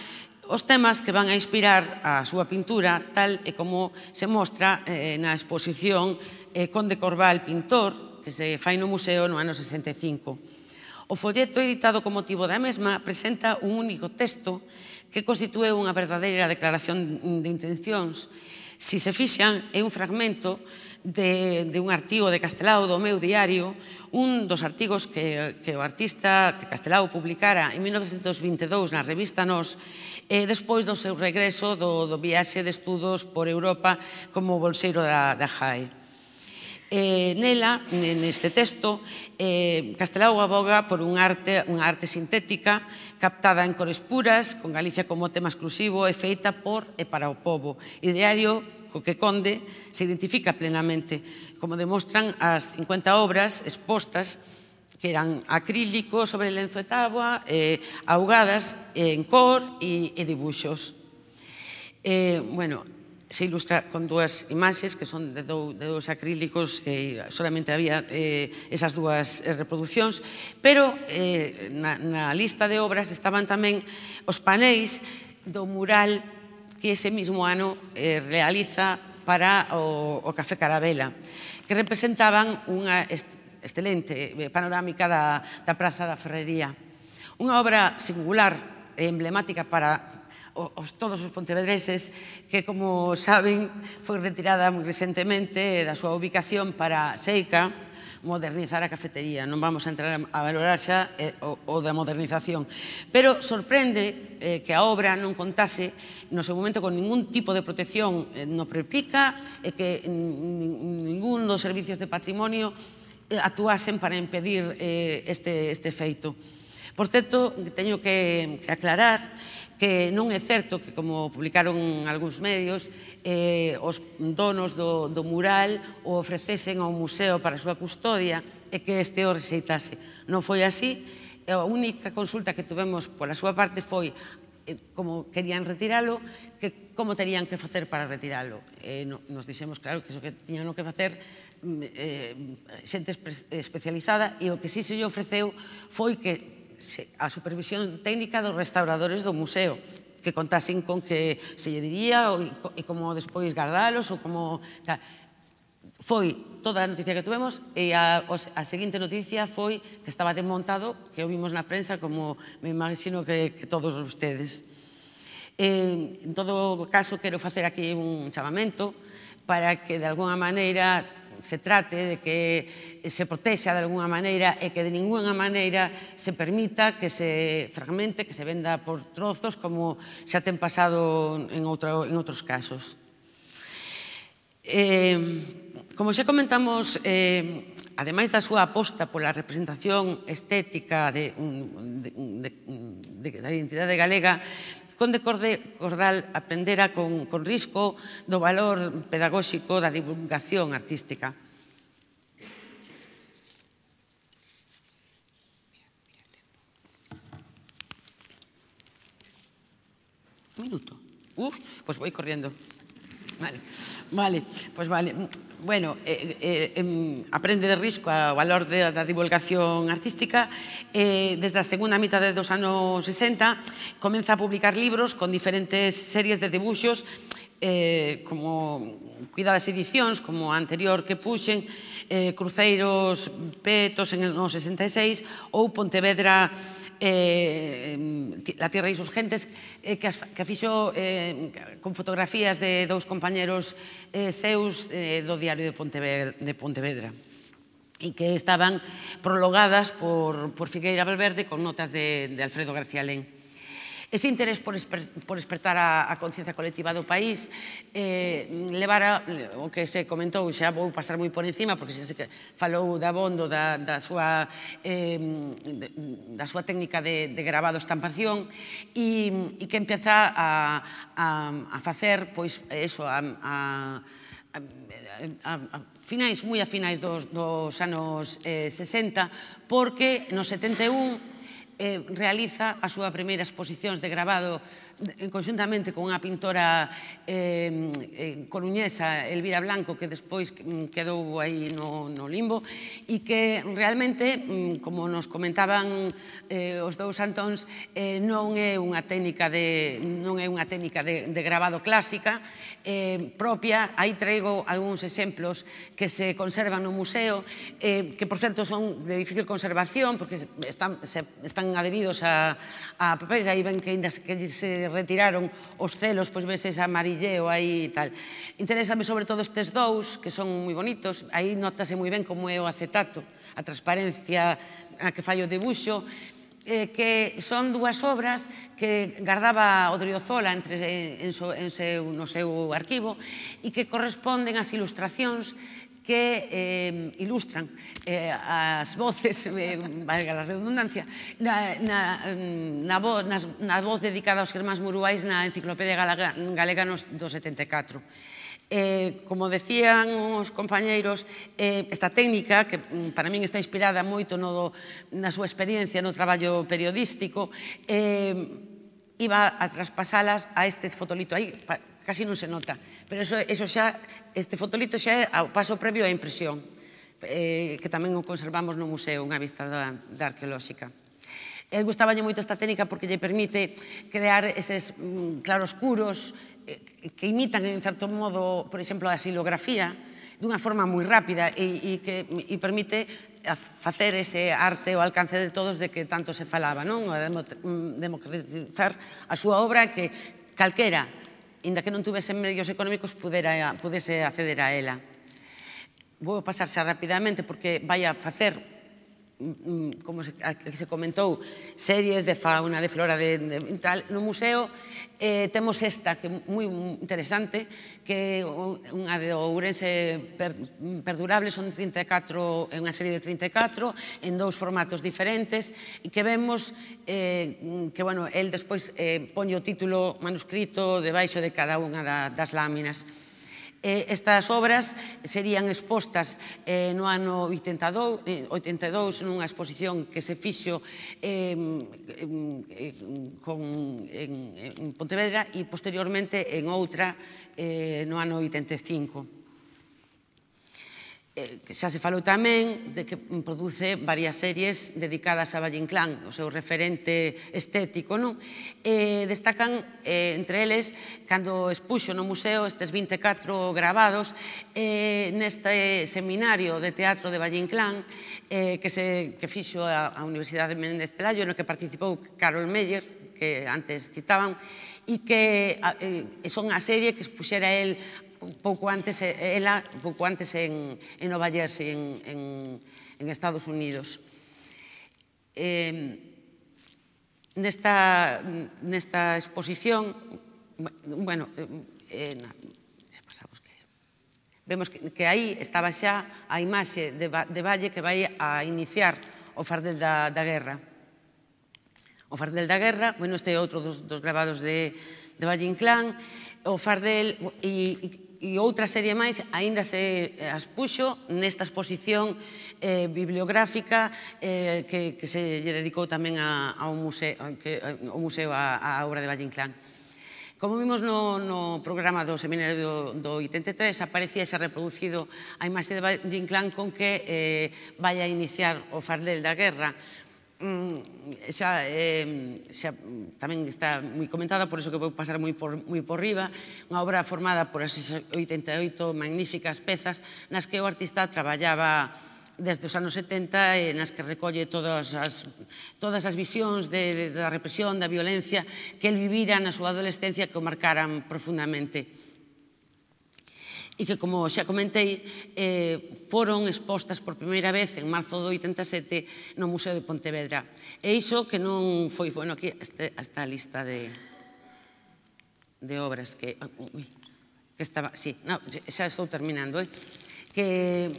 Os temas que van a inspirar a súa pintura, tal e como se mostra eh, na exposición eh, Conde Corval Pintor, que se fai no museo no ano 65. O folleto editado con motivo da mesma presenta un único texto que constitúe unha verdadeira declaración de intencións. Si se fixan, é un fragmento de, de un artigo de Castelao do meu diario, un dos artigos que, que o artista que Castelao publicara en 1922 na revista Nos, eh, despois do seu regreso do, do viaxe de estudos por Europa como bolseiro da, da JAE. Eh, nela, neste texto, eh, Castelao aboga por un arte, unha arte sintética captada en cores puras, con Galicia como tema exclusivo e feita por e para o povo. Ideario co que Conde se identifica plenamente, como demostran as 50 obras expostas que eran acrílico sobre lenzo e tábua, eh, ahogadas en cor e, e dibuxos. Eh, bueno, se ilustra con dúas imaxes que son de, do, de dous acrílicos e eh, solamente había eh, esas dúas eh, reproduccións pero eh, na, na lista de obras estaban tamén os panéis do mural que ese mismo ano eh, realiza para o, o Café Carabela, que representaban unha excelente eh, panorámica da, da Praza da Ferrería. Unha obra singular e emblemática para os, todos os pontevedreses que, como saben, foi retirada moi recentemente da súa ubicación para Seica, modernizar a cafetería. Non vamos a entrar a valorar xa eh, o, o da modernización. Pero sorprende eh, que a obra non contase no seu momento con ningún tipo de protección eh, no preplica e eh, que ningún dos servicios de patrimonio eh, actuasen para impedir eh, este, este feito. Por certo, teño que, que aclarar que non é certo que, como publicaron algúns medios, eh, os donos do, do mural o ofrecesen ao museo para a súa custodia e que este o rexeitase. Non foi así, a única consulta que tuvemos pola súa parte foi eh, como querían retirálo, que como terían que facer para retirálo. Eh, no, nos dixemos claro que iso que tiñan que facer mm, eh, xente especializada e o que sí se lle ofreceu foi que a supervisión técnica dos restauradores do museo que contasen con que se lle diría e como despois gardalos ou como... Tal. Foi toda a noticia que tuvemos e a, a seguinte noticia foi que estaba desmontado, que o vimos na prensa, como me imagino que, que todos ustedes. Eh, en todo caso, quero facer aquí un chamamento para que, de alguna maneira, se trate de que se protexa de alguna maneira e que de ninguna maneira se permita que se fragmente, que se venda por trozos como xa ten pasado en, outro, en outros casos. Eh, como xa comentamos, eh, ademais da súa aposta pola representación estética de, de, de, de, da identidade galega, Conde Cordal aprendera con, con risco do valor pedagóxico da divulgación artística. Un minuto. Uf, pois pues voy corriendo. Vale, vale, pois pues vale bueno, eh, eh, aprende de risco a valor de, da divulgación artística eh, desde a segunda de dos anos 60 comeza a publicar libros con diferentes series de debuxos eh, como cuidadas edicións, como a anterior que puxen, eh, Cruceiros Petos en el 66 ou Pontevedra eh, La tierra e sus gentes eh, que, as, que fixo eh, con fotografías de dous compañeros eh, seus eh, do diario de Pontevedra, de Pontevedra e que estaban prologadas por, por Figueira Valverde con notas de, de Alfredo García Lén. Ese interés por, esper, por despertar a, a conciencia colectiva do país eh, a, o que se comentou, xa vou pasar moi por encima, porque xa se que falou da Bondo da, da, súa, eh, da súa técnica de, de gravado estampación e, e que empeza a, a, a facer pois, eso, a, a, a, a, a finais, moi a finais dos, dos anos eh, 60, porque no 71 eh, realiza as súas primeiras exposicións de grabado Eh, conjuntamente con unha pintora eh, eh, coruñesa, Elvira Blanco, que despois mm, quedou aí no, no limbo, e que realmente, mm, como nos comentaban eh, os dous Antóns, eh, non é unha técnica de, non é unha técnica de, de grabado clásica eh, propia. Aí traigo algúns exemplos que se conservan no museo, eh, que, por certo, son de difícil conservación, porque están, se, están adheridos a, a papéis, aí ven que ainda que se retiraron os celos, pois ves ese amarilleo aí e tal. Interésame sobre todo estes dous, que son moi bonitos, aí notase moi ben como é o acetato, a transparencia a que fallo o debuxo, eh, que son dúas obras que gardaba Odriozola entre, en, so, en seu, no seu arquivo e que corresponden ás ilustracións que eh, ilustran eh, as voces, [laughs] eh, valga a redundancia, na, na, na, vo, nas, na voz dedicada aos germáns muruais na Enciclopedia Galega, Galega nos, do 74. Eh, como decían os compañeiros, eh, esta técnica, que mm, para min está inspirada moito no, na súa experiencia no traballo periodístico, eh, iba a traspasalas a este fotolito aí, casi non se nota. Pero eso, eso xa, este fotolito xa é o paso previo á impresión, eh, que tamén o conservamos no museo, unha vista da, da arqueolóxica. El gustaba moito esta técnica porque lle permite crear eses mm, claroscuros eh, que imitan en certo modo, por exemplo, a xilografía dunha forma moi rápida e, e que e permite facer ese arte ao alcance de todos de que tanto se falaba, non? A mm, democratizar a súa obra que calquera inda que non tuvese medios económicos, pudera, pudese acceder a ela. Vou pasarse rapidamente porque vai a facer como se, se comentou, series de fauna, de flora, de, de tal. No museo eh, temos esta, que é moi interesante, que é unha de Ourense per, perdurable, son 34, é unha serie de 34, en dous formatos diferentes, e que vemos eh, que, bueno, el despois eh, ponlle o título manuscrito debaixo de cada unha da, das láminas Eh, estas obras serían expostas eh, no ano 82, eh, 82 nunha exposición que se fixo eh, con, en, en Pontevedra e posteriormente en outra eh, no ano 85. Eh, que xa se falou tamén de que produce varias series dedicadas a Valle Inclán, o seu referente estético, non? Eh, destacan eh, entre eles cando expuxo no museo estes 24 grabados eh, neste seminario de teatro de Valle Inclán eh, que, se, que fixo a, a Universidade de Menéndez Pelayo no que participou Carol Meyer, que antes citaban, e que eh, son a serie que expuxera el pouco antes eh, ela pouco antes en, en Nova Jersey en, en, en Estados Unidos eh, nesta, nesta exposición bueno eh, na, pasamos que vemos que, que aí estaba xa a imaxe de, de Valle que vai a iniciar o fardel da, da guerra o fardel da guerra bueno este é outro dos, dos grabados de, de Valle Inclán o fardel e, e outra serie máis aínda se as puxo nesta exposición eh, bibliográfica eh, que, que se lle dedicou tamén a, ao museo, que, o eh, museo a, a obra de Valle Inclán. Como vimos no, no programa do seminario do, do 83, aparecía xa reproducido a imaxe de Valle Inclán con que eh, vai a iniciar o fardel da guerra, Mm, xa, eh, xa tamén está moi comentada, por iso que vou pasar moi por, moi por riba, unha obra formada por as 88 magníficas pezas nas que o artista traballaba desde os anos 70 e nas que recolle todas as, todas as visións de, de, da represión, da violencia que el vivira na súa adolescencia que o marcaran profundamente e que, como xa comentei, eh, foron expostas por primeira vez en marzo do 87 no Museo de Pontevedra. E iso que non foi, bueno, aquí este, esta lista de, de obras que... Ah, que estaba, sí, no, xa estou terminando, eh? que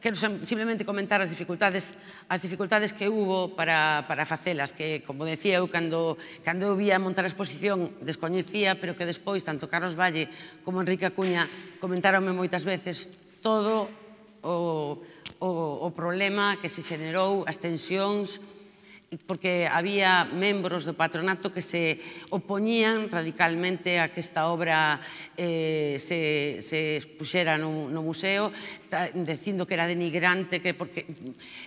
quero simplemente comentar as dificultades as dificultades que hubo para, para facelas, que, como decía eu, cando, cando eu vía montar a exposición, descoñecía, pero que despois, tanto Carlos Valle como Enrique Acuña comentaronme moitas veces todo o, o, o problema que se generou, as tensións, porque había membros do patronato que se opoñían radicalmente a que esta obra eh, se, se expuxera no, no museo, ta, dicindo que era denigrante, que porque,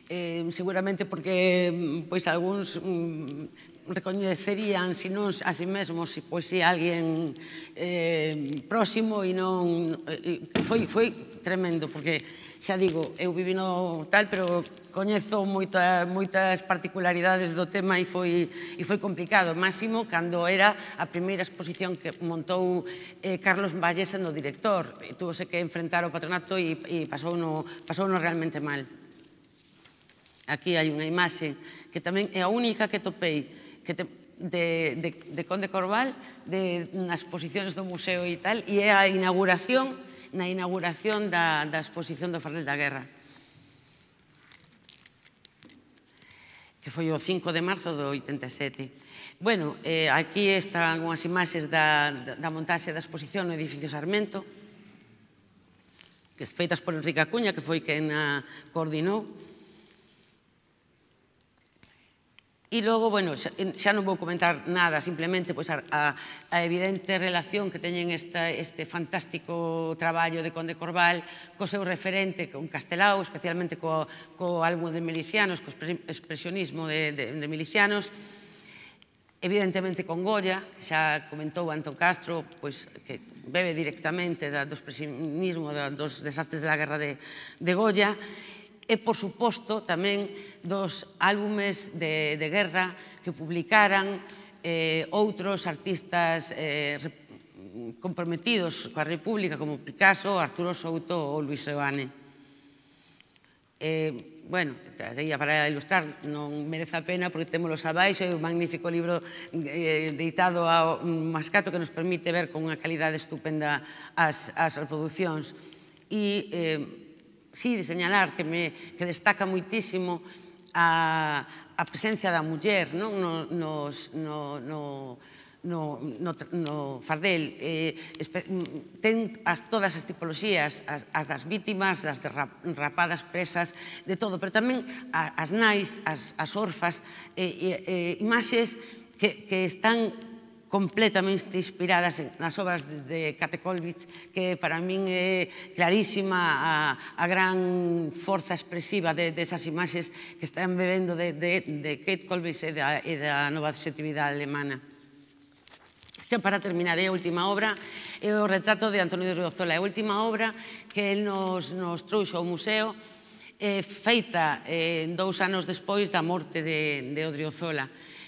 eh, seguramente porque pois, algúns mm, recoñecerían, se non a si sí mesmos, se pois, si alguén eh, próximo e non... Eh, foi, foi, tremendo, porque xa digo, eu vivi no tal, pero coñezo moita, moitas particularidades do tema e foi, e foi complicado, máximo cando era a primeira exposición que montou eh, Carlos Valles no director. E tuve que enfrentar o patronato e, e pasou, no, pasou no realmente mal. Aquí hai unha imaxe que tamén é a única que topei, que te, de, de, de Conde Corval de, nas posiciones do museo e tal, e é a inauguración na inauguración da, da exposición do Farnel da Guerra que foi o 5 de marzo do 87. Bueno, eh, aquí están algunhas imaxes da, da montaxe da exposición no edificio Sarmento, que feitas por Enrique Acuña, que foi quen a coordinou, E logo, bueno, xa, xa non vou comentar nada, simplemente pois, a, a evidente relación que teñen esta, este fantástico traballo de Conde Corval co seu referente, con Castelao, especialmente co, co álbum de Milicianos, co expresionismo de, de, de Milicianos, evidentemente con Goya, xa comentou Anto Castro, pois, que bebe directamente da, do expresionismo da, dos desastres da guerra de, de Goya, e e, por suposto, tamén dos álbumes de, de guerra que publicaran eh, outros artistas eh, comprometidos coa República, como Picasso, Arturo Souto ou Luis Seoane. Eh, bueno, para ilustrar, non merece a pena porque témolos abaixo, é un magnífico libro eh, deitado ao Mascato que nos permite ver con unha calidade estupenda as, as reproduccións. E eh, sí, de señalar que, me, que destaca moitísimo a, a presencia da muller non? No, nos, no, no, no, no, no Fardel. Eh, ten as, todas as tipoloxías, as, as das vítimas, as de rapadas presas, de todo, pero tamén as nais, as, as orfas, eh, eh, imaxes que, que están completamente inspiradas nas obras de, Katekolvich, que para min é clarísima a, a gran forza expresiva de, desas de imaxes que están bebendo de, de, de Kate Colvich e da, e da nova subjetividade alemana. Xa para terminar, é a última obra, é o retrato de Antonio de Riozola, é a última obra que el nos, nos trouxo ao museo, eh, feita eh, dous anos despois da morte de, de Odriozola.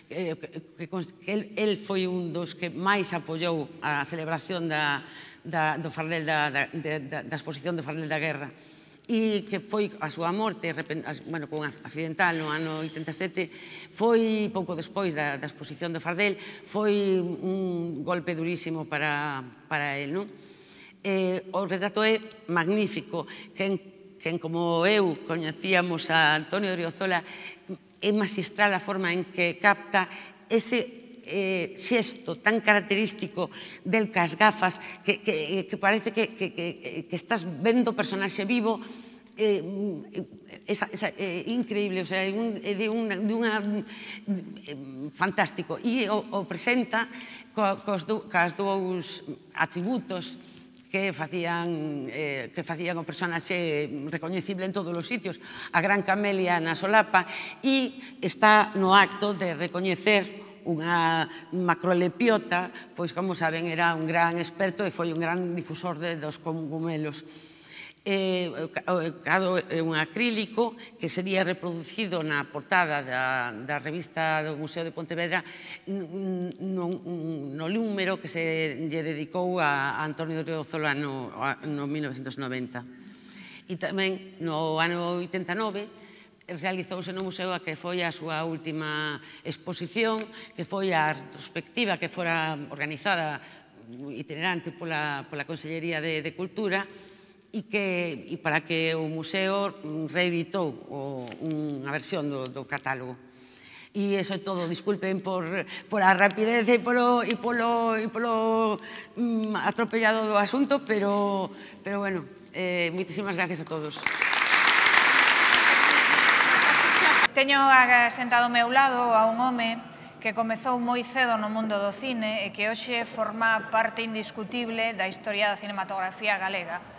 Eh, que, que, que el, foi un dos que máis apoyou a celebración da, da, do Fardel da, da, da, da exposición do Farnel da Guerra e que foi a súa morte bueno, con accidental no ano 87 foi pouco despois da, da exposición do Fardel foi un golpe durísimo para, para el non? Eh, o retrato é magnífico que en, que en como eu coñecíamos a Antonio Oriozola é magistral a forma en que capta ese eh, xesto tan característico del cas gafas que, que, que parece que, que, que, que estás vendo o personaxe vivo eh, mm, esa, esa, eh, increíble, o sea, un, de unha, de mm, unha fantástico e o, o presenta co, cos, do, cas dous atributos que facían, eh, que facían o personaxe recoñecible en todos os sitios, a gran camelia na solapa, e está no acto de recoñecer unha macrolepiota, pois como saben era un gran experto e foi un gran difusor de, dos cogumelos eh, é eh, eh, eh, un acrílico que sería reproducido na portada da, da revista do Museo de Pontevedra no, no número que se lle dedicou a, a Antonio Riozola no, a, no 1990. E tamén no ano 89 realizouse no museo a que foi a súa última exposición, que foi a retrospectiva que fora organizada itinerante pola, pola Consellería de, de Cultura, e que e para que o museo reeditou o, unha versión do, do catálogo. E eso é todo, disculpen por, por a rapidez e polo, e polo, e polo mm, atropellado do asunto, pero, pero bueno, eh, moitísimas gracias a todos. Teño sentado ao meu lado a un home que comezou moi cedo no mundo do cine e que hoxe forma parte indiscutible da historia da cinematografía galega.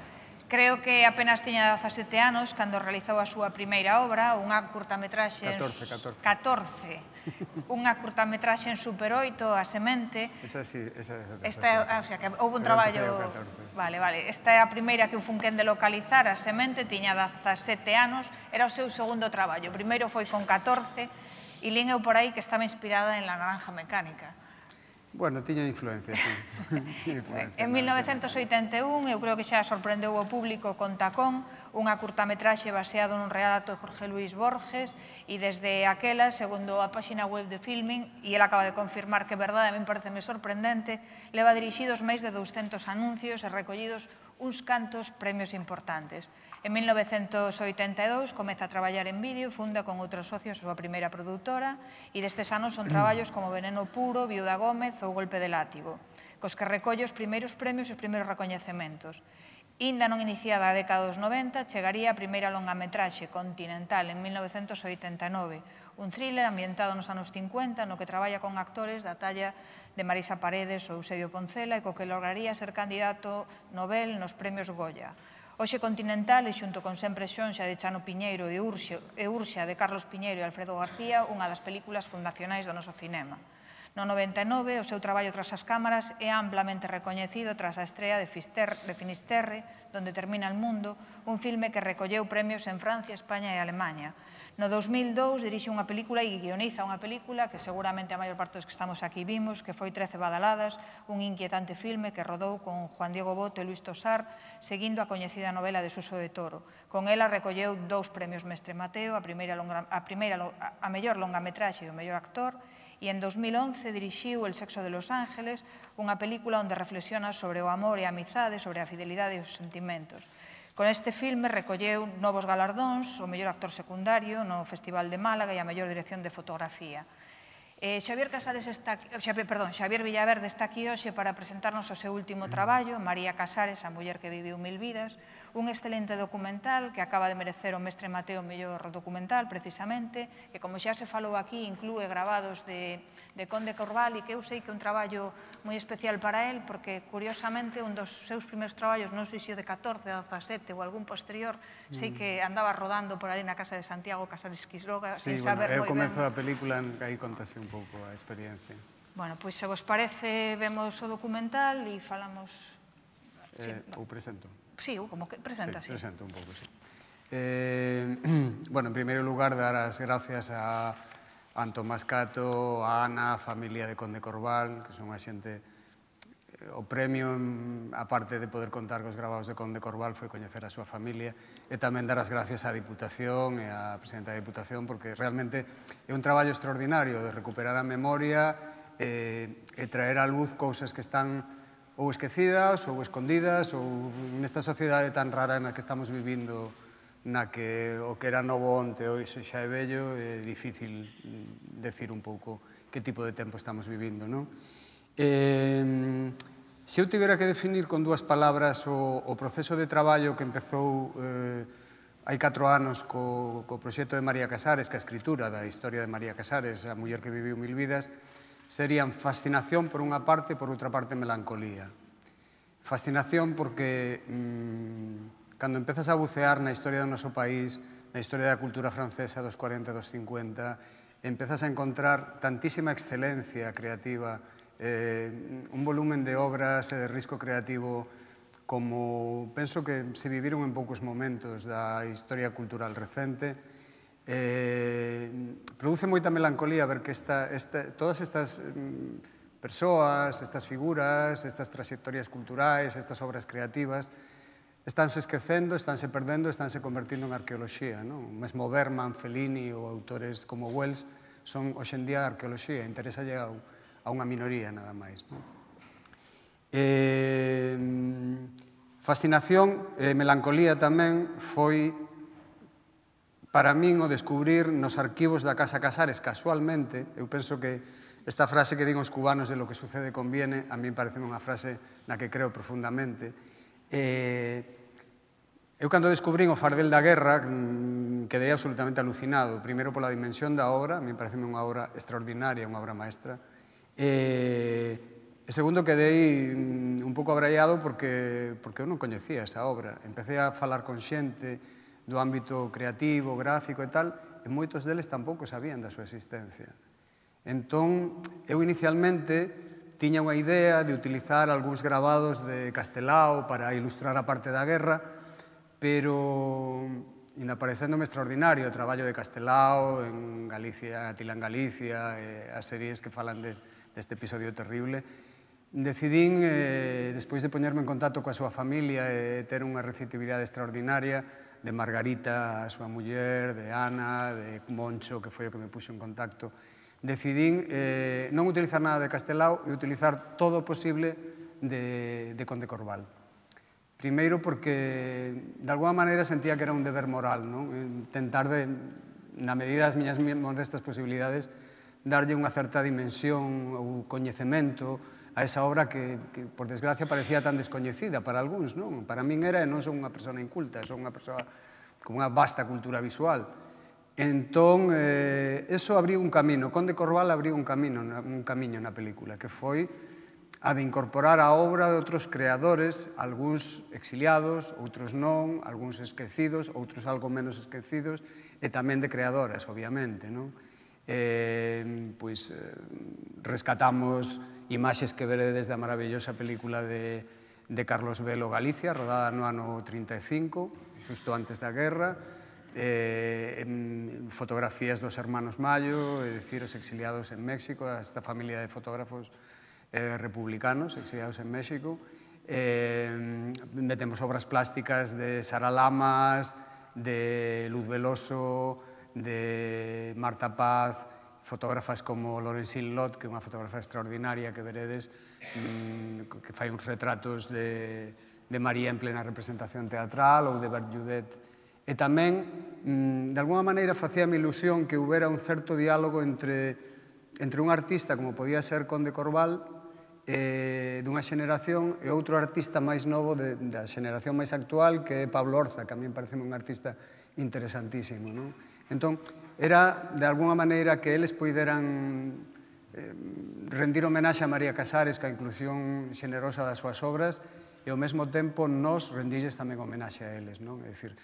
Creo que apenas tiña 17 anos cando realizou a súa primeira obra, unha curtametraxe... 14, 14. 14. unha curtametraxe en Super 8, A Semente. Esa sí, esa é Esta, o sea, que houve un traballo... 14. Vale, vale. Esta é a primeira que eu funquén de localizar, A Semente, tiña 17 anos, era o seu segundo traballo. O primeiro foi con 14, e lín eu por aí que estaba inspirada en La Naranja Mecánica. Bueno, tiña influencia, sí. [laughs] en 1981, eu creo que xa sorprendeu o público con Tacón, unha curtametraxe baseado nun relato de Jorge Luis Borges, e desde aquela, segundo a páxina web de Filming, e ele acaba de confirmar que é verdade, a mí me sorprendente, leva dirixidos máis de 200 anuncios e recollidos uns cantos premios importantes. En 1982 comeza a traballar en vídeo e funda con outros socios a súa primeira produtora e destes anos son traballos como Veneno Puro, Viuda Gómez ou Golpe de Látigo, cos que recolle os primeiros premios e os primeiros recoñecementos. Inda non iniciada a década dos 90, chegaría a primeira longametraxe continental en 1989, un thriller ambientado nos anos 50 no que traballa con actores da talla de Marisa Paredes ou Eusebio Poncela e co que lograría ser candidato Nobel nos premios Goya. Oxe Continental e xunto con Sempre Xonxa de Chano Piñeiro e Urxia, e Urxa de Carlos Piñeiro e Alfredo García unha das películas fundacionais do noso cinema. No 99, o seu traballo tras as cámaras é amplamente recoñecido tras a estrela de, Fister, de Finisterre, donde termina el mundo, un filme que recolleu premios en Francia, España e Alemanha. No 2002 dirixe unha película e guioniza unha película que seguramente a maior parte dos que estamos aquí vimos, que foi Trece Badaladas, un inquietante filme que rodou con Juan Diego Boto e Luis Tosar, seguindo a coñecida novela de Suso de Toro. Con ela recolleu dous premios Mestre Mateo, a primeira, longa, a, primeira a mellor longametraxe e o mellor actor, e en 2011 dirixiu El sexo de los ángeles, unha película onde reflexiona sobre o amor e a amizade, sobre a fidelidade e os sentimentos. Con este filme recolleu novos galardóns, o mellor actor secundario no Festival de Málaga e a mellor dirección de fotografía. Eh, Xavier Casares está, eh, Xavier, perdón, Xavier Villaverde está aquí hoxe para presentarnos o seu último traballo, María Casares, a muller que viviu mil vidas, un excelente documental que acaba de merecer o mestre Mateo mellor documental, precisamente, que como xa se falou aquí, inclúe grabados de, de Conde Corval e que eu sei que é un traballo moi especial para el, porque curiosamente un dos seus primeiros traballos, non sei se de 14 a 17 ou algún posterior, sei mm. que andaba rodando por ali na casa de Santiago Casares Quisroga, sí, sen saber bueno, eu comezo a película, aí contase un pouco a experiencia. Bueno, pois se vos parece, vemos o documental e falamos... Eh, sí, no. Ou presento. Sí, uh, como que presenta, sí, presento un pouco, sí. Eh, [clears throat] bueno, en primeiro lugar, dar as gracias a Anto Mascato, a Ana, a familia de Conde Corval, que son a xente... Eh, o premio, aparte de poder contar cos grabados de Conde Corval, foi coñecer a súa familia e tamén dar as gracias á Diputación e á Presidenta da Diputación porque realmente é un traballo extraordinario de recuperar a memoria e, eh, e traer á luz cousas que están ou esquecidas, ou escondidas, ou nesta sociedade tan rara na que estamos vivindo, na que o que era novo onte hoxe xa é bello, é difícil mm, decir un pouco que tipo de tempo estamos vivindo, non? Eh, se eu tivera que definir con dúas palabras o, o proceso de traballo que empezou eh, hai catro anos co, co proxecto de María Casares, que a escritura da historia de María Casares, a muller que viviu mil vidas, serían fascinación por unha parte e por outra parte melancolía. Fascinación porque mmm, cando empezas a bucear na historia do noso país, na historia da cultura francesa dos 40 e dos 50, empezas a encontrar tantísima excelencia creativa, eh, un volumen de obras e de risco creativo como penso que se viviron en poucos momentos da historia cultural recente, Eh, produce moita melancolía ver que esta, esta, todas estas mm, persoas, estas figuras, estas trayectorias culturais, estas obras creativas, estánse esquecendo, estánse perdendo, estánse convertindo en arqueoloxía. Non? Mesmo Berman, Fellini ou autores como Wells son hoxendía arqueoloxía, interesa a, a unha minoría nada máis. Non? Eh, fascinación e eh, melancolía tamén foi para min o descubrir nos arquivos da Casa Casares casualmente, eu penso que esta frase que digo os cubanos de lo que sucede conviene, a min parece unha frase na que creo profundamente. Eh, eu cando descubrín o Fardel da Guerra mm, quedei absolutamente alucinado, primeiro pola dimensión da obra, a min parece unha obra extraordinaria, unha obra maestra, eh, E segundo, quedei mm, un pouco abraiado porque, porque eu non coñecía esa obra. Empecé a falar con xente, do ámbito creativo, gráfico e tal, e moitos deles tampouco sabían da súa existencia. Entón, eu inicialmente tiña unha idea de utilizar algúns grabados de Castelao para ilustrar a parte da guerra, pero ainda parecéndome extraordinario o traballo de Castelao en Galicia, Atila en Galicia, eh, as series que falan deste episodio terrible, decidín, eh, despois de poñerme en contacto coa súa familia e eh, ter unha receptividade extraordinaria, de Margarita, a súa muller, de Ana, de Moncho, que foi o que me puxo en contacto, decidín eh, non utilizar nada de Castelao e utilizar todo o posible de, de Conde Corval. Primeiro porque, de alguma maneira, sentía que era un deber moral, non? tentar, de, na medida das miñas modestas posibilidades, darlle unha certa dimensión ou coñecemento a esa obra que, que, por desgracia, parecía tan descoñecida para algúns, non? Para min era, e non son unha persona inculta, son unha persoa con unha vasta cultura visual. Entón, eh, eso abriu un camino, Conde Corval abriu un camino, un camiño na película, que foi a de incorporar a obra de outros creadores, algúns exiliados, outros non, algúns esquecidos, outros algo menos esquecidos, e tamén de creadoras, obviamente, non? Eh, pois, eh, rescatamos imaxes que veredes da maravillosa película de, de Carlos Velo Galicia, rodada no ano 35, xusto antes da guerra, eh, fotografías dos hermanos Mayo, é dicir, os exiliados en México, esta familia de fotógrafos eh, republicanos exiliados en México, eh, metemos obras plásticas de Sara Lamas, de Luz Veloso, de Marta Paz, fotógrafas como Lorenz Inlot, que é unha fotógrafa extraordinaria que veredes, mm, que fai uns retratos de, de María en plena representación teatral ou de Bert Judet. E tamén, mm, de alguma maneira, facía mi ilusión que houbera un certo diálogo entre, entre un artista como podía ser Conde Corval eh, dunha xeneración e outro artista máis novo de, da xeneración máis actual que é Pablo Orza, que a mí parece un artista interesantísimo. Non? Entón, era, de alguna maneira, que eles poideran eh, rendir homenaxe a María Casares ca inclusión xenerosa das súas obras e ao mesmo tempo nos rendilles tamén homenaxe a eles. Non? É dicir,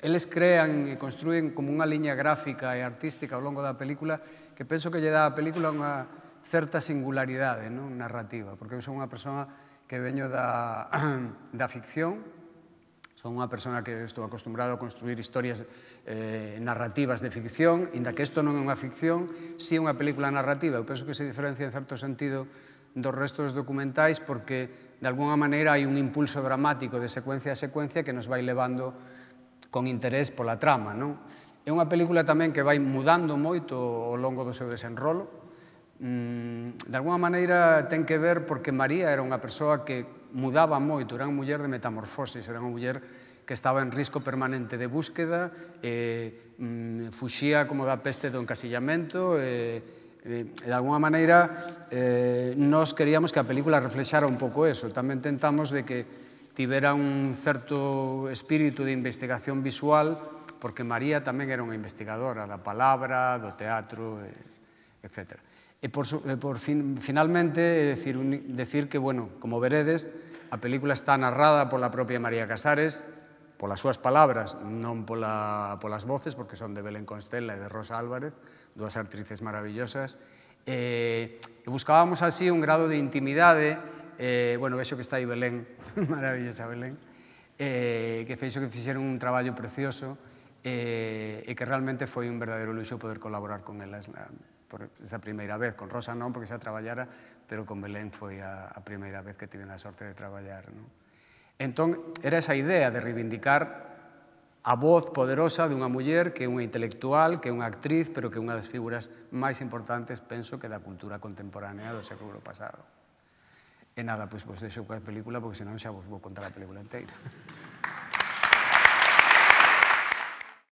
eles crean e construen como unha liña gráfica e artística ao longo da película que penso que lle dá a película unha certa singularidade non? narrativa, porque eu son unha persona que veño da, [clears throat] da ficción, son unha persona que estou acostumbrado a construir historias eh, narrativas de ficción, inda que isto non é unha ficción, si é unha película narrativa. Eu penso que se diferencia en certo sentido dos restos documentais porque de alguna maneira hai un impulso dramático de secuencia a secuencia que nos vai levando con interés pola trama. Non? É unha película tamén que vai mudando moito ao longo do seu desenrolo. Mm, de alguna maneira ten que ver porque María era unha persoa que mudaba moito, era unha muller de metamorfosis, era unha muller que estaba en risco permanente de búsqueda, eh, mm, fuxía como da peste do encasillamento, eh, eh, de alguna maneira eh, nos queríamos que a película reflexara un pouco eso. Tamén tentamos de que tivera un certo espírito de investigación visual, porque María tamén era unha investigadora da palabra, do teatro, eh, etc. E por, eh, por fin, finalmente, decir, un, decir que, bueno, como veredes, a película está narrada pola propia María Casares, polas súas palabras, non pola, polas voces, porque son de Belén Constella e de Rosa Álvarez, dúas actrices maravillosas, eh, e buscábamos así un grado de intimidade, eh, bueno, vexo que está aí Belén, [laughs] maravillosa Belén, eh, que feixo que fixeron un traballo precioso eh, e que realmente foi un verdadeiro luxo poder colaborar con elas na, por esa primeira vez, con Rosa non, porque xa traballara, pero con Belén foi a, a primeira vez que tiven a sorte de traballar, non? Entón, era esa idea de reivindicar a voz poderosa dunha muller que é unha intelectual, que é unha actriz, pero que é unha das figuras máis importantes, penso, que da cultura contemporánea do século pasado. E nada, pois vos deixo coa película, porque senón xa vos vou contar a película inteira.